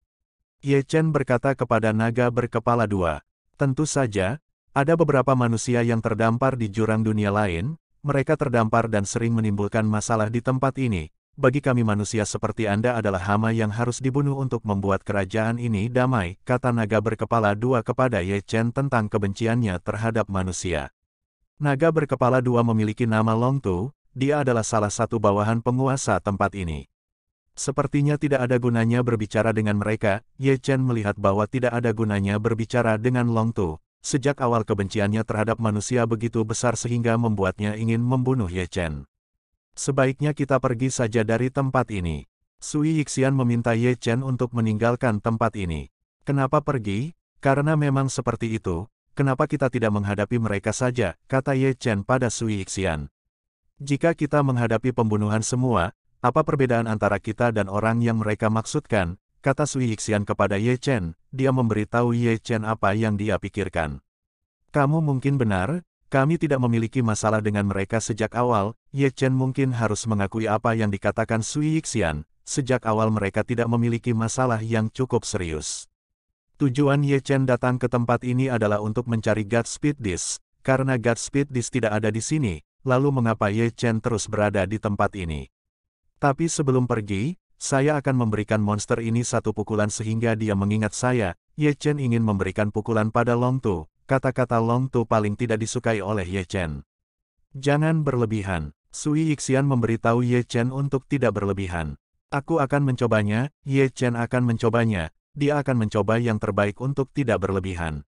S1: Ye Chen berkata kepada naga berkepala dua, Tentu saja, ada beberapa manusia yang terdampar di jurang dunia lain, mereka terdampar dan sering menimbulkan masalah di tempat ini. Bagi kami manusia seperti Anda adalah hama yang harus dibunuh untuk membuat kerajaan ini damai, kata naga berkepala dua kepada Ye Chen tentang kebenciannya terhadap manusia. Naga berkepala dua memiliki nama Long Tu. dia adalah salah satu bawahan penguasa tempat ini. Sepertinya tidak ada gunanya berbicara dengan mereka, Ye Chen melihat bahwa tidak ada gunanya berbicara dengan Long Tu. Sejak awal kebenciannya terhadap manusia begitu besar sehingga membuatnya ingin membunuh Ye Chen. Sebaiknya kita pergi saja dari tempat ini. Sui Yixian meminta Ye Chen untuk meninggalkan tempat ini. Kenapa pergi? Karena memang seperti itu, kenapa kita tidak menghadapi mereka saja, kata Ye Chen pada Sui Xian. Jika kita menghadapi pembunuhan semua, apa perbedaan antara kita dan orang yang mereka maksudkan, kata Sui Xian kepada Ye Chen, dia memberitahu Ye Chen apa yang dia pikirkan. Kamu mungkin benar, kami tidak memiliki masalah dengan mereka sejak awal, Ye Chen mungkin harus mengakui apa yang dikatakan Sui Xian, sejak awal mereka tidak memiliki masalah yang cukup serius. Tujuan Ye Chen datang ke tempat ini adalah untuk mencari Godspeed Disc. karena Godspeed Disc tidak ada di sini, lalu mengapa Ye Chen terus berada di tempat ini. Tapi sebelum pergi, saya akan memberikan monster ini satu pukulan sehingga dia mengingat saya, Ye Chen ingin memberikan pukulan pada Long Tu, kata-kata Long Tu paling tidak disukai oleh Ye Chen. Jangan berlebihan, Sui Yixian memberitahu Ye Chen untuk tidak berlebihan. Aku akan mencobanya, Ye Chen akan mencobanya, dia akan mencoba yang terbaik untuk tidak berlebihan.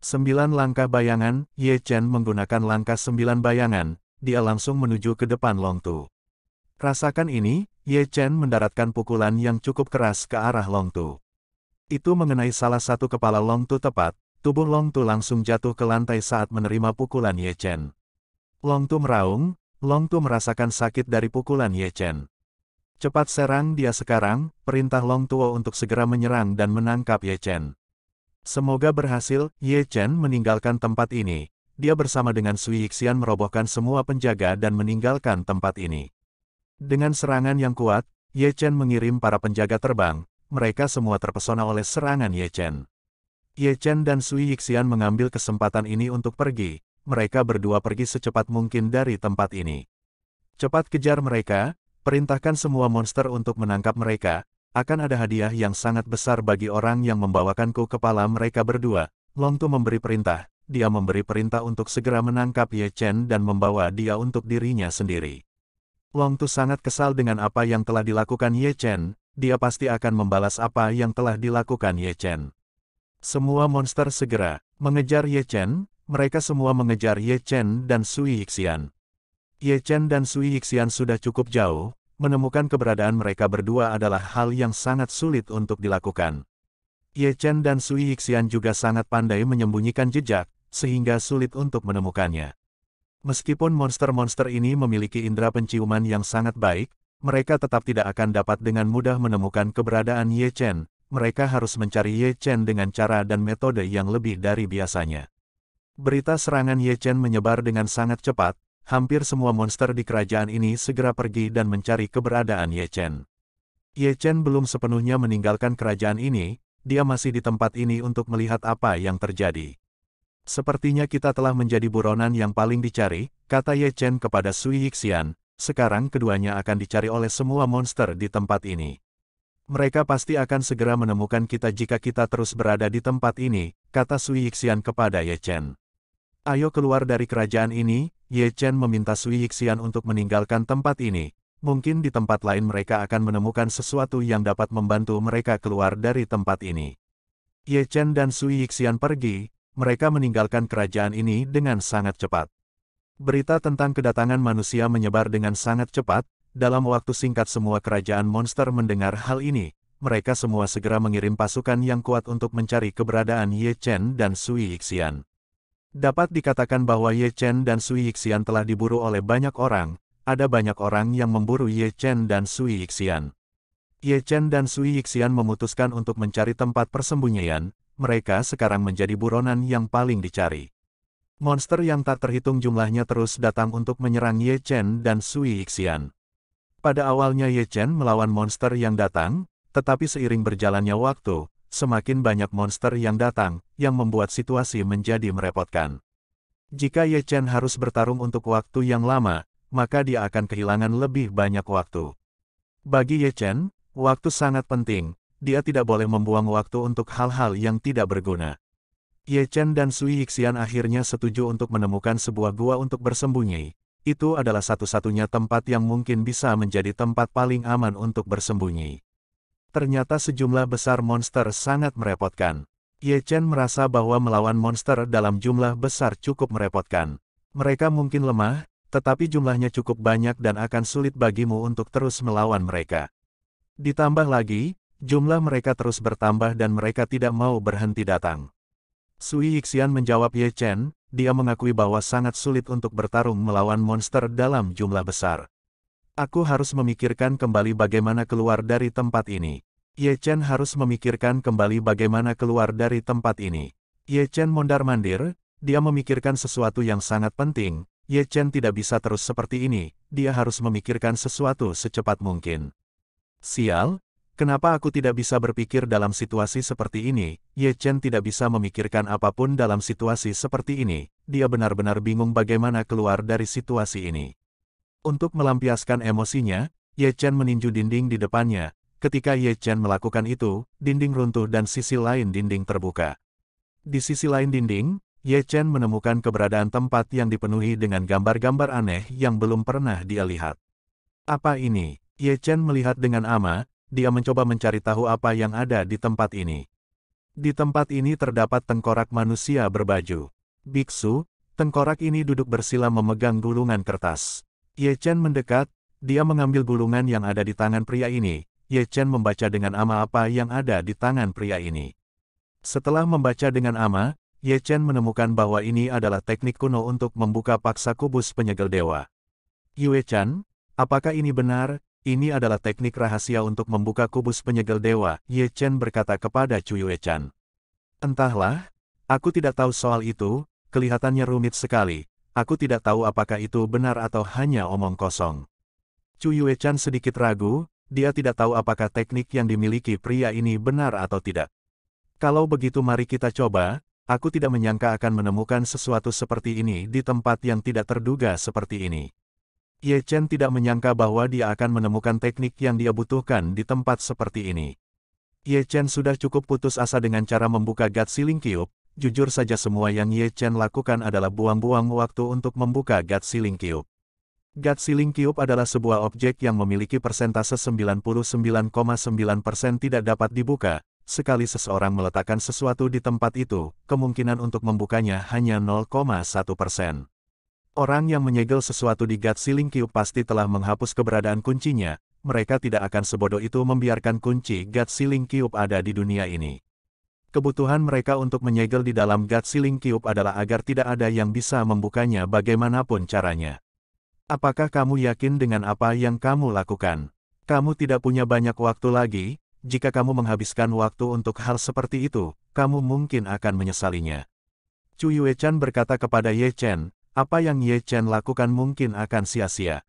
S1: Sembilan langkah bayangan, Ye Chen menggunakan langkah sembilan bayangan, dia langsung menuju ke depan Long Tu. Rasakan ini, Ye Chen mendaratkan pukulan yang cukup keras ke arah Long Tu. Itu mengenai salah satu kepala Long Tu tepat, tubuh Long Tu langsung jatuh ke lantai saat menerima pukulan Ye Chen. Long Tu meraung, Long Tu merasakan sakit dari pukulan Ye Chen. Cepat serang dia sekarang, perintah Long Tuo untuk segera menyerang dan menangkap Ye Chen. Semoga berhasil, Ye Chen meninggalkan tempat ini. Dia bersama dengan Sui Yixian merobohkan semua penjaga dan meninggalkan tempat ini. Dengan serangan yang kuat, Ye Chen mengirim para penjaga terbang, mereka semua terpesona oleh serangan Ye Chen. Ye Chen dan Sui Yixian mengambil kesempatan ini untuk pergi, mereka berdua pergi secepat mungkin dari tempat ini. Cepat kejar mereka, Perintahkan semua monster untuk menangkap mereka, akan ada hadiah yang sangat besar bagi orang yang membawakanku kepala mereka berdua. Long Tu memberi perintah, dia memberi perintah untuk segera menangkap Ye Chen dan membawa dia untuk dirinya sendiri. Long Tu sangat kesal dengan apa yang telah dilakukan Ye Chen, dia pasti akan membalas apa yang telah dilakukan Ye Chen. Semua monster segera mengejar Ye Chen, mereka semua mengejar Ye Chen dan Sui Yixian. Ye Chen dan Sui Yixian sudah cukup jauh, menemukan keberadaan mereka berdua adalah hal yang sangat sulit untuk dilakukan. Ye Chen dan Sui Yixian juga sangat pandai menyembunyikan jejak, sehingga sulit untuk menemukannya. Meskipun monster-monster ini memiliki indera penciuman yang sangat baik, mereka tetap tidak akan dapat dengan mudah menemukan keberadaan Ye Chen, mereka harus mencari Ye Chen dengan cara dan metode yang lebih dari biasanya. Berita serangan Ye Chen menyebar dengan sangat cepat, hampir semua monster di kerajaan ini segera pergi dan mencari keberadaan Ye Chen. Ye Chen belum sepenuhnya meninggalkan kerajaan ini, dia masih di tempat ini untuk melihat apa yang terjadi. Sepertinya kita telah menjadi buronan yang paling dicari, kata Ye Chen kepada Sui Yixian, sekarang keduanya akan dicari oleh semua monster di tempat ini. Mereka pasti akan segera menemukan kita jika kita terus berada di tempat ini, kata Sui Yixian kepada Ye Chen. Ayo keluar dari kerajaan ini, Ye Chen meminta Sui Yixian untuk meninggalkan tempat ini. Mungkin di tempat lain mereka akan menemukan sesuatu yang dapat membantu mereka keluar dari tempat ini. Ye Chen dan Sui Yixian pergi, mereka meninggalkan kerajaan ini dengan sangat cepat. Berita tentang kedatangan manusia menyebar dengan sangat cepat, dalam waktu singkat semua kerajaan monster mendengar hal ini, mereka semua segera mengirim pasukan yang kuat untuk mencari keberadaan Ye Chen dan Sui Yixian. Dapat dikatakan bahwa Ye Chen dan Sui Yixian telah diburu oleh banyak orang, ada banyak orang yang memburu Ye Chen dan Sui Yixian. Ye Chen dan Sui Yixian memutuskan untuk mencari tempat persembunyian, mereka sekarang menjadi buronan yang paling dicari. Monster yang tak terhitung jumlahnya terus datang untuk menyerang Ye Chen dan Sui Yixian. Pada awalnya Ye Chen melawan monster yang datang, tetapi seiring berjalannya waktu, semakin banyak monster yang datang, yang membuat situasi menjadi merepotkan. Jika Ye Chen harus bertarung untuk waktu yang lama, maka dia akan kehilangan lebih banyak waktu. Bagi Ye Chen, waktu sangat penting, dia tidak boleh membuang waktu untuk hal-hal yang tidak berguna. Ye Chen dan Sui Yixian akhirnya setuju untuk menemukan sebuah gua untuk bersembunyi. Itu adalah satu-satunya tempat yang mungkin bisa menjadi tempat paling aman untuk bersembunyi. Ternyata sejumlah besar monster sangat merepotkan. Ye Chen merasa bahwa melawan monster dalam jumlah besar cukup merepotkan. Mereka mungkin lemah, tetapi jumlahnya cukup banyak dan akan sulit bagimu untuk terus melawan mereka. Ditambah lagi, jumlah mereka terus bertambah dan mereka tidak mau berhenti datang. Sui Yixian menjawab Ye Chen, dia mengakui bahwa sangat sulit untuk bertarung melawan monster dalam jumlah besar. Aku harus memikirkan kembali bagaimana keluar dari tempat ini. Ye Chen harus memikirkan kembali bagaimana keluar dari tempat ini. Ye Chen mondar-mandir, dia memikirkan sesuatu yang sangat penting. Ye Chen tidak bisa terus seperti ini, dia harus memikirkan sesuatu secepat mungkin. Sial, kenapa aku tidak bisa berpikir dalam situasi seperti ini? Ye Chen tidak bisa memikirkan apapun dalam situasi seperti ini, dia benar-benar bingung bagaimana keluar dari situasi ini. Untuk melampiaskan emosinya, Ye Chen meninju dinding di depannya. Ketika Ye Chen melakukan itu, dinding runtuh dan sisi lain dinding terbuka. Di sisi lain dinding, Ye Chen menemukan keberadaan tempat yang dipenuhi dengan gambar-gambar aneh yang belum pernah dia lihat. Apa ini? Ye Chen melihat dengan ama, dia mencoba mencari tahu apa yang ada di tempat ini. Di tempat ini terdapat tengkorak manusia berbaju. Biksu, tengkorak ini duduk bersila memegang gulungan kertas. Ye Chen mendekat, dia mengambil gulungan yang ada di tangan pria ini. Ye Chen membaca dengan ama apa yang ada di tangan pria ini. Setelah membaca dengan ama, Ye Chen menemukan bahwa ini adalah teknik kuno untuk membuka paksa kubus penyegel dewa. Yue Chan, apakah ini benar? Ini adalah teknik rahasia untuk membuka kubus penyegel dewa, Ye Chen berkata kepada Chu Yue Chan. Entahlah, aku tidak tahu soal itu, kelihatannya rumit sekali, aku tidak tahu apakah itu benar atau hanya omong kosong. Chu Yue-chan sedikit ragu, dia tidak tahu apakah teknik yang dimiliki pria ini benar atau tidak. Kalau begitu mari kita coba, aku tidak menyangka akan menemukan sesuatu seperti ini di tempat yang tidak terduga seperti ini. Ye Chen tidak menyangka bahwa dia akan menemukan teknik yang dia butuhkan di tempat seperti ini. Ye Chen sudah cukup putus asa dengan cara membuka gat siling jujur saja semua yang Ye Chen lakukan adalah buang-buang waktu untuk membuka God Ceiling Cube. God Ceiling Cube adalah sebuah objek yang memiliki persentase 99,9% tidak dapat dibuka. Sekali seseorang meletakkan sesuatu di tempat itu, kemungkinan untuk membukanya hanya 0,1%. Orang yang menyegel sesuatu di God Ceiling Cube pasti telah menghapus keberadaan kuncinya, mereka tidak akan sebodoh itu membiarkan kunci God Ceiling Cube ada di dunia ini. Kebutuhan mereka untuk menyegel di dalam God Ceiling Cube adalah agar tidak ada yang bisa membukanya bagaimanapun caranya. Apakah kamu yakin dengan apa yang kamu lakukan? Kamu tidak punya banyak waktu lagi, jika kamu menghabiskan waktu untuk hal seperti itu, kamu mungkin akan menyesalinya. Chu Yue-chan berkata kepada Ye Chen, apa yang Ye Chen lakukan mungkin akan sia-sia.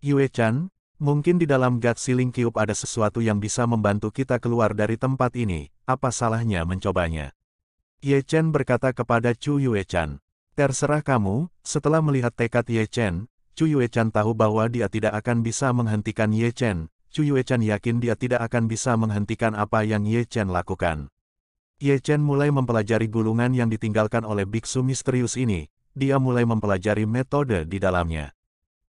S1: Yue Chan, Mungkin di dalam Gaxiling Cube ada sesuatu yang bisa membantu kita keluar dari tempat ini, apa salahnya mencobanya? Ye Chen berkata kepada Chu Yue Chan. Terserah kamu, setelah melihat tekad Ye Chen, Chu Yue Chan tahu bahwa dia tidak akan bisa menghentikan Ye Chen. Chu Yue Chan yakin dia tidak akan bisa menghentikan apa yang Ye Chen lakukan. Ye Chen mulai mempelajari gulungan yang ditinggalkan oleh biksu misterius ini, dia mulai mempelajari metode di dalamnya.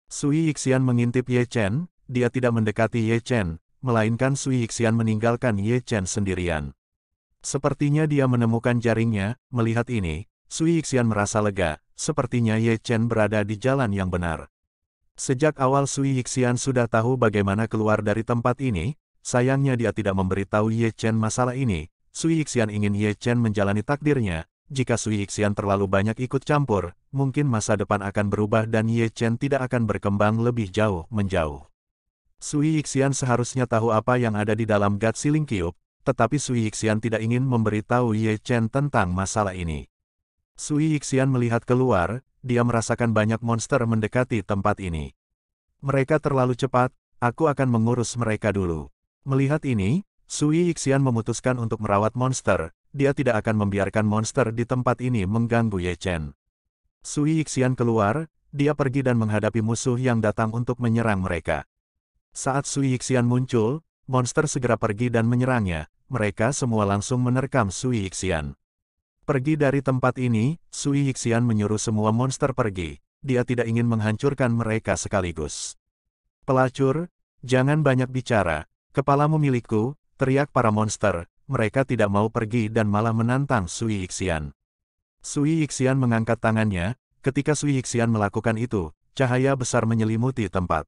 S1: Sui Yixian mengintip Ye Chen, dia tidak mendekati Ye Chen, melainkan Sui Yixian meninggalkan Ye Chen sendirian. Sepertinya dia menemukan jaringnya, melihat ini, Sui Yixian merasa lega, sepertinya Ye Chen berada di jalan yang benar. Sejak awal Sui Yixian sudah tahu bagaimana keluar dari tempat ini, sayangnya dia tidak memberitahu Ye Chen masalah ini, Sui Yixian ingin Ye Chen menjalani takdirnya, jika Sui Yixian terlalu banyak ikut campur, mungkin masa depan akan berubah dan Ye Chen tidak akan berkembang lebih jauh menjauh. Sui Yixian seharusnya tahu apa yang ada di dalam God Siling Kiup, tetapi Sui Yixian tidak ingin memberitahu Ye Chen tentang masalah ini. Sui Yixian melihat keluar, dia merasakan banyak monster mendekati tempat ini. Mereka terlalu cepat, aku akan mengurus mereka dulu. Melihat ini, Sui Yixian memutuskan untuk merawat monster, dia tidak akan membiarkan monster di tempat ini mengganggu Ye Chen. Sui Yixian keluar, dia pergi dan menghadapi musuh yang datang untuk menyerang mereka. Saat Sui Yixian muncul, monster segera pergi dan menyerangnya, mereka semua langsung menerkam Sui Yixian. Pergi dari tempat ini, Sui Yixian menyuruh semua monster pergi, dia tidak ingin menghancurkan mereka sekaligus. Pelacur, jangan banyak bicara, kepalamu milikku, teriak para monster, mereka tidak mau pergi dan malah menantang Sui Yixian. Sui Yixian mengangkat tangannya, ketika Sui Yixian melakukan itu, cahaya besar menyelimuti tempat.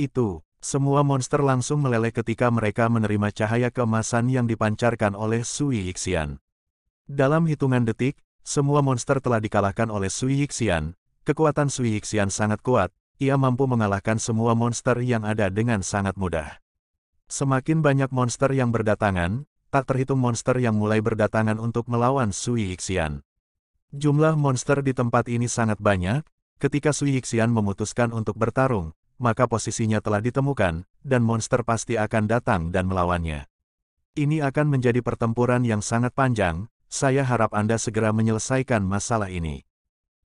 S1: Itu, semua monster langsung meleleh ketika mereka menerima cahaya keemasan yang dipancarkan oleh Sui Yixian. Dalam hitungan detik, semua monster telah dikalahkan oleh Sui Yixian. Kekuatan Sui Yixian sangat kuat, ia mampu mengalahkan semua monster yang ada dengan sangat mudah. Semakin banyak monster yang berdatangan, tak terhitung monster yang mulai berdatangan untuk melawan Sui Yixian. Jumlah monster di tempat ini sangat banyak, ketika Sui Yixian memutuskan untuk bertarung, maka posisinya telah ditemukan, dan monster pasti akan datang dan melawannya. Ini akan menjadi pertempuran yang sangat panjang, saya harap Anda segera menyelesaikan masalah ini.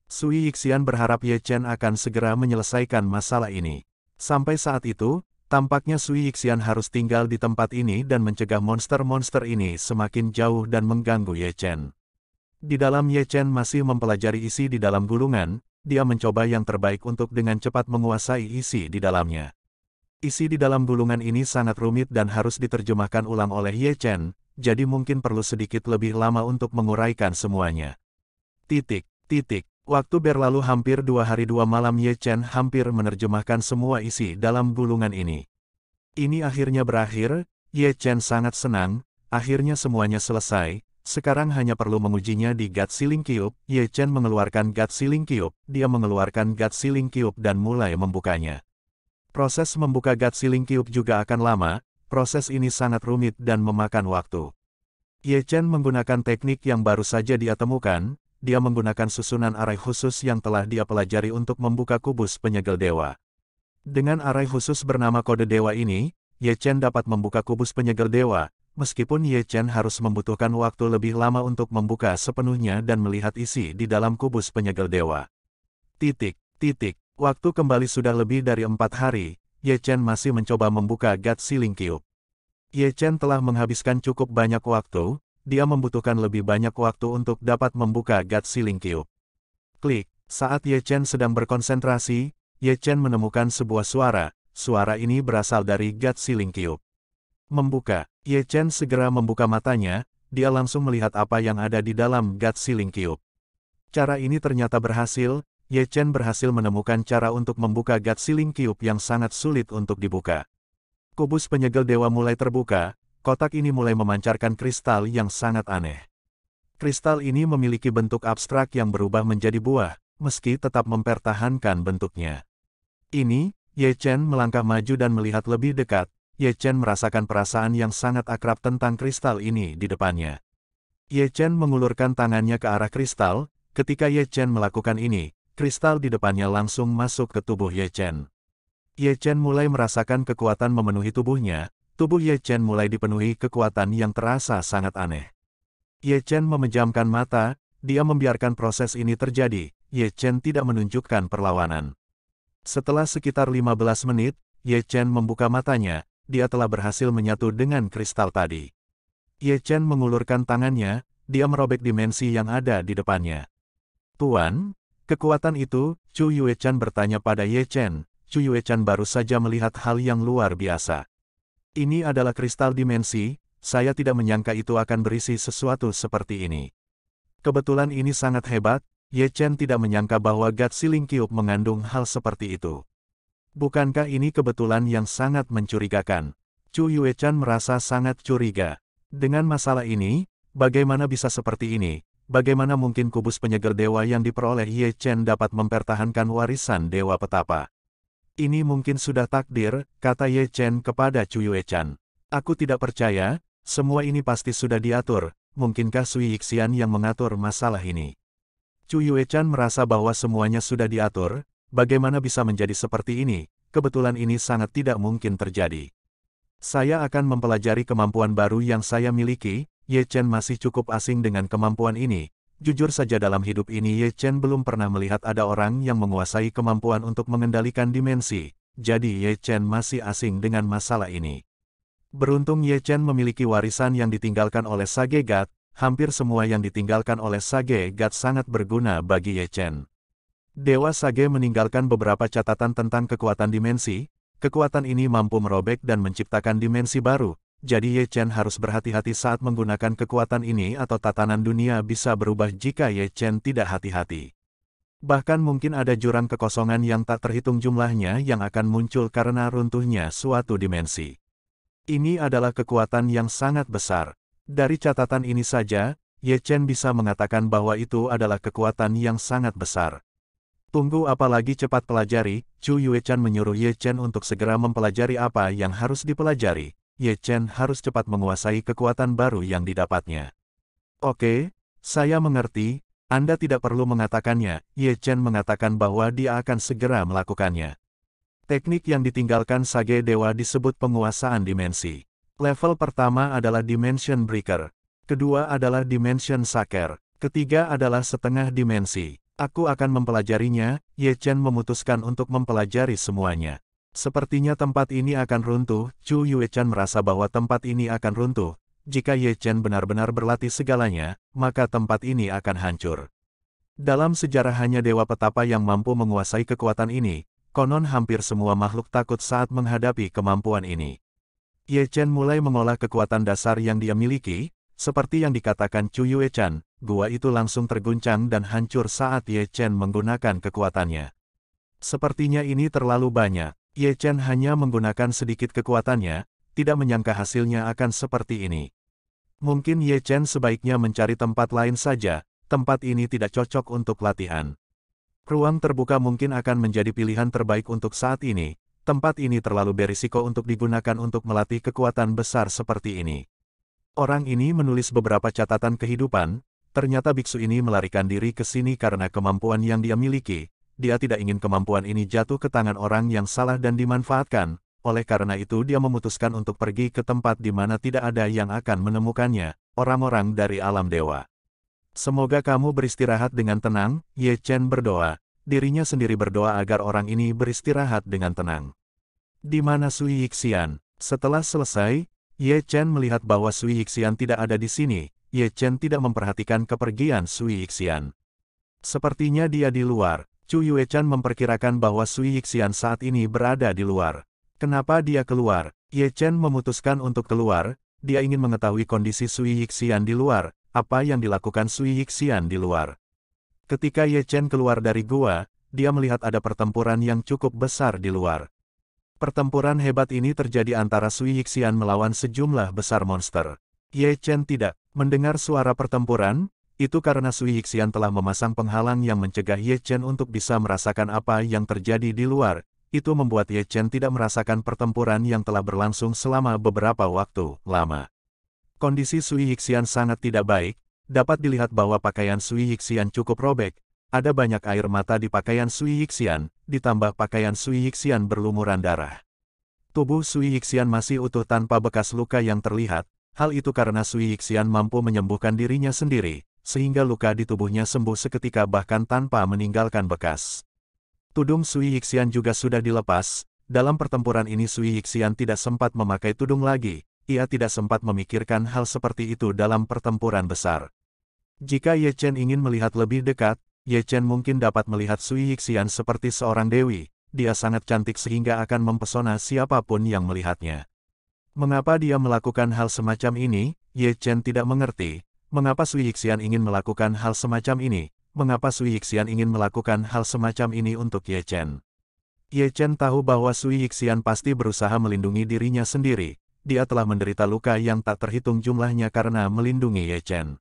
S1: Sui Yixian berharap Ye Chen akan segera menyelesaikan masalah ini. Sampai saat itu, tampaknya Sui Yixian harus tinggal di tempat ini dan mencegah monster-monster ini semakin jauh dan mengganggu Ye Chen. Di dalam Ye Chen masih mempelajari isi di dalam gulungan, dia mencoba yang terbaik untuk dengan cepat menguasai isi di dalamnya. Isi di dalam gulungan ini sangat rumit dan harus diterjemahkan ulang oleh Ye Chen, jadi mungkin perlu sedikit lebih lama untuk menguraikan semuanya. Titik, titik, waktu berlalu hampir dua hari dua malam Ye Chen hampir menerjemahkan semua isi dalam gulungan ini. Ini akhirnya berakhir, Ye Chen sangat senang, akhirnya semuanya selesai, sekarang hanya perlu mengujinya di God Ceiling Cube. Ye Chen mengeluarkan God Ceiling Cube, dia mengeluarkan God Ceiling Cube dan mulai membukanya. Proses membuka God Ceiling Cube juga akan lama, proses ini sangat rumit dan memakan waktu. Ye Chen menggunakan teknik yang baru saja dia temukan, dia menggunakan susunan arai khusus yang telah dia pelajari untuk membuka kubus penyegel dewa. Dengan arai khusus bernama kode dewa ini, Ye Chen dapat membuka kubus penyegel dewa, Meskipun Ye Chen harus membutuhkan waktu lebih lama untuk membuka sepenuhnya dan melihat isi di dalam kubus penyegel dewa. Titik, titik, waktu kembali sudah lebih dari empat hari, Ye Chen masih mencoba membuka God Ceiling Cube. Ye Chen telah menghabiskan cukup banyak waktu, dia membutuhkan lebih banyak waktu untuk dapat membuka God Ceiling Cube. Klik, saat Ye Chen sedang berkonsentrasi, Ye Chen menemukan sebuah suara, suara ini berasal dari God Ceiling Cube. Membuka, Ye Chen segera membuka matanya, dia langsung melihat apa yang ada di dalam gat siling Cube. Cara ini ternyata berhasil, Ye Chen berhasil menemukan cara untuk membuka gat siling Cube yang sangat sulit untuk dibuka. Kubus penyegel dewa mulai terbuka, kotak ini mulai memancarkan kristal yang sangat aneh. Kristal ini memiliki bentuk abstrak yang berubah menjadi buah, meski tetap mempertahankan bentuknya. Ini, Ye Chen melangkah maju dan melihat lebih dekat, Ye Chen merasakan perasaan yang sangat akrab tentang kristal ini di depannya. Ye Chen mengulurkan tangannya ke arah kristal, ketika Ye Chen melakukan ini, kristal di depannya langsung masuk ke tubuh Ye Chen. Ye Chen mulai merasakan kekuatan memenuhi tubuhnya, tubuh Ye Chen mulai dipenuhi kekuatan yang terasa sangat aneh. Ye Chen memejamkan mata, dia membiarkan proses ini terjadi, Ye Chen tidak menunjukkan perlawanan. Setelah sekitar 15 menit, Ye Chen membuka matanya, dia telah berhasil menyatu dengan kristal tadi. Ye Chen mengulurkan tangannya, dia merobek dimensi yang ada di depannya. Tuan, kekuatan itu, Chu Yue Chen bertanya pada Ye Chen, Chu Yue Chen baru saja melihat hal yang luar biasa. Ini adalah kristal dimensi, saya tidak menyangka itu akan berisi sesuatu seperti ini. Kebetulan ini sangat hebat, Ye Chen tidak menyangka bahwa Gatsi Siling mengandung hal seperti itu. Bukankah ini kebetulan yang sangat mencurigakan? Chu Yuechan merasa sangat curiga. Dengan masalah ini, bagaimana bisa seperti ini? Bagaimana mungkin kubus penyeger dewa yang diperoleh Ye Chen dapat mempertahankan warisan dewa petapa? Ini mungkin sudah takdir, kata Ye Chen kepada Chu Yuechan. Aku tidak percaya, semua ini pasti sudah diatur, mungkinkah Sui Yixian yang mengatur masalah ini? Chu Yuechan merasa bahwa semuanya sudah diatur, Bagaimana bisa menjadi seperti ini? Kebetulan ini sangat tidak mungkin terjadi. Saya akan mempelajari kemampuan baru yang saya miliki, Ye Chen masih cukup asing dengan kemampuan ini. Jujur saja dalam hidup ini Ye Chen belum pernah melihat ada orang yang menguasai kemampuan untuk mengendalikan dimensi, jadi Ye Chen masih asing dengan masalah ini. Beruntung Ye Chen memiliki warisan yang ditinggalkan oleh Sage Gat, hampir semua yang ditinggalkan oleh Sage Gat sangat berguna bagi Ye Chen. Dewa Sage meninggalkan beberapa catatan tentang kekuatan dimensi, kekuatan ini mampu merobek dan menciptakan dimensi baru, jadi Ye Chen harus berhati-hati saat menggunakan kekuatan ini atau tatanan dunia bisa berubah jika Ye Chen tidak hati-hati. Bahkan mungkin ada jurang kekosongan yang tak terhitung jumlahnya yang akan muncul karena runtuhnya suatu dimensi. Ini adalah kekuatan yang sangat besar. Dari catatan ini saja, Ye Chen bisa mengatakan bahwa itu adalah kekuatan yang sangat besar. Tunggu apalagi cepat pelajari, Chu Yuechan menyuruh Ye Chen untuk segera mempelajari apa yang harus dipelajari. Ye Chen harus cepat menguasai kekuatan baru yang didapatnya. Oke, saya mengerti, Anda tidak perlu mengatakannya, Ye Chen mengatakan bahwa dia akan segera melakukannya. Teknik yang ditinggalkan Sage Dewa disebut penguasaan dimensi. Level pertama adalah Dimension Breaker. Kedua adalah Dimension Saker. Ketiga adalah setengah dimensi. Aku akan mempelajarinya, Ye Chen memutuskan untuk mempelajari semuanya. Sepertinya tempat ini akan runtuh, Chu Yue Chen merasa bahwa tempat ini akan runtuh. Jika Ye Chen benar-benar berlatih segalanya, maka tempat ini akan hancur. Dalam sejarah hanya Dewa Petapa yang mampu menguasai kekuatan ini, konon hampir semua makhluk takut saat menghadapi kemampuan ini. Ye Chen mulai mengolah kekuatan dasar yang dia miliki, seperti yang dikatakan Chu Yue Chen, gua itu langsung terguncang dan hancur saat Ye Chen menggunakan kekuatannya. Sepertinya ini terlalu banyak, Ye Chen hanya menggunakan sedikit kekuatannya, tidak menyangka hasilnya akan seperti ini. Mungkin Ye Chen sebaiknya mencari tempat lain saja, tempat ini tidak cocok untuk latihan. Ruang terbuka mungkin akan menjadi pilihan terbaik untuk saat ini, tempat ini terlalu berisiko untuk digunakan untuk melatih kekuatan besar seperti ini. Orang ini menulis beberapa catatan kehidupan, Ternyata biksu ini melarikan diri ke sini karena kemampuan yang dia miliki, dia tidak ingin kemampuan ini jatuh ke tangan orang yang salah dan dimanfaatkan, oleh karena itu dia memutuskan untuk pergi ke tempat di mana tidak ada yang akan menemukannya, orang-orang dari alam dewa. Semoga kamu beristirahat dengan tenang, Ye Chen berdoa. Dirinya sendiri berdoa agar orang ini beristirahat dengan tenang. Di mana Sui Yixian? Setelah selesai, Ye Chen melihat bahwa Sui Yixian tidak ada di sini, Ye Chen tidak memperhatikan kepergian Sui Yixian. Sepertinya dia di luar, Chu Yue Chen memperkirakan bahwa Sui Yixian saat ini berada di luar. Kenapa dia keluar? Ye Chen memutuskan untuk keluar, dia ingin mengetahui kondisi Sui Yixian di luar, apa yang dilakukan Sui Yixian di luar. Ketika Ye Chen keluar dari gua, dia melihat ada pertempuran yang cukup besar di luar. Pertempuran hebat ini terjadi antara Sui Yixian melawan sejumlah besar monster. Ye Chen tidak mendengar suara pertempuran, itu karena Sui Yixian telah memasang penghalang yang mencegah Ye Chen untuk bisa merasakan apa yang terjadi di luar. Itu membuat Ye Chen tidak merasakan pertempuran yang telah berlangsung selama beberapa waktu lama. Kondisi Sui Yixian sangat tidak baik, dapat dilihat bahwa pakaian Sui Yixian cukup robek, ada banyak air mata di pakaian Sui Yixian, ditambah pakaian Sui Yixian berlumuran darah. Tubuh Sui Yixian masih utuh tanpa bekas luka yang terlihat, hal itu karena Sui Yixian mampu menyembuhkan dirinya sendiri, sehingga luka di tubuhnya sembuh seketika bahkan tanpa meninggalkan bekas. Tudung Sui Yixian juga sudah dilepas, dalam pertempuran ini Sui Yixian tidak sempat memakai tudung lagi, ia tidak sempat memikirkan hal seperti itu dalam pertempuran besar. Jika Ye Chen ingin melihat lebih dekat, Ye Chen mungkin dapat melihat Sui Yixian seperti seorang dewi, dia sangat cantik sehingga akan mempesona siapapun yang melihatnya. Mengapa dia melakukan hal semacam ini, Ye Chen tidak mengerti. Mengapa Sui Yixian ingin melakukan hal semacam ini? Mengapa Sui Yixian ingin melakukan hal semacam ini untuk Ye Chen? Ye Chen tahu bahwa Sui Yixian pasti berusaha melindungi dirinya sendiri. Dia telah menderita luka yang tak terhitung jumlahnya karena melindungi Ye Chen.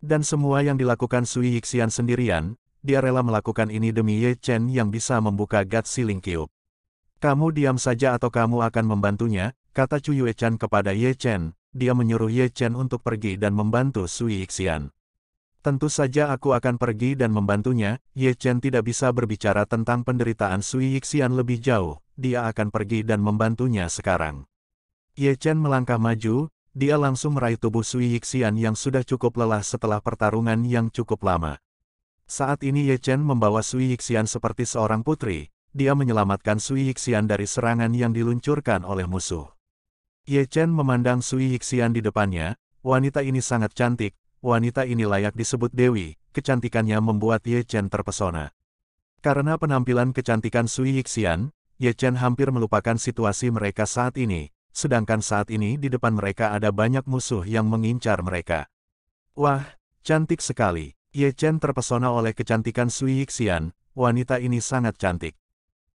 S1: Dan semua yang dilakukan Sui Yixian sendirian, dia rela melakukan ini demi Ye Chen yang bisa membuka God Ceiling Cube. Kamu diam saja atau kamu akan membantunya, kata Chu Yue Chen kepada Ye Chen, dia menyuruh Ye Chen untuk pergi dan membantu Sui Yixian. Tentu saja aku akan pergi dan membantunya, Ye Chen tidak bisa berbicara tentang penderitaan Sui Yixian lebih jauh, dia akan pergi dan membantunya sekarang. Ye Chen melangkah maju, dia langsung meraih tubuh Sui Yixian yang sudah cukup lelah setelah pertarungan yang cukup lama. Saat ini Ye Chen membawa Sui Yixian seperti seorang putri, dia menyelamatkan Sui Yixian dari serangan yang diluncurkan oleh musuh. Ye Chen memandang Sui Yixian di depannya, wanita ini sangat cantik, wanita ini layak disebut Dewi, kecantikannya membuat Ye Chen terpesona. Karena penampilan kecantikan Sui Yixian, Ye Chen hampir melupakan situasi mereka saat ini, sedangkan saat ini di depan mereka ada banyak musuh yang mengincar mereka. Wah, cantik sekali. Ye Chen terpesona oleh kecantikan Sui Yixian, wanita ini sangat cantik.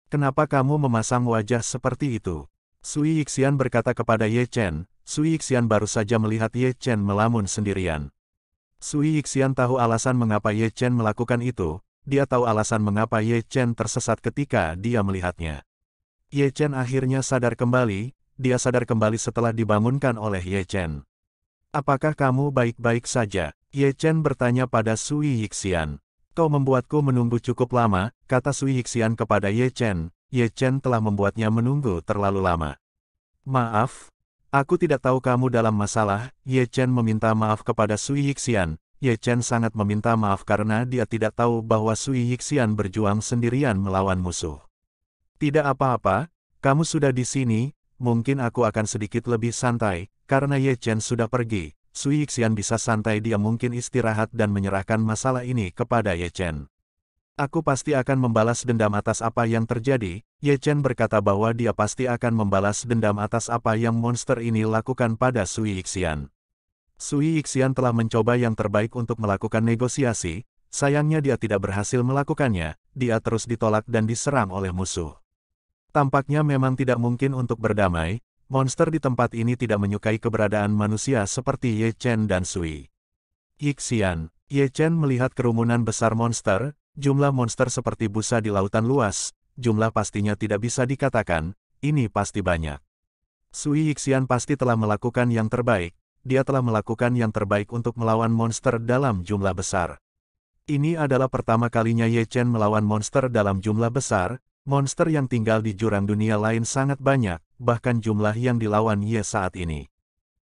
S1: Kenapa kamu memasang wajah seperti itu? Sui Yixian berkata kepada Ye Chen, Sui Yixian baru saja melihat Ye Chen melamun sendirian. Sui Yixian tahu alasan mengapa Ye Chen melakukan itu, dia tahu alasan mengapa Ye Chen tersesat ketika dia melihatnya. Ye Chen akhirnya sadar kembali, dia sadar kembali setelah dibangunkan oleh Ye Chen. Apakah kamu baik-baik saja? Ye Chen bertanya pada Sui Yixian. Kau membuatku menunggu cukup lama, kata Sui Yixian kepada Ye Chen. Ye Chen telah membuatnya menunggu terlalu lama. Maaf, aku tidak tahu kamu dalam masalah. Ye Chen meminta maaf kepada Sui Yixian. Ye Chen sangat meminta maaf karena dia tidak tahu bahwa Sui Yixian berjuang sendirian melawan musuh. Tidak apa-apa, kamu sudah di sini, mungkin aku akan sedikit lebih santai, karena Ye Chen sudah pergi, Sui Yixian bisa santai dia mungkin istirahat dan menyerahkan masalah ini kepada Ye Chen. Aku pasti akan membalas dendam atas apa yang terjadi, Ye Chen berkata bahwa dia pasti akan membalas dendam atas apa yang monster ini lakukan pada Sui Yixian. Sui Yixian telah mencoba yang terbaik untuk melakukan negosiasi, sayangnya dia tidak berhasil melakukannya, dia terus ditolak dan diserang oleh musuh. Tampaknya memang tidak mungkin untuk berdamai, monster di tempat ini tidak menyukai keberadaan manusia seperti Ye Chen dan Sui. Yixian, Ye Chen melihat kerumunan besar monster, jumlah monster seperti busa di lautan luas, jumlah pastinya tidak bisa dikatakan, ini pasti banyak. Sui Yixian pasti telah melakukan yang terbaik, dia telah melakukan yang terbaik untuk melawan monster dalam jumlah besar. Ini adalah pertama kalinya Ye Chen melawan monster dalam jumlah besar, Monster yang tinggal di jurang dunia lain sangat banyak, bahkan jumlah yang dilawan Ye saat ini.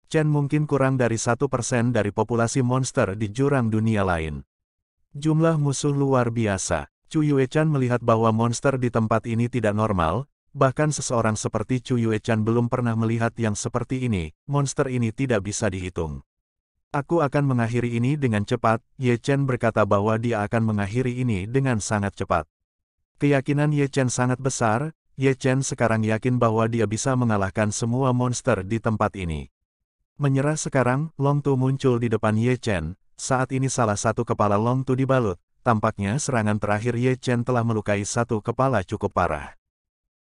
S1: Chen mungkin kurang dari satu persen dari populasi monster di jurang dunia lain. Jumlah musuh luar biasa. Chu Yue Chan melihat bahwa monster di tempat ini tidak normal, bahkan seseorang seperti Chu Yue Chan belum pernah melihat yang seperti ini, monster ini tidak bisa dihitung. Aku akan mengakhiri ini dengan cepat, Ye Chen berkata bahwa dia akan mengakhiri ini dengan sangat cepat. Keyakinan Ye Chen sangat besar, Ye Chen sekarang yakin bahwa dia bisa mengalahkan semua monster di tempat ini. Menyerah sekarang, Long Tu muncul di depan Ye Chen, saat ini salah satu kepala Long Tu dibalut, tampaknya serangan terakhir Ye Chen telah melukai satu kepala cukup parah.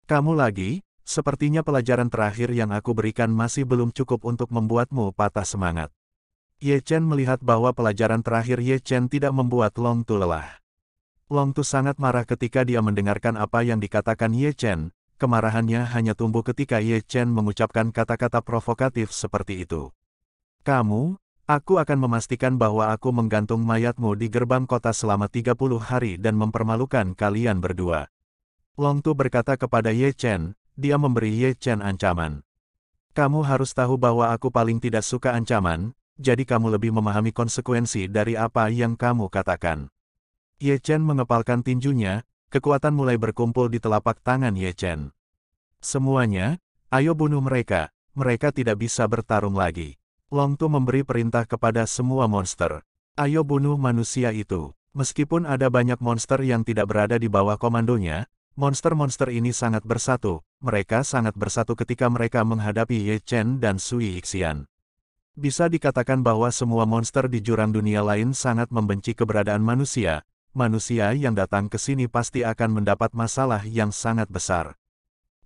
S1: Kamu lagi, sepertinya pelajaran terakhir yang aku berikan masih belum cukup untuk membuatmu patah semangat. Ye Chen melihat bahwa pelajaran terakhir Ye Chen tidak membuat Long Tu lelah. Long Tu sangat marah ketika dia mendengarkan apa yang dikatakan Ye Chen, kemarahannya hanya tumbuh ketika Ye Chen mengucapkan kata-kata provokatif seperti itu. Kamu, aku akan memastikan bahwa aku menggantung mayatmu di gerbang kota selama 30 hari dan mempermalukan kalian berdua. Long Tu berkata kepada Ye Chen, dia memberi Ye Chen ancaman. Kamu harus tahu bahwa aku paling tidak suka ancaman, jadi kamu lebih memahami konsekuensi dari apa yang kamu katakan. Ye Chen mengepalkan tinjunya, kekuatan mulai berkumpul di telapak tangan Ye Chen. Semuanya, ayo bunuh mereka, mereka tidak bisa bertarung lagi. Long Tu memberi perintah kepada semua monster. Ayo bunuh manusia itu. Meskipun ada banyak monster yang tidak berada di bawah komandonya, monster-monster ini sangat bersatu. Mereka sangat bersatu ketika mereka menghadapi Ye Chen dan Sui Ixian. Bisa dikatakan bahwa semua monster di jurang dunia lain sangat membenci keberadaan manusia, manusia yang datang ke sini pasti akan mendapat masalah yang sangat besar.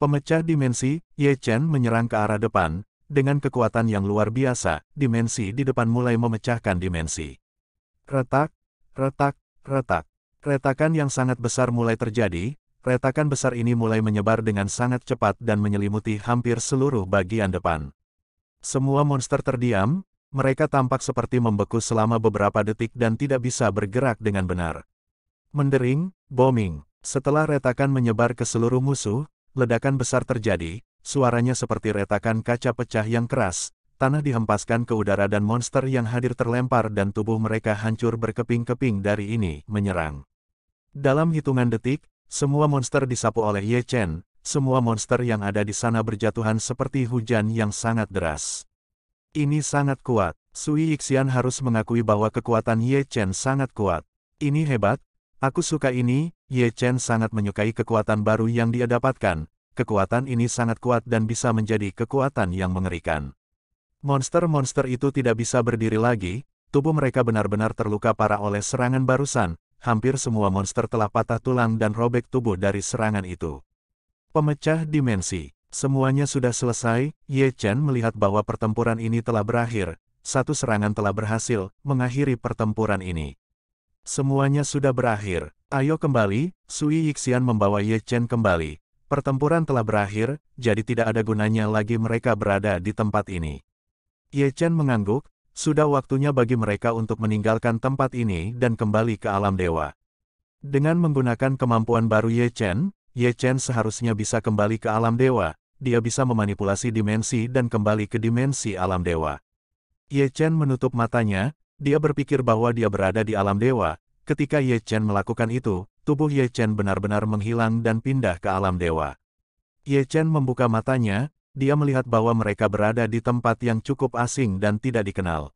S1: Pemecah dimensi, Ye Chen menyerang ke arah depan, dengan kekuatan yang luar biasa, dimensi di depan mulai memecahkan dimensi. Retak, retak, retak. Retakan yang sangat besar mulai terjadi, retakan besar ini mulai menyebar dengan sangat cepat dan menyelimuti hampir seluruh bagian depan. Semua monster terdiam, mereka tampak seperti membeku selama beberapa detik dan tidak bisa bergerak dengan benar. Mendering, bombing. Setelah retakan menyebar ke seluruh musuh, ledakan besar terjadi, suaranya seperti retakan kaca pecah yang keras, tanah dihempaskan ke udara dan monster yang hadir terlempar dan tubuh mereka hancur berkeping-keping dari ini, menyerang. Dalam hitungan detik, semua monster disapu oleh Ye Chen, semua monster yang ada di sana berjatuhan seperti hujan yang sangat deras. Ini sangat kuat. Sui Yixian harus mengakui bahwa kekuatan Ye Chen sangat kuat. Ini hebat, Aku suka ini, Ye Chen sangat menyukai kekuatan baru yang dia dapatkan. Kekuatan ini sangat kuat dan bisa menjadi kekuatan yang mengerikan. Monster-monster itu tidak bisa berdiri lagi, tubuh mereka benar-benar terluka parah oleh serangan barusan, hampir semua monster telah patah tulang dan robek tubuh dari serangan itu. Pemecah dimensi. Semuanya sudah selesai, Ye Chen melihat bahwa pertempuran ini telah berakhir, satu serangan telah berhasil mengakhiri pertempuran ini. Semuanya sudah berakhir. Ayo kembali, Sui Yixian membawa Ye Chen kembali. Pertempuran telah berakhir, jadi tidak ada gunanya lagi mereka berada di tempat ini. Ye Chen mengangguk, sudah waktunya bagi mereka untuk meninggalkan tempat ini dan kembali ke alam dewa. Dengan menggunakan kemampuan baru Ye Chen, Ye Chen seharusnya bisa kembali ke alam dewa, dia bisa memanipulasi dimensi dan kembali ke dimensi alam dewa. Ye Chen menutup matanya, dia berpikir bahwa dia berada di alam dewa. Ketika Ye Chen melakukan itu, tubuh Ye Chen benar-benar menghilang dan pindah ke alam dewa. Ye Chen membuka matanya, dia melihat bahwa mereka berada di tempat yang cukup asing dan tidak dikenal.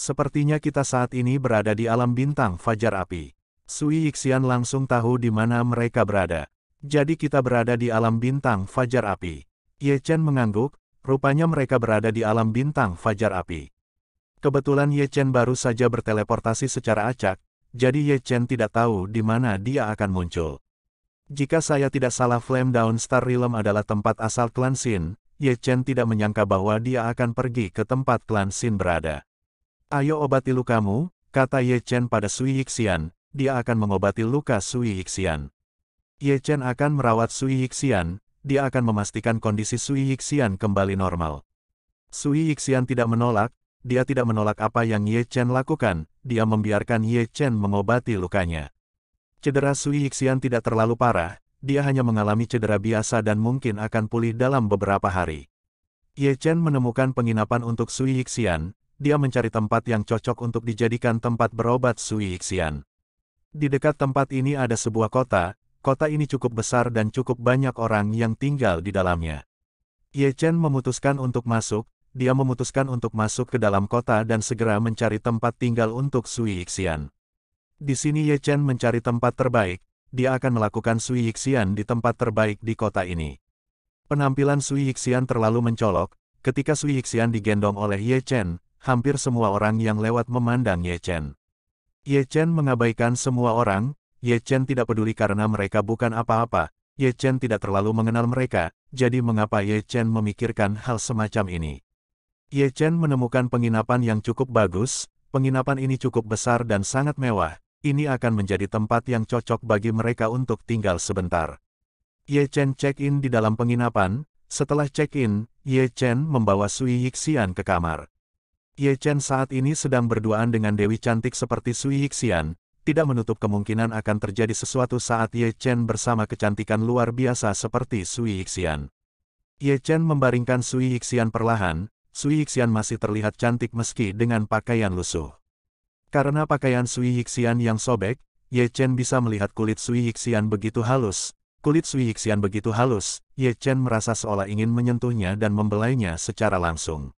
S1: Sepertinya kita saat ini berada di alam bintang fajar api. Sui Yixian langsung tahu di mana mereka berada. Jadi kita berada di alam bintang fajar api. Ye Chen mengangguk, rupanya mereka berada di alam bintang fajar api. Kebetulan Ye Chen baru saja berteleportasi secara acak, jadi Ye Chen tidak tahu di mana dia akan muncul. Jika saya tidak salah Flame Down Star Realm adalah tempat asal klan Xin. Ye Chen tidak menyangka bahwa dia akan pergi ke tempat klan Xin berada. Ayo obati lukamu, kata Ye Chen pada Sui Yixian, dia akan mengobati luka Sui Yixian. Ye Chen akan merawat Sui Yixian, dia akan memastikan kondisi Sui Yixian kembali normal. Sui Yixian tidak menolak, dia tidak menolak apa yang Ye Chen lakukan, dia membiarkan Ye Chen mengobati lukanya. Cedera Sui Yixian tidak terlalu parah, dia hanya mengalami cedera biasa dan mungkin akan pulih dalam beberapa hari. Ye Chen menemukan penginapan untuk Sui Yixian, dia mencari tempat yang cocok untuk dijadikan tempat berobat Sui Yixian. Di dekat tempat ini ada sebuah kota, kota ini cukup besar dan cukup banyak orang yang tinggal di dalamnya. Ye Chen memutuskan untuk masuk, dia memutuskan untuk masuk ke dalam kota dan segera mencari tempat tinggal untuk Sui Yixian. Di sini Ye Chen mencari tempat terbaik, dia akan melakukan Sui Yixian di tempat terbaik di kota ini. Penampilan Sui Yixian terlalu mencolok, ketika Sui Yixian digendong oleh Ye Chen, hampir semua orang yang lewat memandang Ye Chen. Ye Chen mengabaikan semua orang, Ye Chen tidak peduli karena mereka bukan apa-apa, Ye Chen tidak terlalu mengenal mereka, jadi mengapa Ye Chen memikirkan hal semacam ini? Ye Chen menemukan penginapan yang cukup bagus, penginapan ini cukup besar dan sangat mewah, ini akan menjadi tempat yang cocok bagi mereka untuk tinggal sebentar. Ye Chen check-in di dalam penginapan, setelah check-in, Ye Chen membawa Sui Yixian ke kamar. Ye Chen saat ini sedang berduaan dengan Dewi Cantik seperti Sui Yixian, tidak menutup kemungkinan akan terjadi sesuatu saat Ye Chen bersama kecantikan luar biasa seperti Sui Yixian. Ye Chen membaringkan Sui Yixian perlahan, Sui Hixian masih terlihat cantik meski dengan pakaian lusuh. Karena pakaian Sui Hixian yang sobek, Ye Chen bisa melihat kulit Sui Hixian begitu halus. Kulit Sui Hixian begitu halus, Ye Chen merasa seolah ingin menyentuhnya dan membelainya secara langsung.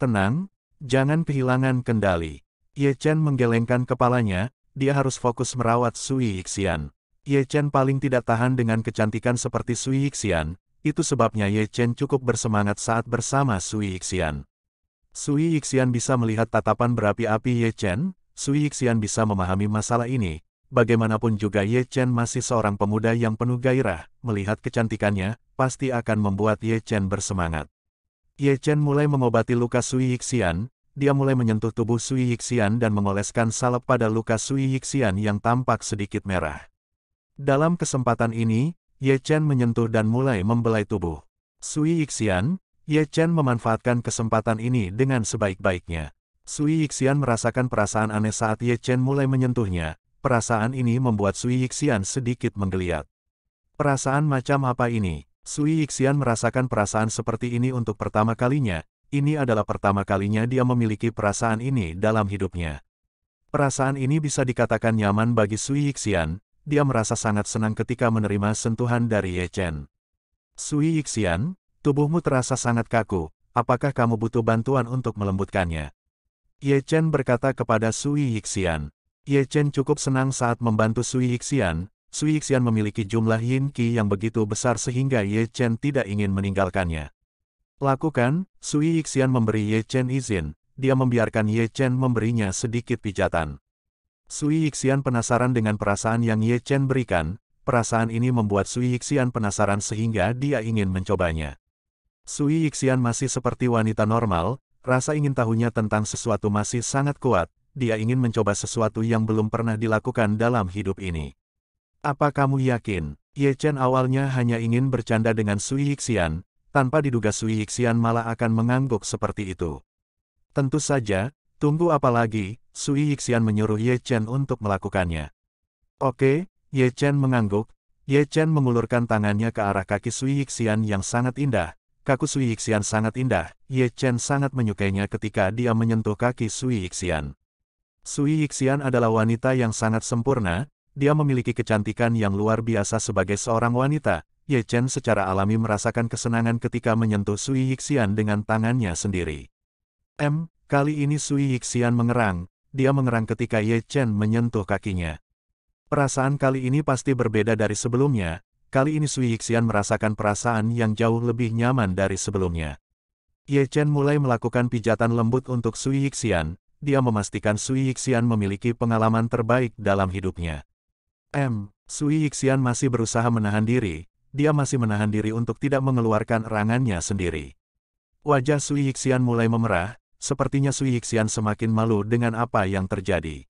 S1: Tenang, jangan kehilangan kendali. Ye Chen menggelengkan kepalanya, dia harus fokus merawat Sui Hixian. Ye Chen paling tidak tahan dengan kecantikan seperti Sui Hixian, itu sebabnya Ye Chen cukup bersemangat saat bersama Sui Yixian. Sui Yixian bisa melihat tatapan berapi-api Ye Chen, Sui Yixian bisa memahami masalah ini. Bagaimanapun juga Ye Chen masih seorang pemuda yang penuh gairah, melihat kecantikannya, pasti akan membuat Ye Chen bersemangat. Ye Chen mulai mengobati luka Sui Yixian, dia mulai menyentuh tubuh Sui Yixian dan mengoleskan salep pada luka Sui Yixian yang tampak sedikit merah. Dalam kesempatan ini, Ye Chen menyentuh dan mulai membelai tubuh. Sui Yixian, Ye Chen memanfaatkan kesempatan ini dengan sebaik-baiknya. Sui Yixian merasakan perasaan aneh saat Ye Chen mulai menyentuhnya. Perasaan ini membuat Sui Yixian sedikit menggeliat. Perasaan macam apa ini? Sui Yixian merasakan perasaan seperti ini untuk pertama kalinya. Ini adalah pertama kalinya dia memiliki perasaan ini dalam hidupnya. Perasaan ini bisa dikatakan nyaman bagi Sui Yixian, dia merasa sangat senang ketika menerima sentuhan dari Ye Chen. Sui Yixian, tubuhmu terasa sangat kaku, apakah kamu butuh bantuan untuk melembutkannya? Ye Chen berkata kepada Sui Yixian. Ye Chen cukup senang saat membantu Sui Yixian, Sui Yixian memiliki jumlah yin qi yang begitu besar sehingga Ye Chen tidak ingin meninggalkannya. Lakukan, Sui Yixian memberi Ye Chen izin, dia membiarkan Ye Chen memberinya sedikit pijatan. Sui Yixian penasaran dengan perasaan yang Ye Chen berikan, perasaan ini membuat Sui Yixian penasaran sehingga dia ingin mencobanya. Sui Yixian masih seperti wanita normal, rasa ingin tahunya tentang sesuatu masih sangat kuat, dia ingin mencoba sesuatu yang belum pernah dilakukan dalam hidup ini. Apa kamu yakin? Ye Chen awalnya hanya ingin bercanda dengan Sui Yixian, tanpa diduga Sui Yixian malah akan mengangguk seperti itu. Tentu saja, tunggu apa lagi, Sui Yixian menyuruh Ye Chen untuk melakukannya. Oke, Ye Chen mengangguk, Ye Chen mengulurkan tangannya ke arah kaki Sui Yixian yang sangat indah. Kaku Sui Yixian sangat indah, Ye Chen sangat menyukainya ketika dia menyentuh kaki Sui Yixian. Sui Yixian adalah wanita yang sangat sempurna, dia memiliki kecantikan yang luar biasa sebagai seorang wanita, Ye Chen secara alami merasakan kesenangan ketika menyentuh Sui Yixian dengan tangannya sendiri. M, kali ini Sui Yixian mengerang, dia mengerang ketika Ye Chen menyentuh kakinya. Perasaan kali ini pasti berbeda dari sebelumnya, kali ini Sui Yixian merasakan perasaan yang jauh lebih nyaman dari sebelumnya. Ye Chen mulai melakukan pijatan lembut untuk Sui Yixian, dia memastikan Sui Yixian memiliki pengalaman terbaik dalam hidupnya. M. Sui Yixian masih berusaha menahan diri, dia masih menahan diri untuk tidak mengeluarkan erangannya sendiri. Wajah Sui Yixian mulai memerah, Sepertinya Sui Yixian semakin malu dengan apa yang terjadi.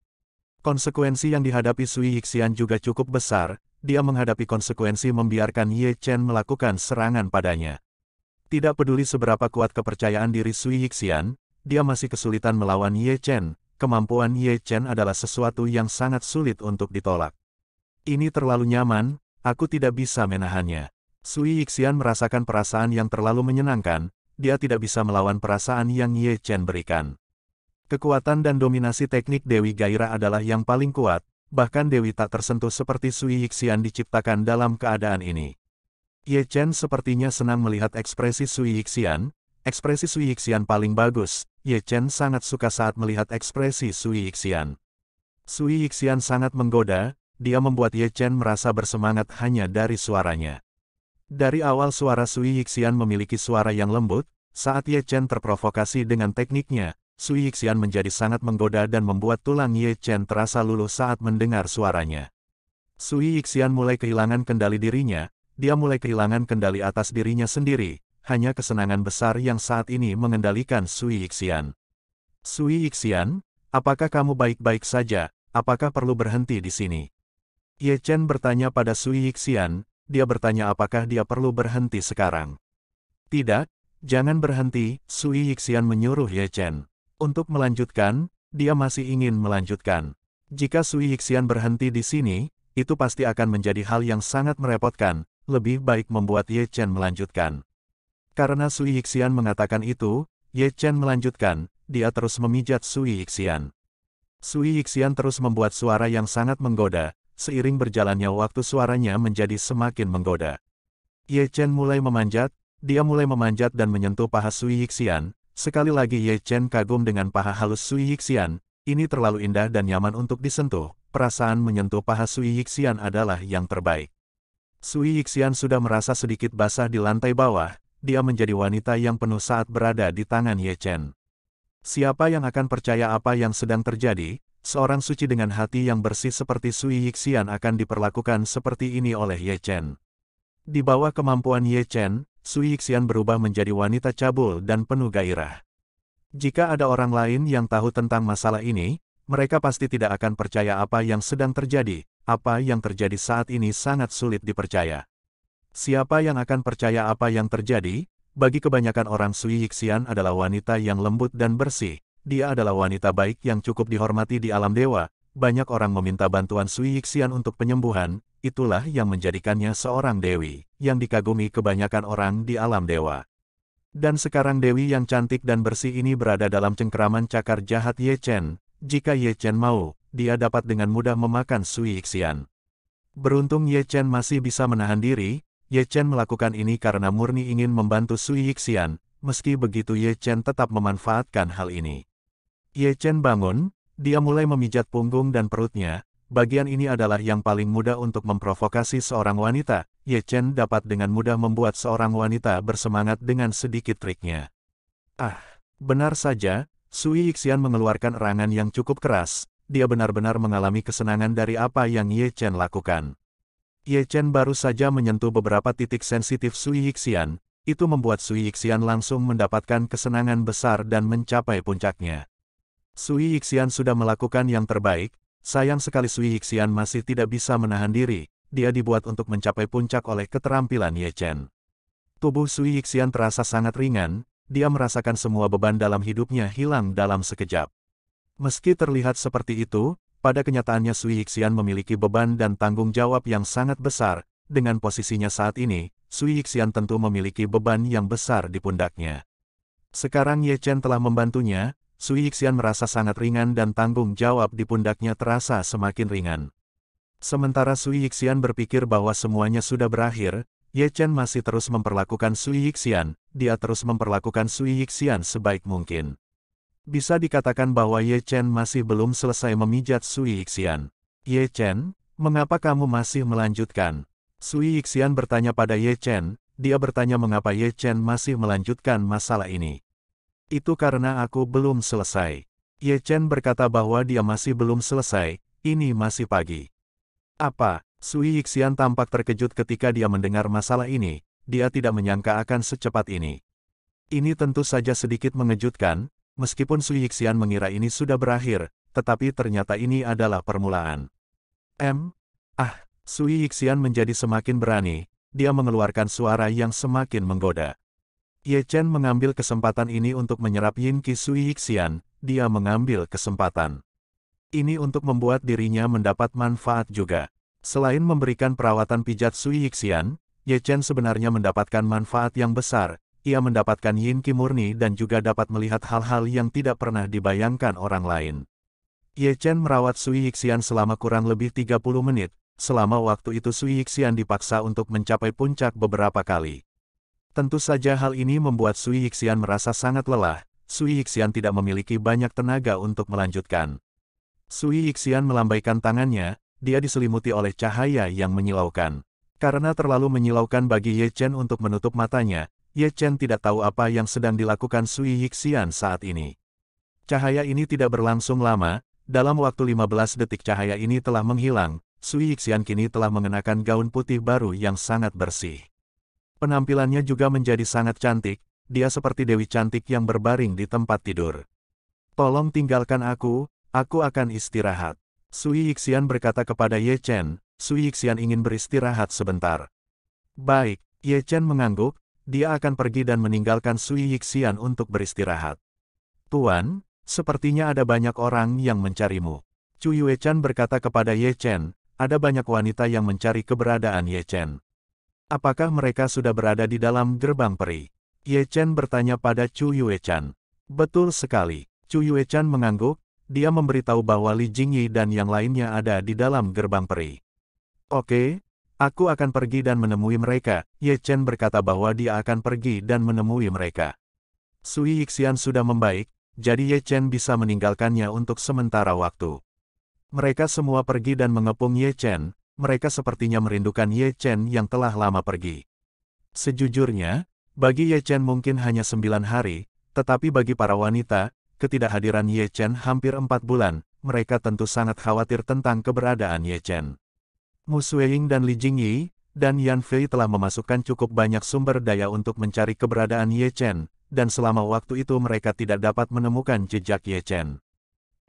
S1: Konsekuensi yang dihadapi Sui Yixian juga cukup besar, dia menghadapi konsekuensi membiarkan Ye Chen melakukan serangan padanya. Tidak peduli seberapa kuat kepercayaan diri Sui Yixian, dia masih kesulitan melawan Ye Chen, kemampuan Ye Chen adalah sesuatu yang sangat sulit untuk ditolak. Ini terlalu nyaman, aku tidak bisa menahannya. Sui Yixian merasakan perasaan yang terlalu menyenangkan, dia tidak bisa melawan perasaan yang Ye Chen berikan. Kekuatan dan dominasi teknik Dewi Gaira adalah yang paling kuat, bahkan Dewi tak tersentuh seperti Sui Yixian diciptakan dalam keadaan ini. Ye Chen sepertinya senang melihat ekspresi Sui Yixian, ekspresi Sui Yixian paling bagus, Ye Chen sangat suka saat melihat ekspresi Sui Yixian. Sui Yixian sangat menggoda, dia membuat Ye Chen merasa bersemangat hanya dari suaranya. Dari awal suara Sui Yixian memiliki suara yang lembut, saat Ye Chen terprovokasi dengan tekniknya, Sui Yixian menjadi sangat menggoda dan membuat tulang Ye Chen terasa luluh saat mendengar suaranya. Sui Yixian mulai kehilangan kendali dirinya, dia mulai kehilangan kendali atas dirinya sendiri, hanya kesenangan besar yang saat ini mengendalikan Sui Yixian. Sui Yixian, apakah kamu baik-baik saja, apakah perlu berhenti di sini? Ye Chen bertanya pada Sui Yixian, dia bertanya apakah dia perlu berhenti sekarang. Tidak, jangan berhenti, Sui Yixian menyuruh Ye Chen. Untuk melanjutkan, dia masih ingin melanjutkan. Jika Sui Yixian berhenti di sini, itu pasti akan menjadi hal yang sangat merepotkan, lebih baik membuat Ye Chen melanjutkan. Karena Sui Yixian mengatakan itu, Ye Chen melanjutkan, dia terus memijat Sui Yixian. Sui Yixian terus membuat suara yang sangat menggoda, seiring berjalannya waktu suaranya menjadi semakin menggoda. Ye Chen mulai memanjat, dia mulai memanjat dan menyentuh paha Sui Yixian, sekali lagi Ye Chen kagum dengan paha halus Sui Yixian, ini terlalu indah dan nyaman untuk disentuh, perasaan menyentuh paha Sui Yixian adalah yang terbaik. Sui Yixian sudah merasa sedikit basah di lantai bawah, dia menjadi wanita yang penuh saat berada di tangan Ye Chen. Siapa yang akan percaya apa yang sedang terjadi? seorang suci dengan hati yang bersih seperti Sui Yixian akan diperlakukan seperti ini oleh Ye Chen. Di bawah kemampuan Ye Chen, Sui Yixian berubah menjadi wanita cabul dan penuh gairah. Jika ada orang lain yang tahu tentang masalah ini, mereka pasti tidak akan percaya apa yang sedang terjadi, apa yang terjadi saat ini sangat sulit dipercaya. Siapa yang akan percaya apa yang terjadi? Bagi kebanyakan orang Sui Yixian adalah wanita yang lembut dan bersih, dia adalah wanita baik yang cukup dihormati di alam dewa, banyak orang meminta bantuan Sui Yixian untuk penyembuhan, itulah yang menjadikannya seorang dewi, yang dikagumi kebanyakan orang di alam dewa. Dan sekarang dewi yang cantik dan bersih ini berada dalam cengkeraman cakar jahat Ye Chen, jika Ye Chen mau, dia dapat dengan mudah memakan Sui Yixian. Beruntung Ye Chen masih bisa menahan diri, Ye Chen melakukan ini karena murni ingin membantu Sui Yixian, meski begitu Ye Chen tetap memanfaatkan hal ini. Ye Chen bangun, dia mulai memijat punggung dan perutnya, bagian ini adalah yang paling mudah untuk memprovokasi seorang wanita, Ye Chen dapat dengan mudah membuat seorang wanita bersemangat dengan sedikit triknya. Ah, benar saja, Sui Yixian mengeluarkan erangan yang cukup keras, dia benar-benar mengalami kesenangan dari apa yang Ye Chen lakukan. Ye Chen baru saja menyentuh beberapa titik sensitif Sui Yixian, itu membuat Sui Yixian langsung mendapatkan kesenangan besar dan mencapai puncaknya. Sui Yixian sudah melakukan yang terbaik, sayang sekali Sui Yixian masih tidak bisa menahan diri, dia dibuat untuk mencapai puncak oleh keterampilan Ye Chen. Tubuh Sui Yixian terasa sangat ringan, dia merasakan semua beban dalam hidupnya hilang dalam sekejap. Meski terlihat seperti itu, pada kenyataannya Sui Yixian memiliki beban dan tanggung jawab yang sangat besar, dengan posisinya saat ini, Sui Yixian tentu memiliki beban yang besar di pundaknya. Sekarang Ye Chen telah membantunya, Sui Yixian merasa sangat ringan dan tanggung jawab di pundaknya terasa semakin ringan. Sementara Sui Yixian berpikir bahwa semuanya sudah berakhir, Ye Chen masih terus memperlakukan Sui Yixian, dia terus memperlakukan Sui Yixian sebaik mungkin. Bisa dikatakan bahwa Ye Chen masih belum selesai memijat Sui Yixian. Ye Chen, mengapa kamu masih melanjutkan? Sui Yixian bertanya pada Ye Chen, dia bertanya mengapa Ye Chen masih melanjutkan masalah ini. Itu karena aku belum selesai. Ye Chen berkata bahwa dia masih belum selesai, ini masih pagi. Apa? Sui Yixian tampak terkejut ketika dia mendengar masalah ini, dia tidak menyangka akan secepat ini. Ini tentu saja sedikit mengejutkan, meskipun Sui Yixian mengira ini sudah berakhir, tetapi ternyata ini adalah permulaan. M. Ah, Sui Yixian menjadi semakin berani, dia mengeluarkan suara yang semakin menggoda. Ye Chen mengambil kesempatan ini untuk menyerap Yin Qi Sui Yixian, dia mengambil kesempatan. Ini untuk membuat dirinya mendapat manfaat juga. Selain memberikan perawatan pijat Sui Yixian, Ye Chen sebenarnya mendapatkan manfaat yang besar, ia mendapatkan Yin Qi murni dan juga dapat melihat hal-hal yang tidak pernah dibayangkan orang lain. Ye Chen merawat Sui Yixian selama kurang lebih 30 menit, selama waktu itu Sui Yixian dipaksa untuk mencapai puncak beberapa kali. Tentu saja hal ini membuat Sui Yixian merasa sangat lelah, Sui Yixian tidak memiliki banyak tenaga untuk melanjutkan. Sui Yixian melambaikan tangannya, dia diselimuti oleh cahaya yang menyilaukan. Karena terlalu menyilaukan bagi Ye Chen untuk menutup matanya, Ye Chen tidak tahu apa yang sedang dilakukan Sui Yixian saat ini. Cahaya ini tidak berlangsung lama, dalam waktu 15 detik cahaya ini telah menghilang, Sui Yixian kini telah mengenakan gaun putih baru yang sangat bersih. Penampilannya juga menjadi sangat cantik, dia seperti dewi cantik yang berbaring di tempat tidur. Tolong tinggalkan aku, aku akan istirahat. Sui Yixian berkata kepada Ye Chen, Sui Yixian ingin beristirahat sebentar. Baik, Ye Chen mengangguk, dia akan pergi dan meninggalkan Sui Yixian untuk beristirahat. Tuan, sepertinya ada banyak orang yang mencarimu. Cui Yue berkata kepada Ye Chen, ada banyak wanita yang mencari keberadaan Ye Chen. Apakah mereka sudah berada di dalam gerbang peri? Ye Chen bertanya pada Chu Yue Chan. Betul sekali. Chu Yue Chan mengangguk, dia memberitahu bahwa Li Jingyi dan yang lainnya ada di dalam gerbang peri. Oke, aku akan pergi dan menemui mereka. Ye Chen berkata bahwa dia akan pergi dan menemui mereka. Sui Yixian sudah membaik, jadi Ye Chen bisa meninggalkannya untuk sementara waktu. Mereka semua pergi dan mengepung Ye Chen, mereka sepertinya merindukan Ye Chen yang telah lama pergi. Sejujurnya, bagi Ye Chen mungkin hanya sembilan hari, tetapi bagi para wanita, ketidakhadiran Ye Chen hampir empat bulan, mereka tentu sangat khawatir tentang keberadaan Ye Chen. Mu Sueying dan Li Jingyi, dan Yan Fei telah memasukkan cukup banyak sumber daya untuk mencari keberadaan Ye Chen, dan selama waktu itu mereka tidak dapat menemukan jejak Ye Chen.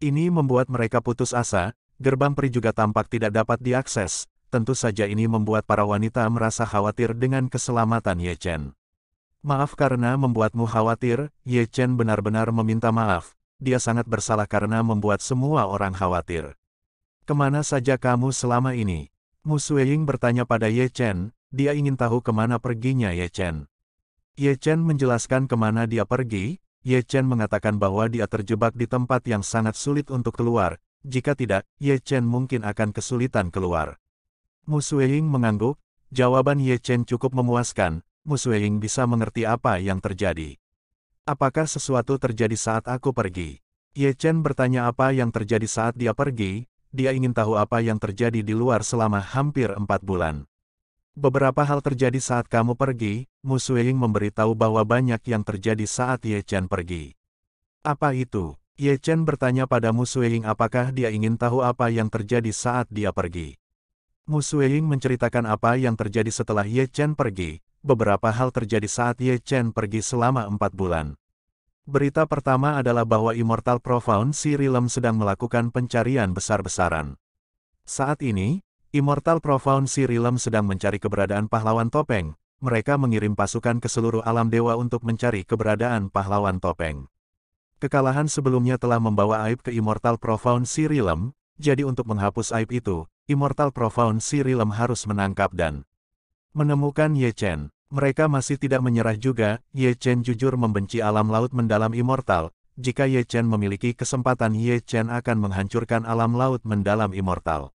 S1: Ini membuat mereka putus asa, gerbang peri juga tampak tidak dapat diakses, tentu saja ini membuat para wanita merasa khawatir dengan keselamatan Ye Chen. Maaf karena membuatmu khawatir, Ye Chen benar-benar meminta maaf. Dia sangat bersalah karena membuat semua orang khawatir. Kemana saja kamu selama ini? Mu Ying bertanya pada Ye Chen, dia ingin tahu kemana perginya Ye Chen. Ye Chen menjelaskan kemana dia pergi, Ye Chen mengatakan bahwa dia terjebak di tempat yang sangat sulit untuk keluar, jika tidak, Ye Chen mungkin akan kesulitan keluar. Mu Sueying mengangguk, jawaban Ye Chen cukup memuaskan, Mu Sueying bisa mengerti apa yang terjadi. Apakah sesuatu terjadi saat aku pergi? Ye Chen bertanya apa yang terjadi saat dia pergi, dia ingin tahu apa yang terjadi di luar selama hampir empat bulan. Beberapa hal terjadi saat kamu pergi, Mu Sueying memberitahu bahwa banyak yang terjadi saat Ye Chen pergi. Apa itu? Ye Chen bertanya pada Mu Sueying apakah dia ingin tahu apa yang terjadi saat dia pergi. Mu Sueying menceritakan apa yang terjadi setelah Ye Chen pergi. Beberapa hal terjadi saat Ye Chen pergi selama empat bulan. Berita pertama adalah bahwa Immortal Profound Sirilam sedang melakukan pencarian besar-besaran. Saat ini, Immortal Profound Sirilam sedang mencari keberadaan pahlawan topeng. Mereka mengirim pasukan ke seluruh alam dewa untuk mencari keberadaan pahlawan topeng kekalahan sebelumnya telah membawa aib ke Immortal Profound Sirilem, jadi untuk menghapus aib itu, Immortal Profound Sirilem harus menangkap dan menemukan Ye Chen. Mereka masih tidak menyerah juga, Ye Chen jujur membenci alam laut mendalam Immortal, jika Ye Chen memiliki kesempatan Ye Chen akan menghancurkan alam laut mendalam Immortal.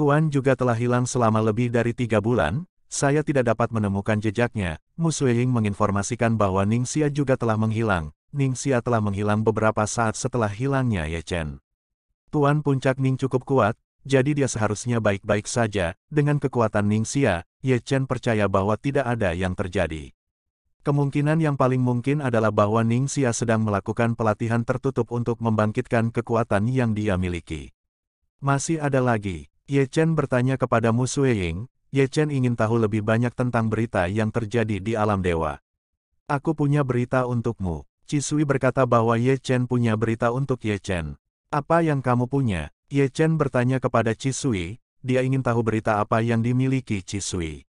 S1: Tuan juga telah hilang selama lebih dari tiga bulan, saya tidak dapat menemukan jejaknya. Mu menginformasikan bahwa Ningxia juga telah menghilang, Ning Xia telah menghilang beberapa saat setelah hilangnya Ye Chen. Tuan Puncak Ning cukup kuat, jadi dia seharusnya baik-baik saja. Dengan kekuatan Ning Xia, Ye Chen percaya bahwa tidak ada yang terjadi. Kemungkinan yang paling mungkin adalah bahwa Ning Xia sedang melakukan pelatihan tertutup untuk membangkitkan kekuatan yang dia miliki. Masih ada lagi, Ye Chen bertanya kepada Mu Ying, Ye Chen ingin tahu lebih banyak tentang berita yang terjadi di alam dewa. Aku punya berita untukmu. Cisui berkata bahwa Ye Chen punya berita untuk Ye Chen. Apa yang kamu punya? Ye Chen bertanya kepada Cisui, dia ingin tahu berita apa yang dimiliki Cisui.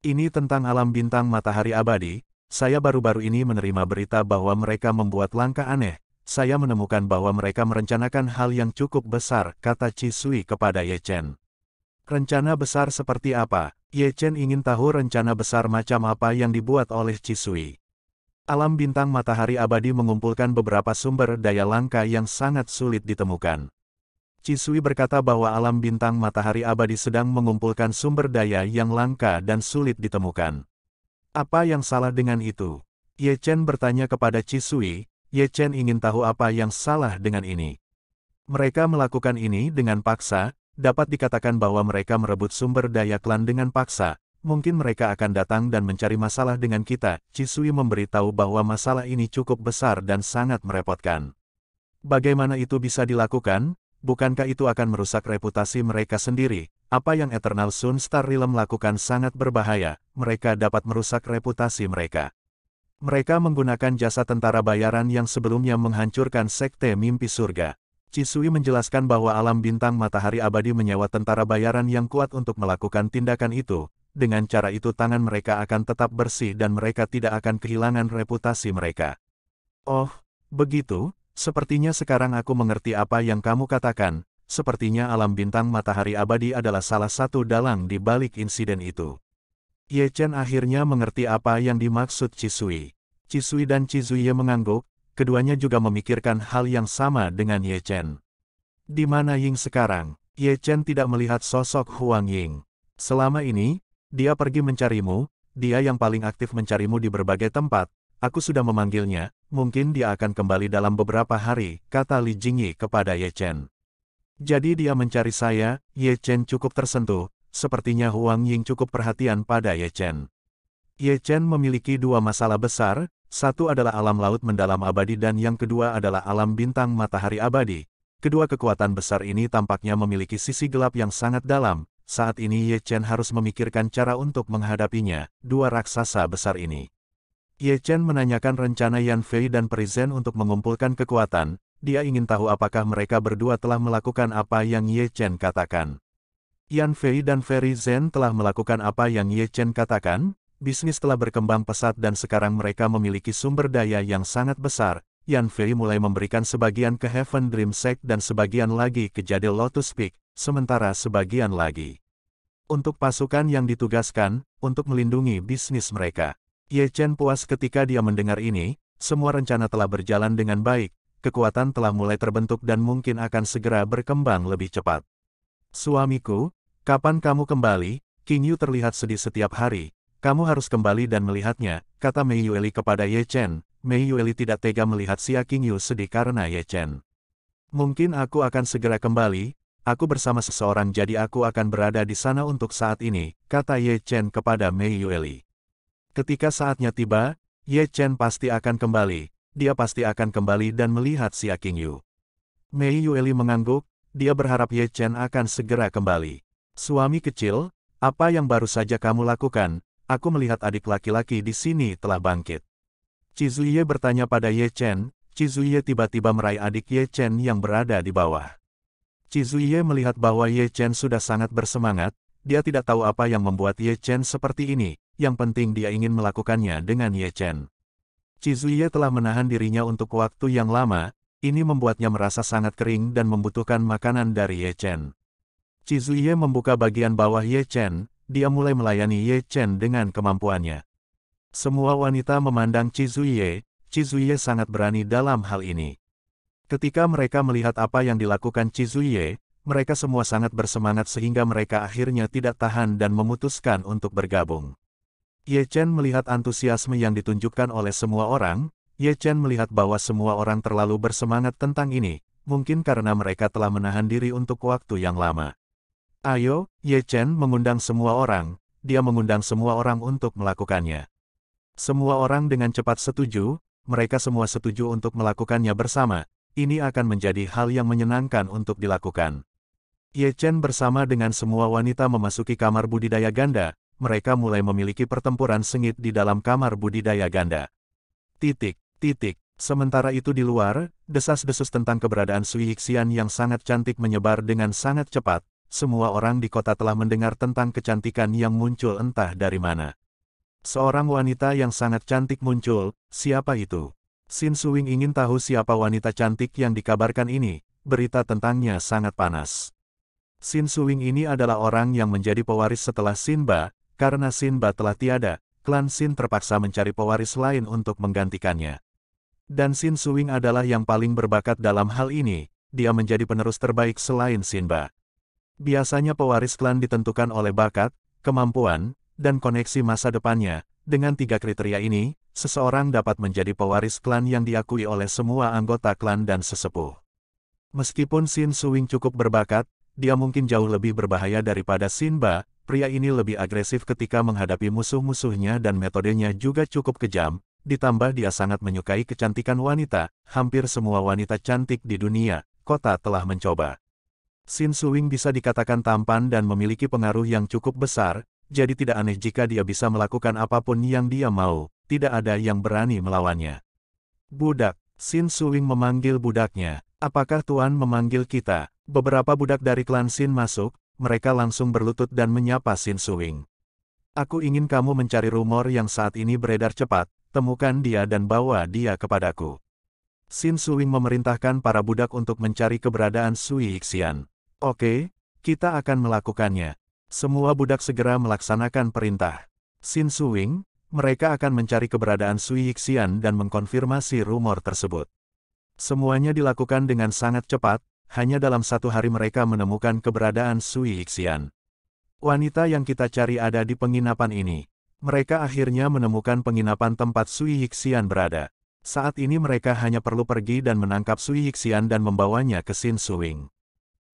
S1: Ini tentang alam bintang matahari abadi, saya baru-baru ini menerima berita bahwa mereka membuat langkah aneh, saya menemukan bahwa mereka merencanakan hal yang cukup besar, kata Cisui kepada Ye Chen. Rencana besar seperti apa? Ye Chen ingin tahu rencana besar macam apa yang dibuat oleh Cisui. Alam bintang matahari abadi mengumpulkan beberapa sumber daya langka yang sangat sulit ditemukan. Cisui berkata bahwa alam bintang matahari abadi sedang mengumpulkan sumber daya yang langka dan sulit ditemukan. Apa yang salah dengan itu? Ye Chen bertanya kepada Cisui, Ye Chen ingin tahu apa yang salah dengan ini. Mereka melakukan ini dengan paksa, dapat dikatakan bahwa mereka merebut sumber daya klan dengan paksa, mungkin mereka akan datang dan mencari masalah dengan kita. Cisui memberitahu bahwa masalah ini cukup besar dan sangat merepotkan. Bagaimana itu bisa dilakukan? Bukankah itu akan merusak reputasi mereka sendiri? Apa yang Eternal Sun Star Realm lakukan sangat berbahaya, mereka dapat merusak reputasi mereka. Mereka menggunakan jasa tentara bayaran yang sebelumnya menghancurkan Sekte Mimpi Surga. Cisui menjelaskan bahwa alam bintang matahari abadi menyewa tentara bayaran yang kuat untuk melakukan tindakan itu, dengan cara itu tangan mereka akan tetap bersih dan mereka tidak akan kehilangan reputasi mereka. Oh, begitu, sepertinya sekarang aku mengerti apa yang kamu katakan, sepertinya alam bintang matahari abadi adalah salah satu dalang di balik insiden itu. Ye Chen akhirnya mengerti apa yang dimaksud Cisui. Cisui dan Cizuye mengangguk, keduanya juga memikirkan hal yang sama dengan Ye Chen. Di mana Ying sekarang? Ye Chen tidak melihat sosok Huang Ying. Selama ini, dia pergi mencarimu, dia yang paling aktif mencarimu di berbagai tempat. Aku sudah memanggilnya, mungkin dia akan kembali dalam beberapa hari, kata Li Jingyi kepada Ye Chen. Jadi dia mencari saya, Ye Chen cukup tersentuh, sepertinya Huang Ying cukup perhatian pada Ye Chen. Ye Chen memiliki dua masalah besar, satu adalah alam laut mendalam abadi dan yang kedua adalah alam bintang matahari abadi. Kedua kekuatan besar ini tampaknya memiliki sisi gelap yang sangat dalam, saat ini Ye Chen harus memikirkan cara untuk menghadapinya, dua raksasa besar ini. Ye Chen menanyakan rencana Yan Fei dan Perizen untuk mengumpulkan kekuatan, dia ingin tahu apakah mereka berdua telah melakukan apa yang Ye Chen katakan. Yan Fei dan Ferry Zen telah melakukan apa yang Ye Chen katakan, bisnis telah berkembang pesat dan sekarang mereka memiliki sumber daya yang sangat besar, Yan Fei mulai memberikan sebagian ke Heaven Dream Sect dan sebagian lagi ke Jade Lotus Peak, sementara sebagian lagi untuk pasukan yang ditugaskan untuk melindungi bisnis mereka. Ye Chen puas ketika dia mendengar ini, semua rencana telah berjalan dengan baik, kekuatan telah mulai terbentuk dan mungkin akan segera berkembang lebih cepat. Suamiku, kapan kamu kembali? King Yu terlihat sedih setiap hari. Kamu harus kembali dan melihatnya, kata Mei Yueli kepada Ye Chen. Mei Yueli tidak tega melihat Xia King Yu sedih karena Ye Chen. Mungkin aku akan segera kembali, aku bersama seseorang jadi aku akan berada di sana untuk saat ini, kata Ye Chen kepada Mei Yueli. Ketika saatnya tiba, Ye Chen pasti akan kembali, dia pasti akan kembali dan melihat si Aking Yu. Mei Yueli mengangguk, dia berharap Ye Chen akan segera kembali. Suami kecil, apa yang baru saja kamu lakukan, aku melihat adik laki-laki di sini telah bangkit. Cizuye bertanya pada Ye Chen, Cizuye tiba-tiba meraih adik Ye Chen yang berada di bawah. Cizuye melihat bahwa Ye Chen sudah sangat bersemangat, dia tidak tahu apa yang membuat Ye Chen seperti ini, yang penting dia ingin melakukannya dengan Ye Chen. Cizuye telah menahan dirinya untuk waktu yang lama, ini membuatnya merasa sangat kering dan membutuhkan makanan dari Ye Chen. Cizuye membuka bagian bawah Ye Chen, dia mulai melayani Ye Chen dengan kemampuannya. Semua wanita memandang Cizuye, Cizuye sangat berani dalam hal ini. Ketika mereka melihat apa yang dilakukan Cizuye, mereka semua sangat bersemangat sehingga mereka akhirnya tidak tahan dan memutuskan untuk bergabung. Ye Chen melihat antusiasme yang ditunjukkan oleh semua orang, Ye Chen melihat bahwa semua orang terlalu bersemangat tentang ini, mungkin karena mereka telah menahan diri untuk waktu yang lama. Ayo, Ye Chen mengundang semua orang, dia mengundang semua orang untuk melakukannya. Semua orang dengan cepat setuju, mereka semua setuju untuk melakukannya bersama, ini akan menjadi hal yang menyenangkan untuk dilakukan. Ye Chen bersama dengan semua wanita memasuki kamar budidaya ganda, mereka mulai memiliki pertempuran sengit di dalam kamar budidaya ganda. Titik, titik. Sementara itu di luar, desas-desus tentang keberadaan Sui Hixian yang sangat cantik menyebar dengan sangat cepat, semua orang di kota telah mendengar tentang kecantikan yang muncul entah dari mana. Seorang wanita yang sangat cantik muncul, siapa itu? Sin Suing ingin tahu siapa wanita cantik yang dikabarkan ini, berita tentangnya sangat panas. Sin Suing ini adalah orang yang menjadi pewaris setelah Sinba, karena Sinba telah tiada, klan Sin terpaksa mencari pewaris lain untuk menggantikannya. Dan Sin Suing adalah yang paling berbakat dalam hal ini, dia menjadi penerus terbaik selain Sinba. Biasanya pewaris klan ditentukan oleh bakat, kemampuan, dan koneksi masa depannya, dengan tiga kriteria ini, seseorang dapat menjadi pewaris klan yang diakui oleh semua anggota klan dan sesepuh. Meskipun Sin Suwing cukup berbakat, dia mungkin jauh lebih berbahaya daripada Ba. pria ini lebih agresif ketika menghadapi musuh-musuhnya dan metodenya juga cukup kejam, ditambah dia sangat menyukai kecantikan wanita, hampir semua wanita cantik di dunia, kota telah mencoba. Sin Suwing bisa dikatakan tampan dan memiliki pengaruh yang cukup besar, jadi tidak aneh jika dia bisa melakukan apapun yang dia mau, tidak ada yang berani melawannya. Budak, Sin Suing memanggil budaknya, apakah Tuan memanggil kita? Beberapa budak dari klan Sin masuk, mereka langsung berlutut dan menyapa Sin Suing. Aku ingin kamu mencari rumor yang saat ini beredar cepat, temukan dia dan bawa dia kepadaku. Sin Suing memerintahkan para budak untuk mencari keberadaan Sui Xian. Oke, kita akan melakukannya, semua budak segera melaksanakan perintah. Sin Suwing, mereka akan mencari keberadaan Sui Yixian dan mengkonfirmasi rumor tersebut. Semuanya dilakukan dengan sangat cepat, hanya dalam satu hari mereka menemukan keberadaan Sui Yixian. Wanita yang kita cari ada di penginapan ini. Mereka akhirnya menemukan penginapan tempat Sui Yixian berada. Saat ini mereka hanya perlu pergi dan menangkap Sui Yixian dan membawanya ke Sin Suing.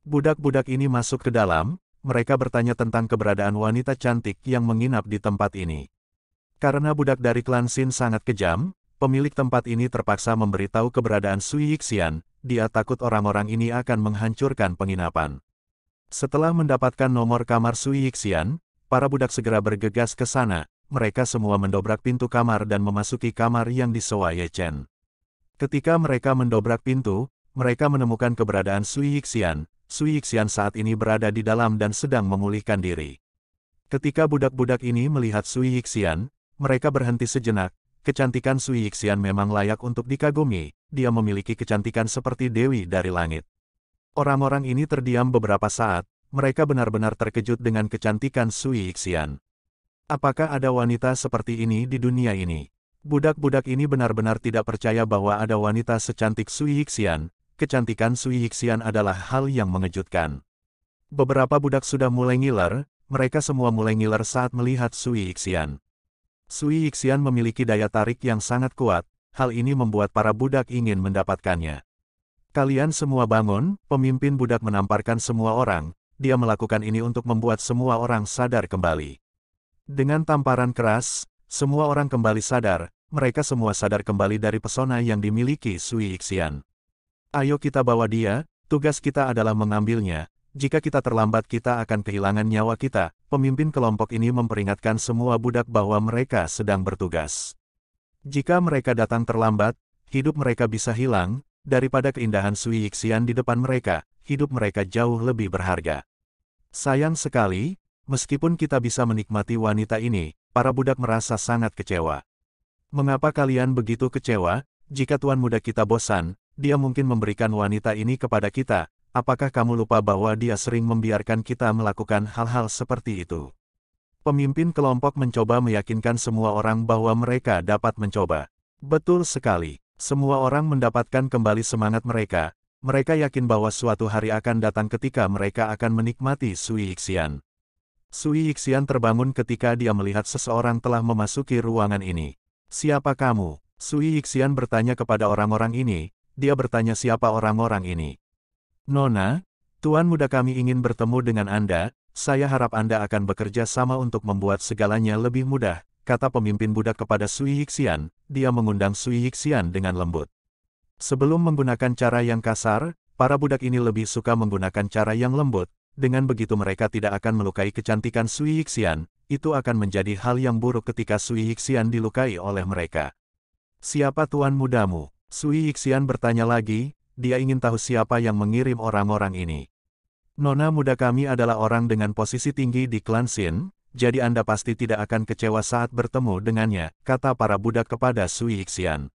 S1: Budak-budak ini masuk ke dalam, mereka bertanya tentang keberadaan wanita cantik yang menginap di tempat ini. Karena budak dari klan Xin sangat kejam, pemilik tempat ini terpaksa memberitahu keberadaan Sui Yixian, dia takut orang-orang ini akan menghancurkan penginapan. Setelah mendapatkan nomor kamar Sui Yixian, para budak segera bergegas ke sana, mereka semua mendobrak pintu kamar dan memasuki kamar yang disewa Ye Chen. Ketika mereka mendobrak pintu, mereka menemukan keberadaan Sui Yixian, Sui Xian saat ini berada di dalam dan sedang memulihkan diri. Ketika budak-budak ini melihat Sui Yixian, mereka berhenti sejenak. Kecantikan Sui Yixian memang layak untuk dikagumi, dia memiliki kecantikan seperti Dewi dari Langit. Orang-orang ini terdiam beberapa saat, mereka benar-benar terkejut dengan kecantikan Sui Yixian. Apakah ada wanita seperti ini di dunia ini? Budak-budak ini benar-benar tidak percaya bahwa ada wanita secantik Sui Yixian, kecantikan Sui Hixian adalah hal yang mengejutkan. Beberapa budak sudah mulai ngiler, mereka semua mulai ngiler saat melihat Sui Hixian. Sui Hixian memiliki daya tarik yang sangat kuat, hal ini membuat para budak ingin mendapatkannya. Kalian semua bangun, pemimpin budak menamparkan semua orang, dia melakukan ini untuk membuat semua orang sadar kembali. Dengan tamparan keras, semua orang kembali sadar, mereka semua sadar kembali dari pesona yang dimiliki Sui Yixian. Ayo kita bawa dia, tugas kita adalah mengambilnya. Jika kita terlambat kita akan kehilangan nyawa kita. Pemimpin kelompok ini memperingatkan semua budak bahwa mereka sedang bertugas. Jika mereka datang terlambat, hidup mereka bisa hilang, daripada keindahan Sui Yixian di depan mereka, hidup mereka jauh lebih berharga. Sayang sekali, meskipun kita bisa menikmati wanita ini, para budak merasa sangat kecewa. Mengapa kalian begitu kecewa? Jika tuan muda kita bosan, dia mungkin memberikan wanita ini kepada kita, apakah kamu lupa bahwa dia sering membiarkan kita melakukan hal-hal seperti itu? Pemimpin kelompok mencoba meyakinkan semua orang bahwa mereka dapat mencoba. Betul sekali, semua orang mendapatkan kembali semangat mereka, mereka yakin bahwa suatu hari akan datang ketika mereka akan menikmati Sui Yixian. Sui Yixian terbangun ketika dia melihat seseorang telah memasuki ruangan ini. Siapa kamu? Sui Yixian bertanya kepada orang-orang ini, dia bertanya siapa orang-orang ini. Nona, Tuan Muda kami ingin bertemu dengan Anda, saya harap Anda akan bekerja sama untuk membuat segalanya lebih mudah, kata pemimpin budak kepada Sui Yixian, dia mengundang Sui Yixian dengan lembut. Sebelum menggunakan cara yang kasar, para budak ini lebih suka menggunakan cara yang lembut, dengan begitu mereka tidak akan melukai kecantikan Sui Yixian, itu akan menjadi hal yang buruk ketika Sui Yixian dilukai oleh mereka. Siapa tuan mudamu? Sui Yixian bertanya lagi, dia ingin tahu siapa yang mengirim orang-orang ini. Nona muda kami adalah orang dengan posisi tinggi di klan Xin, jadi Anda pasti tidak akan kecewa saat bertemu dengannya, kata para budak kepada Sui Yixian.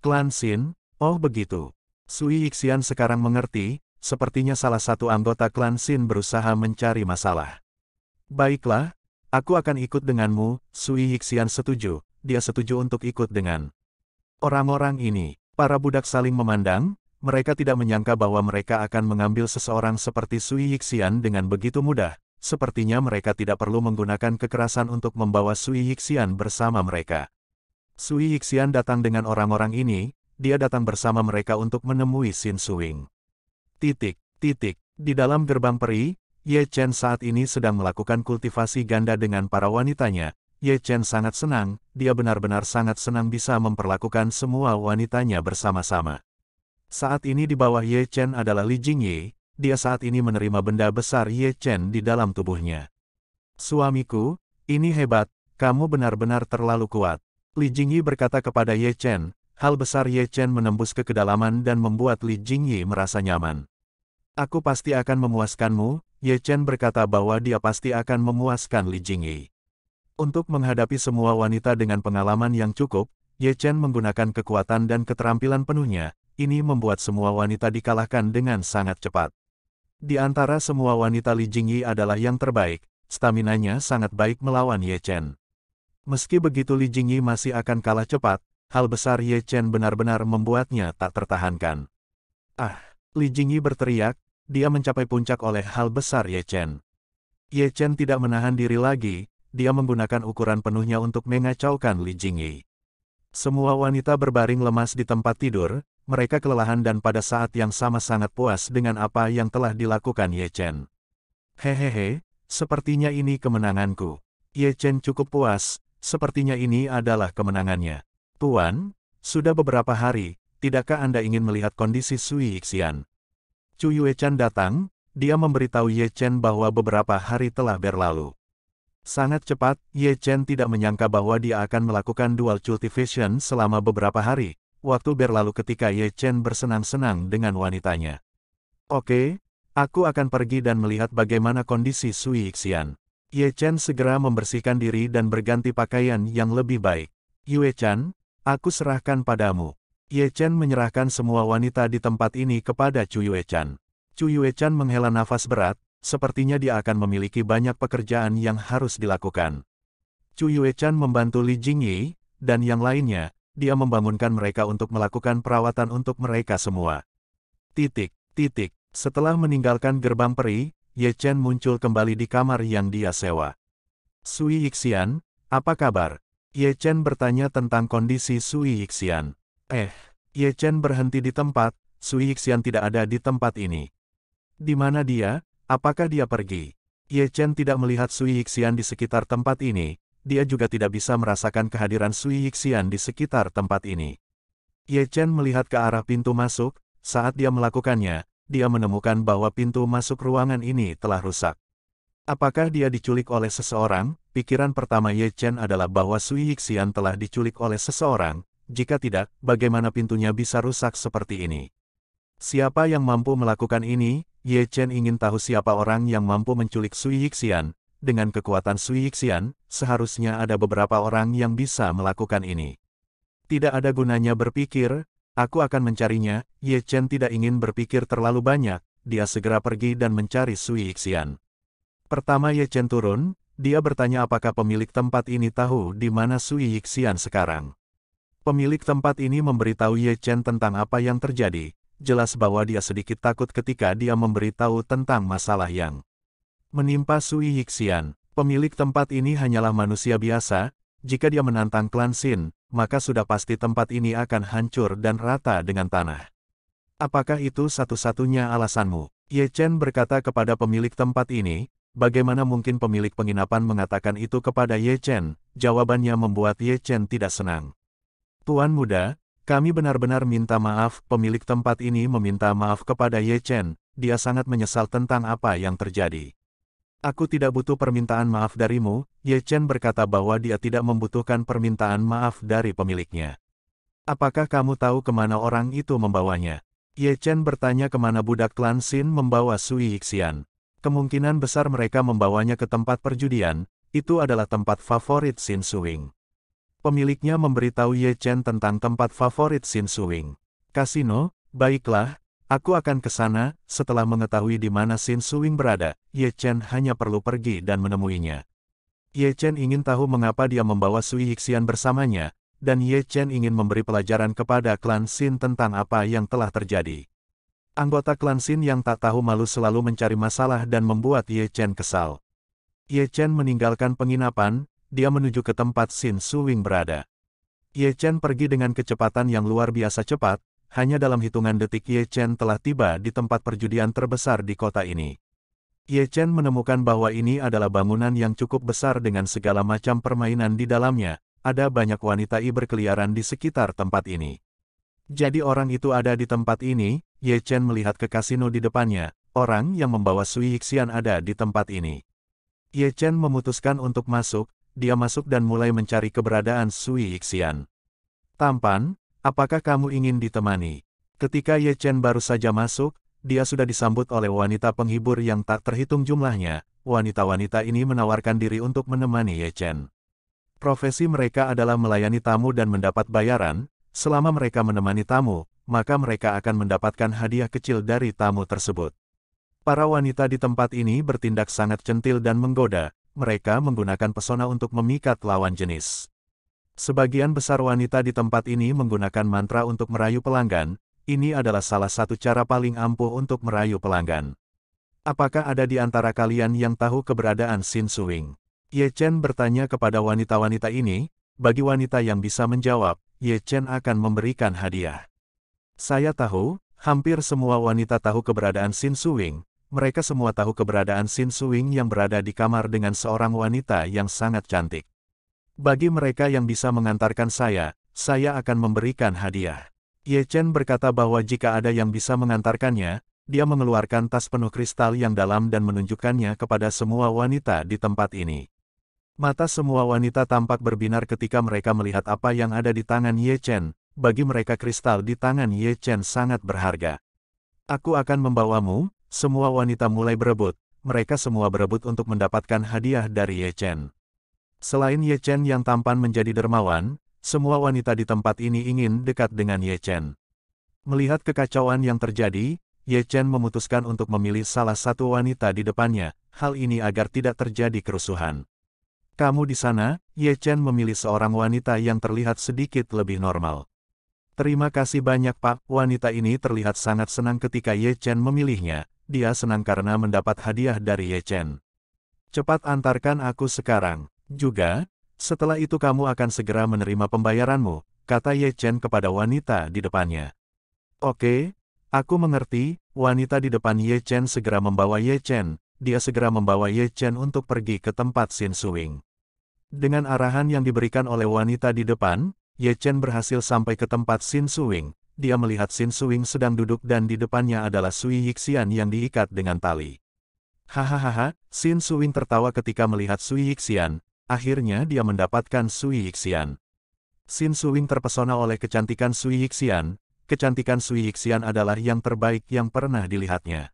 S1: Klan Xin? Oh begitu. Sui Yixian sekarang mengerti, sepertinya salah satu anggota klan Xin berusaha mencari masalah. Baiklah, aku akan ikut denganmu, Sui Yixian setuju, dia setuju untuk ikut dengan orang-orang ini. Para budak saling memandang, mereka tidak menyangka bahwa mereka akan mengambil seseorang seperti Sui Yixian dengan begitu mudah. Sepertinya mereka tidak perlu menggunakan kekerasan untuk membawa Sui Yixian bersama mereka. Sui Yixian datang dengan orang-orang ini, dia datang bersama mereka untuk menemui Sin Suing. Titik, titik, di dalam gerbang peri, Ye Chen saat ini sedang melakukan kultivasi ganda dengan para wanitanya, Ye Chen sangat senang, dia benar-benar sangat senang bisa memperlakukan semua wanitanya bersama-sama. Saat ini di bawah Ye Chen adalah Li Jingyi, dia saat ini menerima benda besar Ye Chen di dalam tubuhnya. Suamiku, ini hebat, kamu benar-benar terlalu kuat. Li Jingyi berkata kepada Ye Chen, hal besar Ye Chen menembus ke kedalaman dan membuat Li Jingyi merasa nyaman. Aku pasti akan memuaskanmu, Ye Chen berkata bahwa dia pasti akan memuaskan Li Jingyi. Untuk menghadapi semua wanita dengan pengalaman yang cukup, Ye Chen menggunakan kekuatan dan keterampilan penuhnya, ini membuat semua wanita dikalahkan dengan sangat cepat. Di antara semua wanita Li Jingyi adalah yang terbaik, staminanya sangat baik melawan Ye Chen. Meski begitu Li Jingyi masih akan kalah cepat, hal besar Ye Chen benar-benar membuatnya tak tertahankan. Ah, Li Jingyi berteriak, dia mencapai puncak oleh hal besar Ye Chen. Ye Chen tidak menahan diri lagi, dia menggunakan ukuran penuhnya untuk mengacaukan Li Jingyi. Semua wanita berbaring lemas di tempat tidur, mereka kelelahan dan pada saat yang sama sangat puas dengan apa yang telah dilakukan Ye Chen. Hehehe, sepertinya ini kemenanganku. Ye Chen cukup puas, sepertinya ini adalah kemenangannya. Tuan, sudah beberapa hari, tidakkah Anda ingin melihat kondisi Sui Xian? Chu Yue Chen datang, dia memberitahu Ye Chen bahwa beberapa hari telah berlalu. Sangat cepat, Ye Chen tidak menyangka bahwa dia akan melakukan dual cultivation selama beberapa hari. Waktu berlalu ketika Ye Chen bersenang-senang dengan wanitanya. Oke, aku akan pergi dan melihat bagaimana kondisi Sui Xian. Ye Chen segera membersihkan diri dan berganti pakaian yang lebih baik. Yue Chan, aku serahkan padamu. Ye Chen menyerahkan semua wanita di tempat ini kepada Chu Yue Chan. Chu Yue Chan menghela nafas berat, Sepertinya dia akan memiliki banyak pekerjaan yang harus dilakukan. Chu Yuechan membantu Li Jingyi, dan yang lainnya, dia membangunkan mereka untuk melakukan perawatan untuk mereka semua. Titik, titik. Setelah meninggalkan gerbang peri, Ye Chen muncul kembali di kamar yang dia sewa. Sui Yixian, apa kabar? Ye Chen bertanya tentang kondisi Sui Yixian. Eh, Ye Chen berhenti di tempat, Sui Yixian tidak ada di tempat ini. Di mana dia? Apakah dia pergi? Ye Chen tidak melihat Sui Yixian di sekitar tempat ini, dia juga tidak bisa merasakan kehadiran Sui Yixian di sekitar tempat ini. Ye Chen melihat ke arah pintu masuk, saat dia melakukannya, dia menemukan bahwa pintu masuk ruangan ini telah rusak. Apakah dia diculik oleh seseorang? Pikiran pertama Ye Chen adalah bahwa Sui Yixian telah diculik oleh seseorang, jika tidak, bagaimana pintunya bisa rusak seperti ini? Siapa yang mampu melakukan ini? Ye Chen ingin tahu siapa orang yang mampu menculik Sui Yixian. Dengan kekuatan Sui Yixian, seharusnya ada beberapa orang yang bisa melakukan ini. Tidak ada gunanya berpikir, aku akan mencarinya, Ye Chen tidak ingin berpikir terlalu banyak, dia segera pergi dan mencari Sui Yixian. Pertama Ye Chen turun, dia bertanya apakah pemilik tempat ini tahu di mana Sui Yixian sekarang. Pemilik tempat ini memberitahu Ye Chen tentang apa yang terjadi, jelas bahwa dia sedikit takut ketika dia memberitahu tentang masalah yang menimpa Sui Hixian. Pemilik tempat ini hanyalah manusia biasa, jika dia menantang klan Sin, maka sudah pasti tempat ini akan hancur dan rata dengan tanah. Apakah itu satu-satunya alasanmu? Ye Chen berkata kepada pemilik tempat ini, bagaimana mungkin pemilik penginapan mengatakan itu kepada Ye Chen, jawabannya membuat Ye Chen tidak senang. Tuan muda, kami benar-benar minta maaf, pemilik tempat ini meminta maaf kepada Ye Chen, dia sangat menyesal tentang apa yang terjadi. Aku tidak butuh permintaan maaf darimu, Ye Chen berkata bahwa dia tidak membutuhkan permintaan maaf dari pemiliknya. Apakah kamu tahu kemana orang itu membawanya? Ye Chen bertanya kemana budak klan Xin membawa Sui Hixian. Kemungkinan besar mereka membawanya ke tempat perjudian, itu adalah tempat favorit Xin Suing pemiliknya memberitahu Ye Chen tentang tempat favorit Sin Suwing. Kasino, baiklah, aku akan ke sana, setelah mengetahui di mana Sin Suwing berada, Ye Chen hanya perlu pergi dan menemuinya. Ye Chen ingin tahu mengapa dia membawa Sui Hixian bersamanya, dan Ye Chen ingin memberi pelajaran kepada klan Sin tentang apa yang telah terjadi. Anggota klan Sin yang tak tahu malu selalu mencari masalah dan membuat Ye Chen kesal. Ye Chen meninggalkan penginapan, dia menuju ke tempat Sin Wing berada. Ye Chen pergi dengan kecepatan yang luar biasa cepat, hanya dalam hitungan detik Ye Chen telah tiba di tempat perjudian terbesar di kota ini. Ye Chen menemukan bahwa ini adalah bangunan yang cukup besar dengan segala macam permainan di dalamnya, ada banyak wanita i berkeliaran di sekitar tempat ini. Jadi orang itu ada di tempat ini, Ye Chen melihat ke kasino di depannya, orang yang membawa Sui Hixian ada di tempat ini. Ye Chen memutuskan untuk masuk, dia masuk dan mulai mencari keberadaan Sui Ixian. Tampan, apakah kamu ingin ditemani? Ketika Ye Chen baru saja masuk, dia sudah disambut oleh wanita penghibur yang tak terhitung jumlahnya. Wanita-wanita ini menawarkan diri untuk menemani Ye Chen. Profesi mereka adalah melayani tamu dan mendapat bayaran, selama mereka menemani tamu, maka mereka akan mendapatkan hadiah kecil dari tamu tersebut. Para wanita di tempat ini bertindak sangat centil dan menggoda, mereka menggunakan pesona untuk memikat lawan jenis. Sebagian besar wanita di tempat ini menggunakan mantra untuk merayu pelanggan, ini adalah salah satu cara paling ampuh untuk merayu pelanggan. Apakah ada di antara kalian yang tahu keberadaan Sin Suing? Ye Chen bertanya kepada wanita-wanita ini, bagi wanita yang bisa menjawab, Ye Chen akan memberikan hadiah. Saya tahu, hampir semua wanita tahu keberadaan Sin Suing, mereka semua tahu keberadaan Sin Suing yang berada di kamar dengan seorang wanita yang sangat cantik. Bagi mereka yang bisa mengantarkan saya, saya akan memberikan hadiah. Ye Chen berkata bahwa jika ada yang bisa mengantarkannya, dia mengeluarkan tas penuh kristal yang dalam dan menunjukkannya kepada semua wanita di tempat ini. Mata semua wanita tampak berbinar ketika mereka melihat apa yang ada di tangan Ye Chen, bagi mereka kristal di tangan Ye Chen sangat berharga. Aku akan membawamu, semua wanita mulai berebut, mereka semua berebut untuk mendapatkan hadiah dari Ye Chen. Selain Ye Chen yang tampan menjadi dermawan, semua wanita di tempat ini ingin dekat dengan Ye Chen. Melihat kekacauan yang terjadi, Ye Chen memutuskan untuk memilih salah satu wanita di depannya, hal ini agar tidak terjadi kerusuhan. Kamu di sana, Ye Chen memilih seorang wanita yang terlihat sedikit lebih normal. Terima kasih banyak Pak, wanita ini terlihat sangat senang ketika Ye Chen memilihnya, dia senang karena mendapat hadiah dari Ye Chen. Cepat antarkan aku sekarang. Juga, setelah itu kamu akan segera menerima pembayaranmu, kata Ye Chen kepada wanita di depannya. Oke, aku mengerti, wanita di depan Ye Chen segera membawa Ye Chen, dia segera membawa Ye Chen untuk pergi ke tempat Sin Suing. Dengan arahan yang diberikan oleh wanita di depan, Ye Chen berhasil sampai ke tempat Sin Suing, dia melihat Xin Suing sedang duduk dan di depannya adalah Sui Yixian yang diikat dengan tali. Hahaha, Xin Suing tertawa ketika melihat Sui Yixian, akhirnya dia mendapatkan Sui Yixian. Xin Suing terpesona oleh kecantikan Sui Yixian, kecantikan Sui Yixian adalah yang terbaik yang pernah dilihatnya.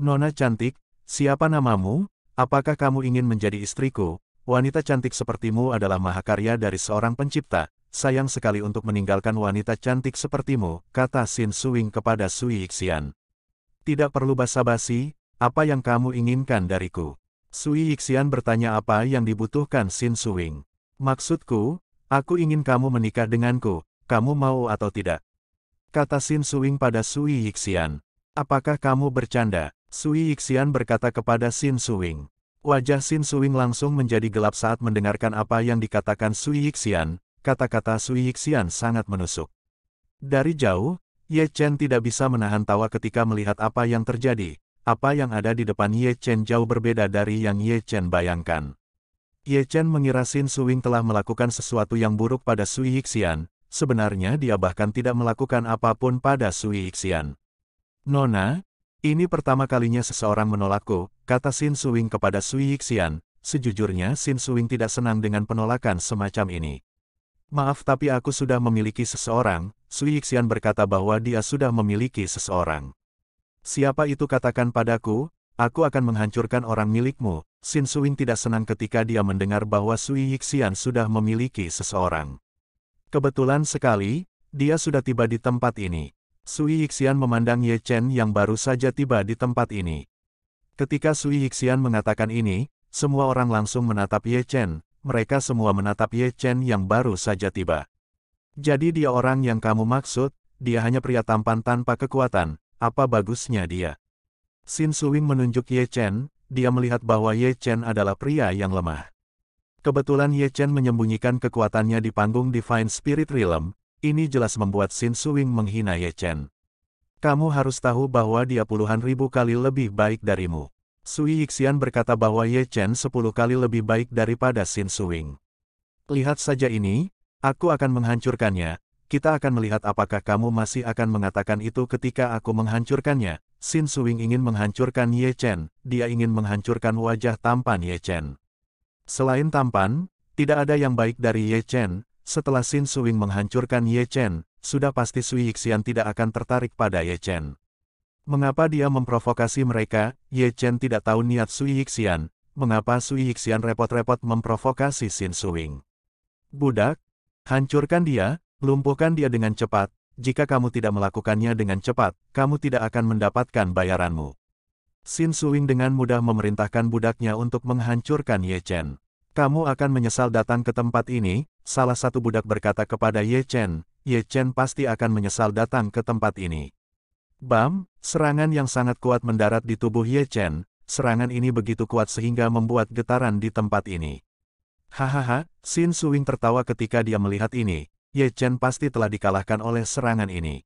S1: Nona cantik, siapa namamu? Apakah kamu ingin menjadi istriku? Wanita cantik sepertimu adalah mahakarya dari seorang pencipta, sayang sekali untuk meninggalkan wanita cantik sepertimu, kata Xin Suing kepada Sui Yixian. Tidak perlu basa-basi, apa yang kamu inginkan dariku? Sui Yixian bertanya apa yang dibutuhkan Xin Suing. Maksudku, aku ingin kamu menikah denganku, kamu mau atau tidak? Kata Xin Suing pada Sui Yixian. Apakah kamu bercanda? Sui Yixian berkata kepada Xin Suing. Wajah Xin Suing langsung menjadi gelap saat mendengarkan apa yang dikatakan Sui Yixian, kata-kata Sui Hixian sangat menusuk. Dari jauh, Ye Chen tidak bisa menahan tawa ketika melihat apa yang terjadi. Apa yang ada di depan Ye Chen jauh berbeda dari yang Ye Chen bayangkan. Ye Chen mengira Sin Suing telah melakukan sesuatu yang buruk pada Sui Hixian, sebenarnya dia bahkan tidak melakukan apapun pada Sui Hixian. Nona, ini pertama kalinya seseorang menolakku, kata Sin Suing kepada Sui Hixian, sejujurnya Sin Suing tidak senang dengan penolakan semacam ini. Maaf tapi aku sudah memiliki seseorang, Sui Yixian berkata bahwa dia sudah memiliki seseorang. Siapa itu katakan padaku, aku akan menghancurkan orang milikmu, Sin Suing tidak senang ketika dia mendengar bahwa Sui Yixian sudah memiliki seseorang. Kebetulan sekali, dia sudah tiba di tempat ini. Sui Yixian memandang Ye Chen yang baru saja tiba di tempat ini. Ketika Sui Yixian mengatakan ini, semua orang langsung menatap Ye Chen, mereka semua menatap Ye Chen yang baru saja tiba. Jadi dia orang yang kamu maksud, dia hanya pria tampan tanpa kekuatan, apa bagusnya dia? Sin Suwing menunjuk Ye Chen, dia melihat bahwa Ye Chen adalah pria yang lemah. Kebetulan Ye Chen menyembunyikan kekuatannya di panggung Divine Spirit Realm, ini jelas membuat Sin Suwing menghina Ye Chen. Kamu harus tahu bahwa dia puluhan ribu kali lebih baik darimu. Sui Yixian berkata bahwa Ye Chen sepuluh kali lebih baik daripada Xin Suing. Lihat saja ini, aku akan menghancurkannya, kita akan melihat apakah kamu masih akan mengatakan itu ketika aku menghancurkannya. Xin Suing ingin menghancurkan Ye Chen, dia ingin menghancurkan wajah tampan Ye Chen. Selain tampan, tidak ada yang baik dari Ye Chen, setelah Xin Suing menghancurkan Ye Chen, sudah pasti Sui Yixian tidak akan tertarik pada Ye Chen. Mengapa dia memprovokasi mereka? Ye Chen tidak tahu niat Sui Yixian. Mengapa Sui Yixian repot-repot memprovokasi Xin Suing? Budak, hancurkan dia, lumpuhkan dia dengan cepat. Jika kamu tidak melakukannya dengan cepat, kamu tidak akan mendapatkan bayaranmu. Xin Suing dengan mudah memerintahkan budaknya untuk menghancurkan Ye Chen. Kamu akan menyesal datang ke tempat ini, salah satu budak berkata kepada Ye Chen, Ye Chen pasti akan menyesal datang ke tempat ini. Bam, serangan yang sangat kuat mendarat di tubuh Ye Chen, serangan ini begitu kuat sehingga membuat getaran di tempat ini. Hahaha, Sin Suwing tertawa ketika dia melihat ini, Ye Chen pasti telah dikalahkan oleh serangan ini.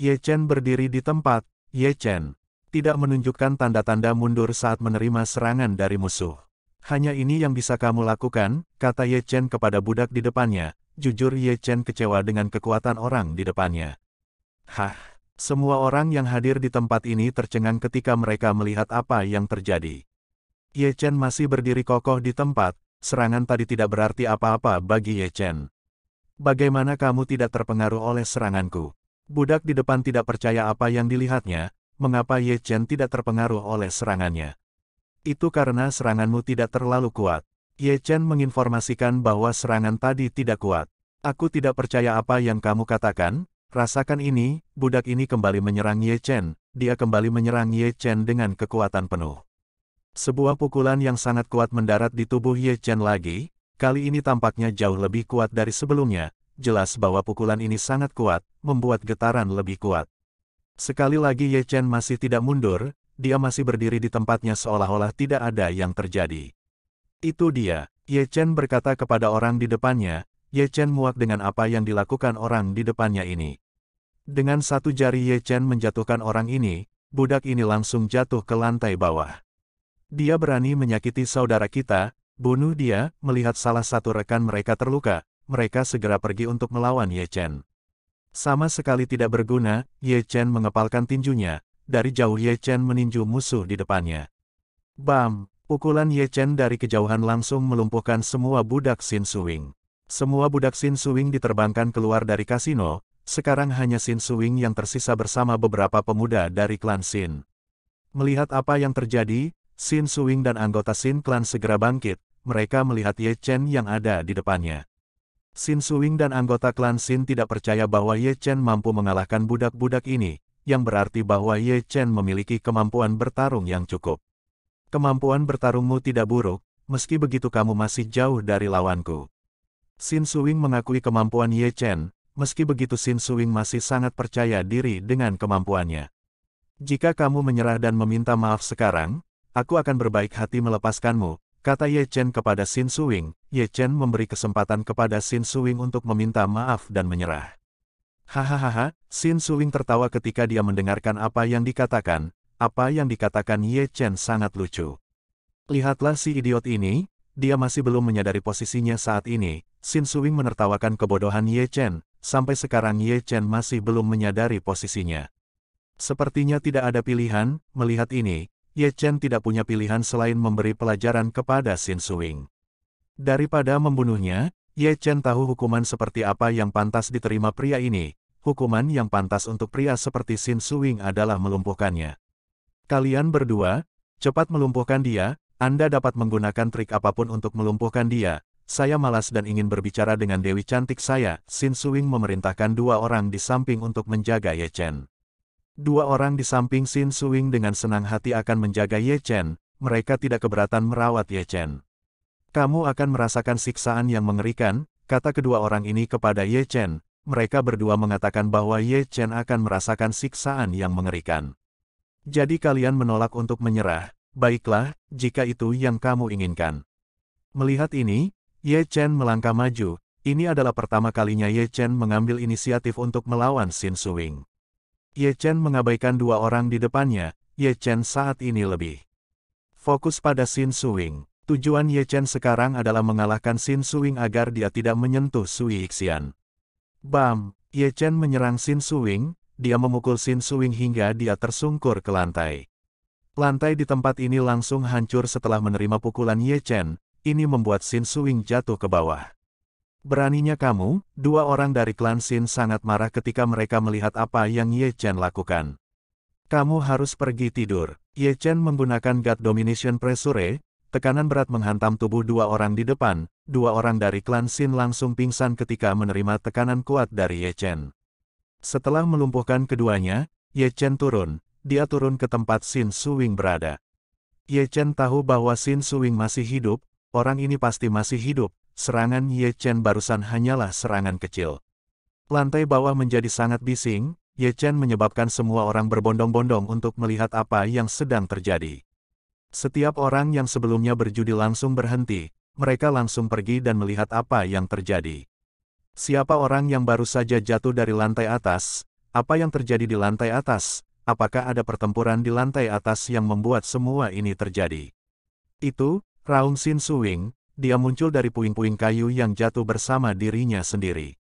S1: Ye Chen berdiri di tempat, Ye Chen tidak menunjukkan tanda-tanda mundur saat menerima serangan dari musuh. Hanya ini yang bisa kamu lakukan, kata Ye Chen kepada budak di depannya, jujur Ye Chen kecewa dengan kekuatan orang di depannya. Hah! Semua orang yang hadir di tempat ini tercengang ketika mereka melihat apa yang terjadi. Ye Chen masih berdiri kokoh di tempat, serangan tadi tidak berarti apa-apa bagi Ye Chen. Bagaimana kamu tidak terpengaruh oleh seranganku? Budak di depan tidak percaya apa yang dilihatnya, mengapa Ye Chen tidak terpengaruh oleh serangannya. Itu karena seranganmu tidak terlalu kuat. Ye Chen menginformasikan bahwa serangan tadi tidak kuat. Aku tidak percaya apa yang kamu katakan, Rasakan ini, budak ini kembali menyerang Ye Chen, dia kembali menyerang Ye Chen dengan kekuatan penuh. Sebuah pukulan yang sangat kuat mendarat di tubuh Ye Chen lagi, kali ini tampaknya jauh lebih kuat dari sebelumnya, jelas bahwa pukulan ini sangat kuat, membuat getaran lebih kuat. Sekali lagi Ye Chen masih tidak mundur, dia masih berdiri di tempatnya seolah-olah tidak ada yang terjadi. Itu dia, Ye Chen berkata kepada orang di depannya, Ye Chen muak dengan apa yang dilakukan orang di depannya ini. Dengan satu jari Ye Chen menjatuhkan orang ini, budak ini langsung jatuh ke lantai bawah. Dia berani menyakiti saudara kita, bunuh dia, melihat salah satu rekan mereka terluka, mereka segera pergi untuk melawan Ye Chen. Sama sekali tidak berguna, Ye Chen mengepalkan tinjunya, dari jauh Ye Chen meninju musuh di depannya. Bam! Pukulan Ye Chen dari kejauhan langsung melumpuhkan semua budak Sin Suwing. Semua budak Sin Suwing diterbangkan keluar dari kasino, sekarang hanya Sin Suwing yang tersisa bersama beberapa pemuda dari klan Sin. Melihat apa yang terjadi, Sin Suwing dan anggota Sin klan segera bangkit, mereka melihat Ye Chen yang ada di depannya. Sin Suwing dan anggota klan Sin tidak percaya bahwa Ye Chen mampu mengalahkan budak-budak ini, yang berarti bahwa Ye Chen memiliki kemampuan bertarung yang cukup. Kemampuan bertarungmu tidak buruk, meski begitu kamu masih jauh dari lawanku. Sin Suwing mengakui kemampuan Ye Chen, meski begitu Sin Suwing masih sangat percaya diri dengan kemampuannya. Jika kamu menyerah dan meminta maaf sekarang, aku akan berbaik hati melepaskanmu, kata Ye Chen kepada Sin Suwing. Ye Chen memberi kesempatan kepada Sin Suwing untuk meminta maaf dan menyerah. Hahaha, Sin Suwing tertawa ketika dia mendengarkan apa yang dikatakan, apa yang dikatakan Ye Chen sangat lucu. Lihatlah si idiot ini, dia masih belum menyadari posisinya saat ini, Xin Suing menertawakan kebodohan Ye Chen, sampai sekarang Ye Chen masih belum menyadari posisinya. Sepertinya tidak ada pilihan, melihat ini, Ye Chen tidak punya pilihan selain memberi pelajaran kepada Xin Suing. Daripada membunuhnya, Ye Chen tahu hukuman seperti apa yang pantas diterima pria ini, hukuman yang pantas untuk pria seperti Xin Suing adalah melumpuhkannya. Kalian berdua, cepat melumpuhkan dia, anda dapat menggunakan trik apapun untuk melumpuhkan dia. Saya malas dan ingin berbicara dengan Dewi Cantik saya, Sin Suing memerintahkan dua orang di samping untuk menjaga Ye Chen. Dua orang di samping Sin Suing dengan senang hati akan menjaga Ye Chen, mereka tidak keberatan merawat Ye Chen. Kamu akan merasakan siksaan yang mengerikan, kata kedua orang ini kepada Ye Chen, mereka berdua mengatakan bahwa Ye Chen akan merasakan siksaan yang mengerikan. Jadi kalian menolak untuk menyerah, Baiklah, jika itu yang kamu inginkan. Melihat ini, Ye Chen melangkah maju, ini adalah pertama kalinya Ye Chen mengambil inisiatif untuk melawan Xin Suwing. Ye Chen mengabaikan dua orang di depannya, Ye Chen saat ini lebih fokus pada Xin Suwing. Tujuan Ye Chen sekarang adalah mengalahkan Xin Suwing agar dia tidak menyentuh Sui Ixian. Bam! Ye Chen menyerang Xin Suwing, dia memukul Xin Suwing hingga dia tersungkur ke lantai. Lantai di tempat ini langsung hancur setelah menerima pukulan Ye Chen, ini membuat Xin Suing jatuh ke bawah. Beraninya kamu, dua orang dari klan Xin sangat marah ketika mereka melihat apa yang Ye Chen lakukan. Kamu harus pergi tidur. Ye Chen menggunakan God Domination Pressure, tekanan berat menghantam tubuh dua orang di depan, dua orang dari klan Xin langsung pingsan ketika menerima tekanan kuat dari Ye Chen. Setelah melumpuhkan keduanya, Ye Chen turun, dia turun ke tempat Sin Suwing berada. Ye Chen tahu bahwa Sin Suwing masih hidup, orang ini pasti masih hidup, serangan Ye Chen barusan hanyalah serangan kecil. Lantai bawah menjadi sangat bising, Ye Chen menyebabkan semua orang berbondong-bondong untuk melihat apa yang sedang terjadi. Setiap orang yang sebelumnya berjudi langsung berhenti, mereka langsung pergi dan melihat apa yang terjadi. Siapa orang yang baru saja jatuh dari lantai atas, apa yang terjadi di lantai atas, apakah ada pertempuran di lantai atas yang membuat semua ini terjadi. Itu, Raung Sin Suing, dia muncul dari puing-puing kayu yang jatuh bersama dirinya sendiri.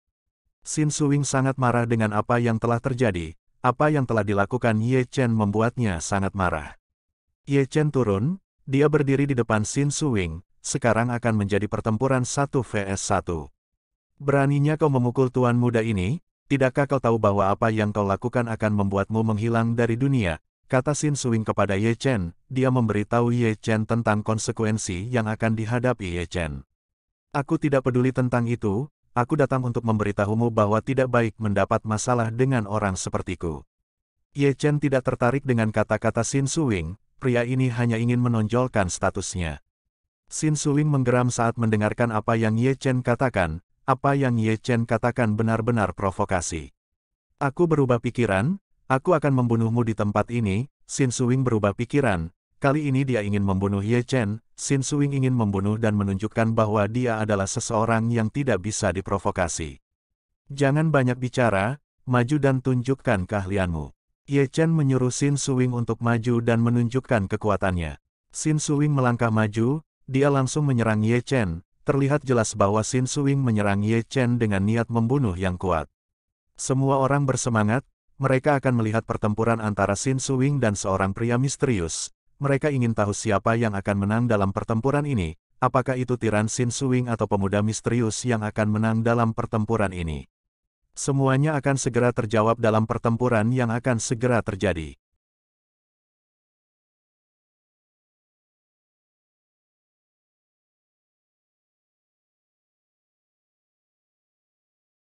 S1: Sin Suing sangat marah dengan apa yang telah terjadi, apa yang telah dilakukan Ye Chen membuatnya sangat marah. Ye Chen turun, dia berdiri di depan Sin Suing. sekarang akan menjadi pertempuran satu vs satu. Beraninya kau memukul tuan muda ini, Tidakkah kau tahu bahwa apa yang kau lakukan akan membuatmu menghilang dari dunia? Kata Xin Suing kepada Ye Chen, dia memberitahu Ye Chen tentang konsekuensi yang akan dihadapi Ye Chen. Aku tidak peduli tentang itu, aku datang untuk memberitahumu bahwa tidak baik mendapat masalah dengan orang sepertiku. Ye Chen tidak tertarik dengan kata-kata Xin Suing, pria ini hanya ingin menonjolkan statusnya. Xin Suing menggeram saat mendengarkan apa yang Ye Chen katakan, apa yang Ye Chen katakan benar-benar provokasi. Aku berubah pikiran, aku akan membunuhmu di tempat ini, Xin Suing berubah pikiran, kali ini dia ingin membunuh Ye Chen, Xin Suing ingin membunuh dan menunjukkan bahwa dia adalah seseorang yang tidak bisa diprovokasi. Jangan banyak bicara, maju dan tunjukkan keahlianmu. Ye Chen menyuruh Xin Suing untuk maju dan menunjukkan kekuatannya. Xin Suing melangkah maju, dia langsung menyerang Ye Chen, terlihat jelas bahwa Xin Suing menyerang Ye Chen dengan niat membunuh yang kuat. Semua orang bersemangat, mereka akan melihat pertempuran antara Xin Suing dan seorang pria misterius. Mereka ingin tahu siapa yang akan menang dalam pertempuran ini, apakah itu tiran Xin Suing atau pemuda misterius yang akan menang dalam pertempuran ini. Semuanya akan segera terjawab dalam pertempuran yang akan segera terjadi.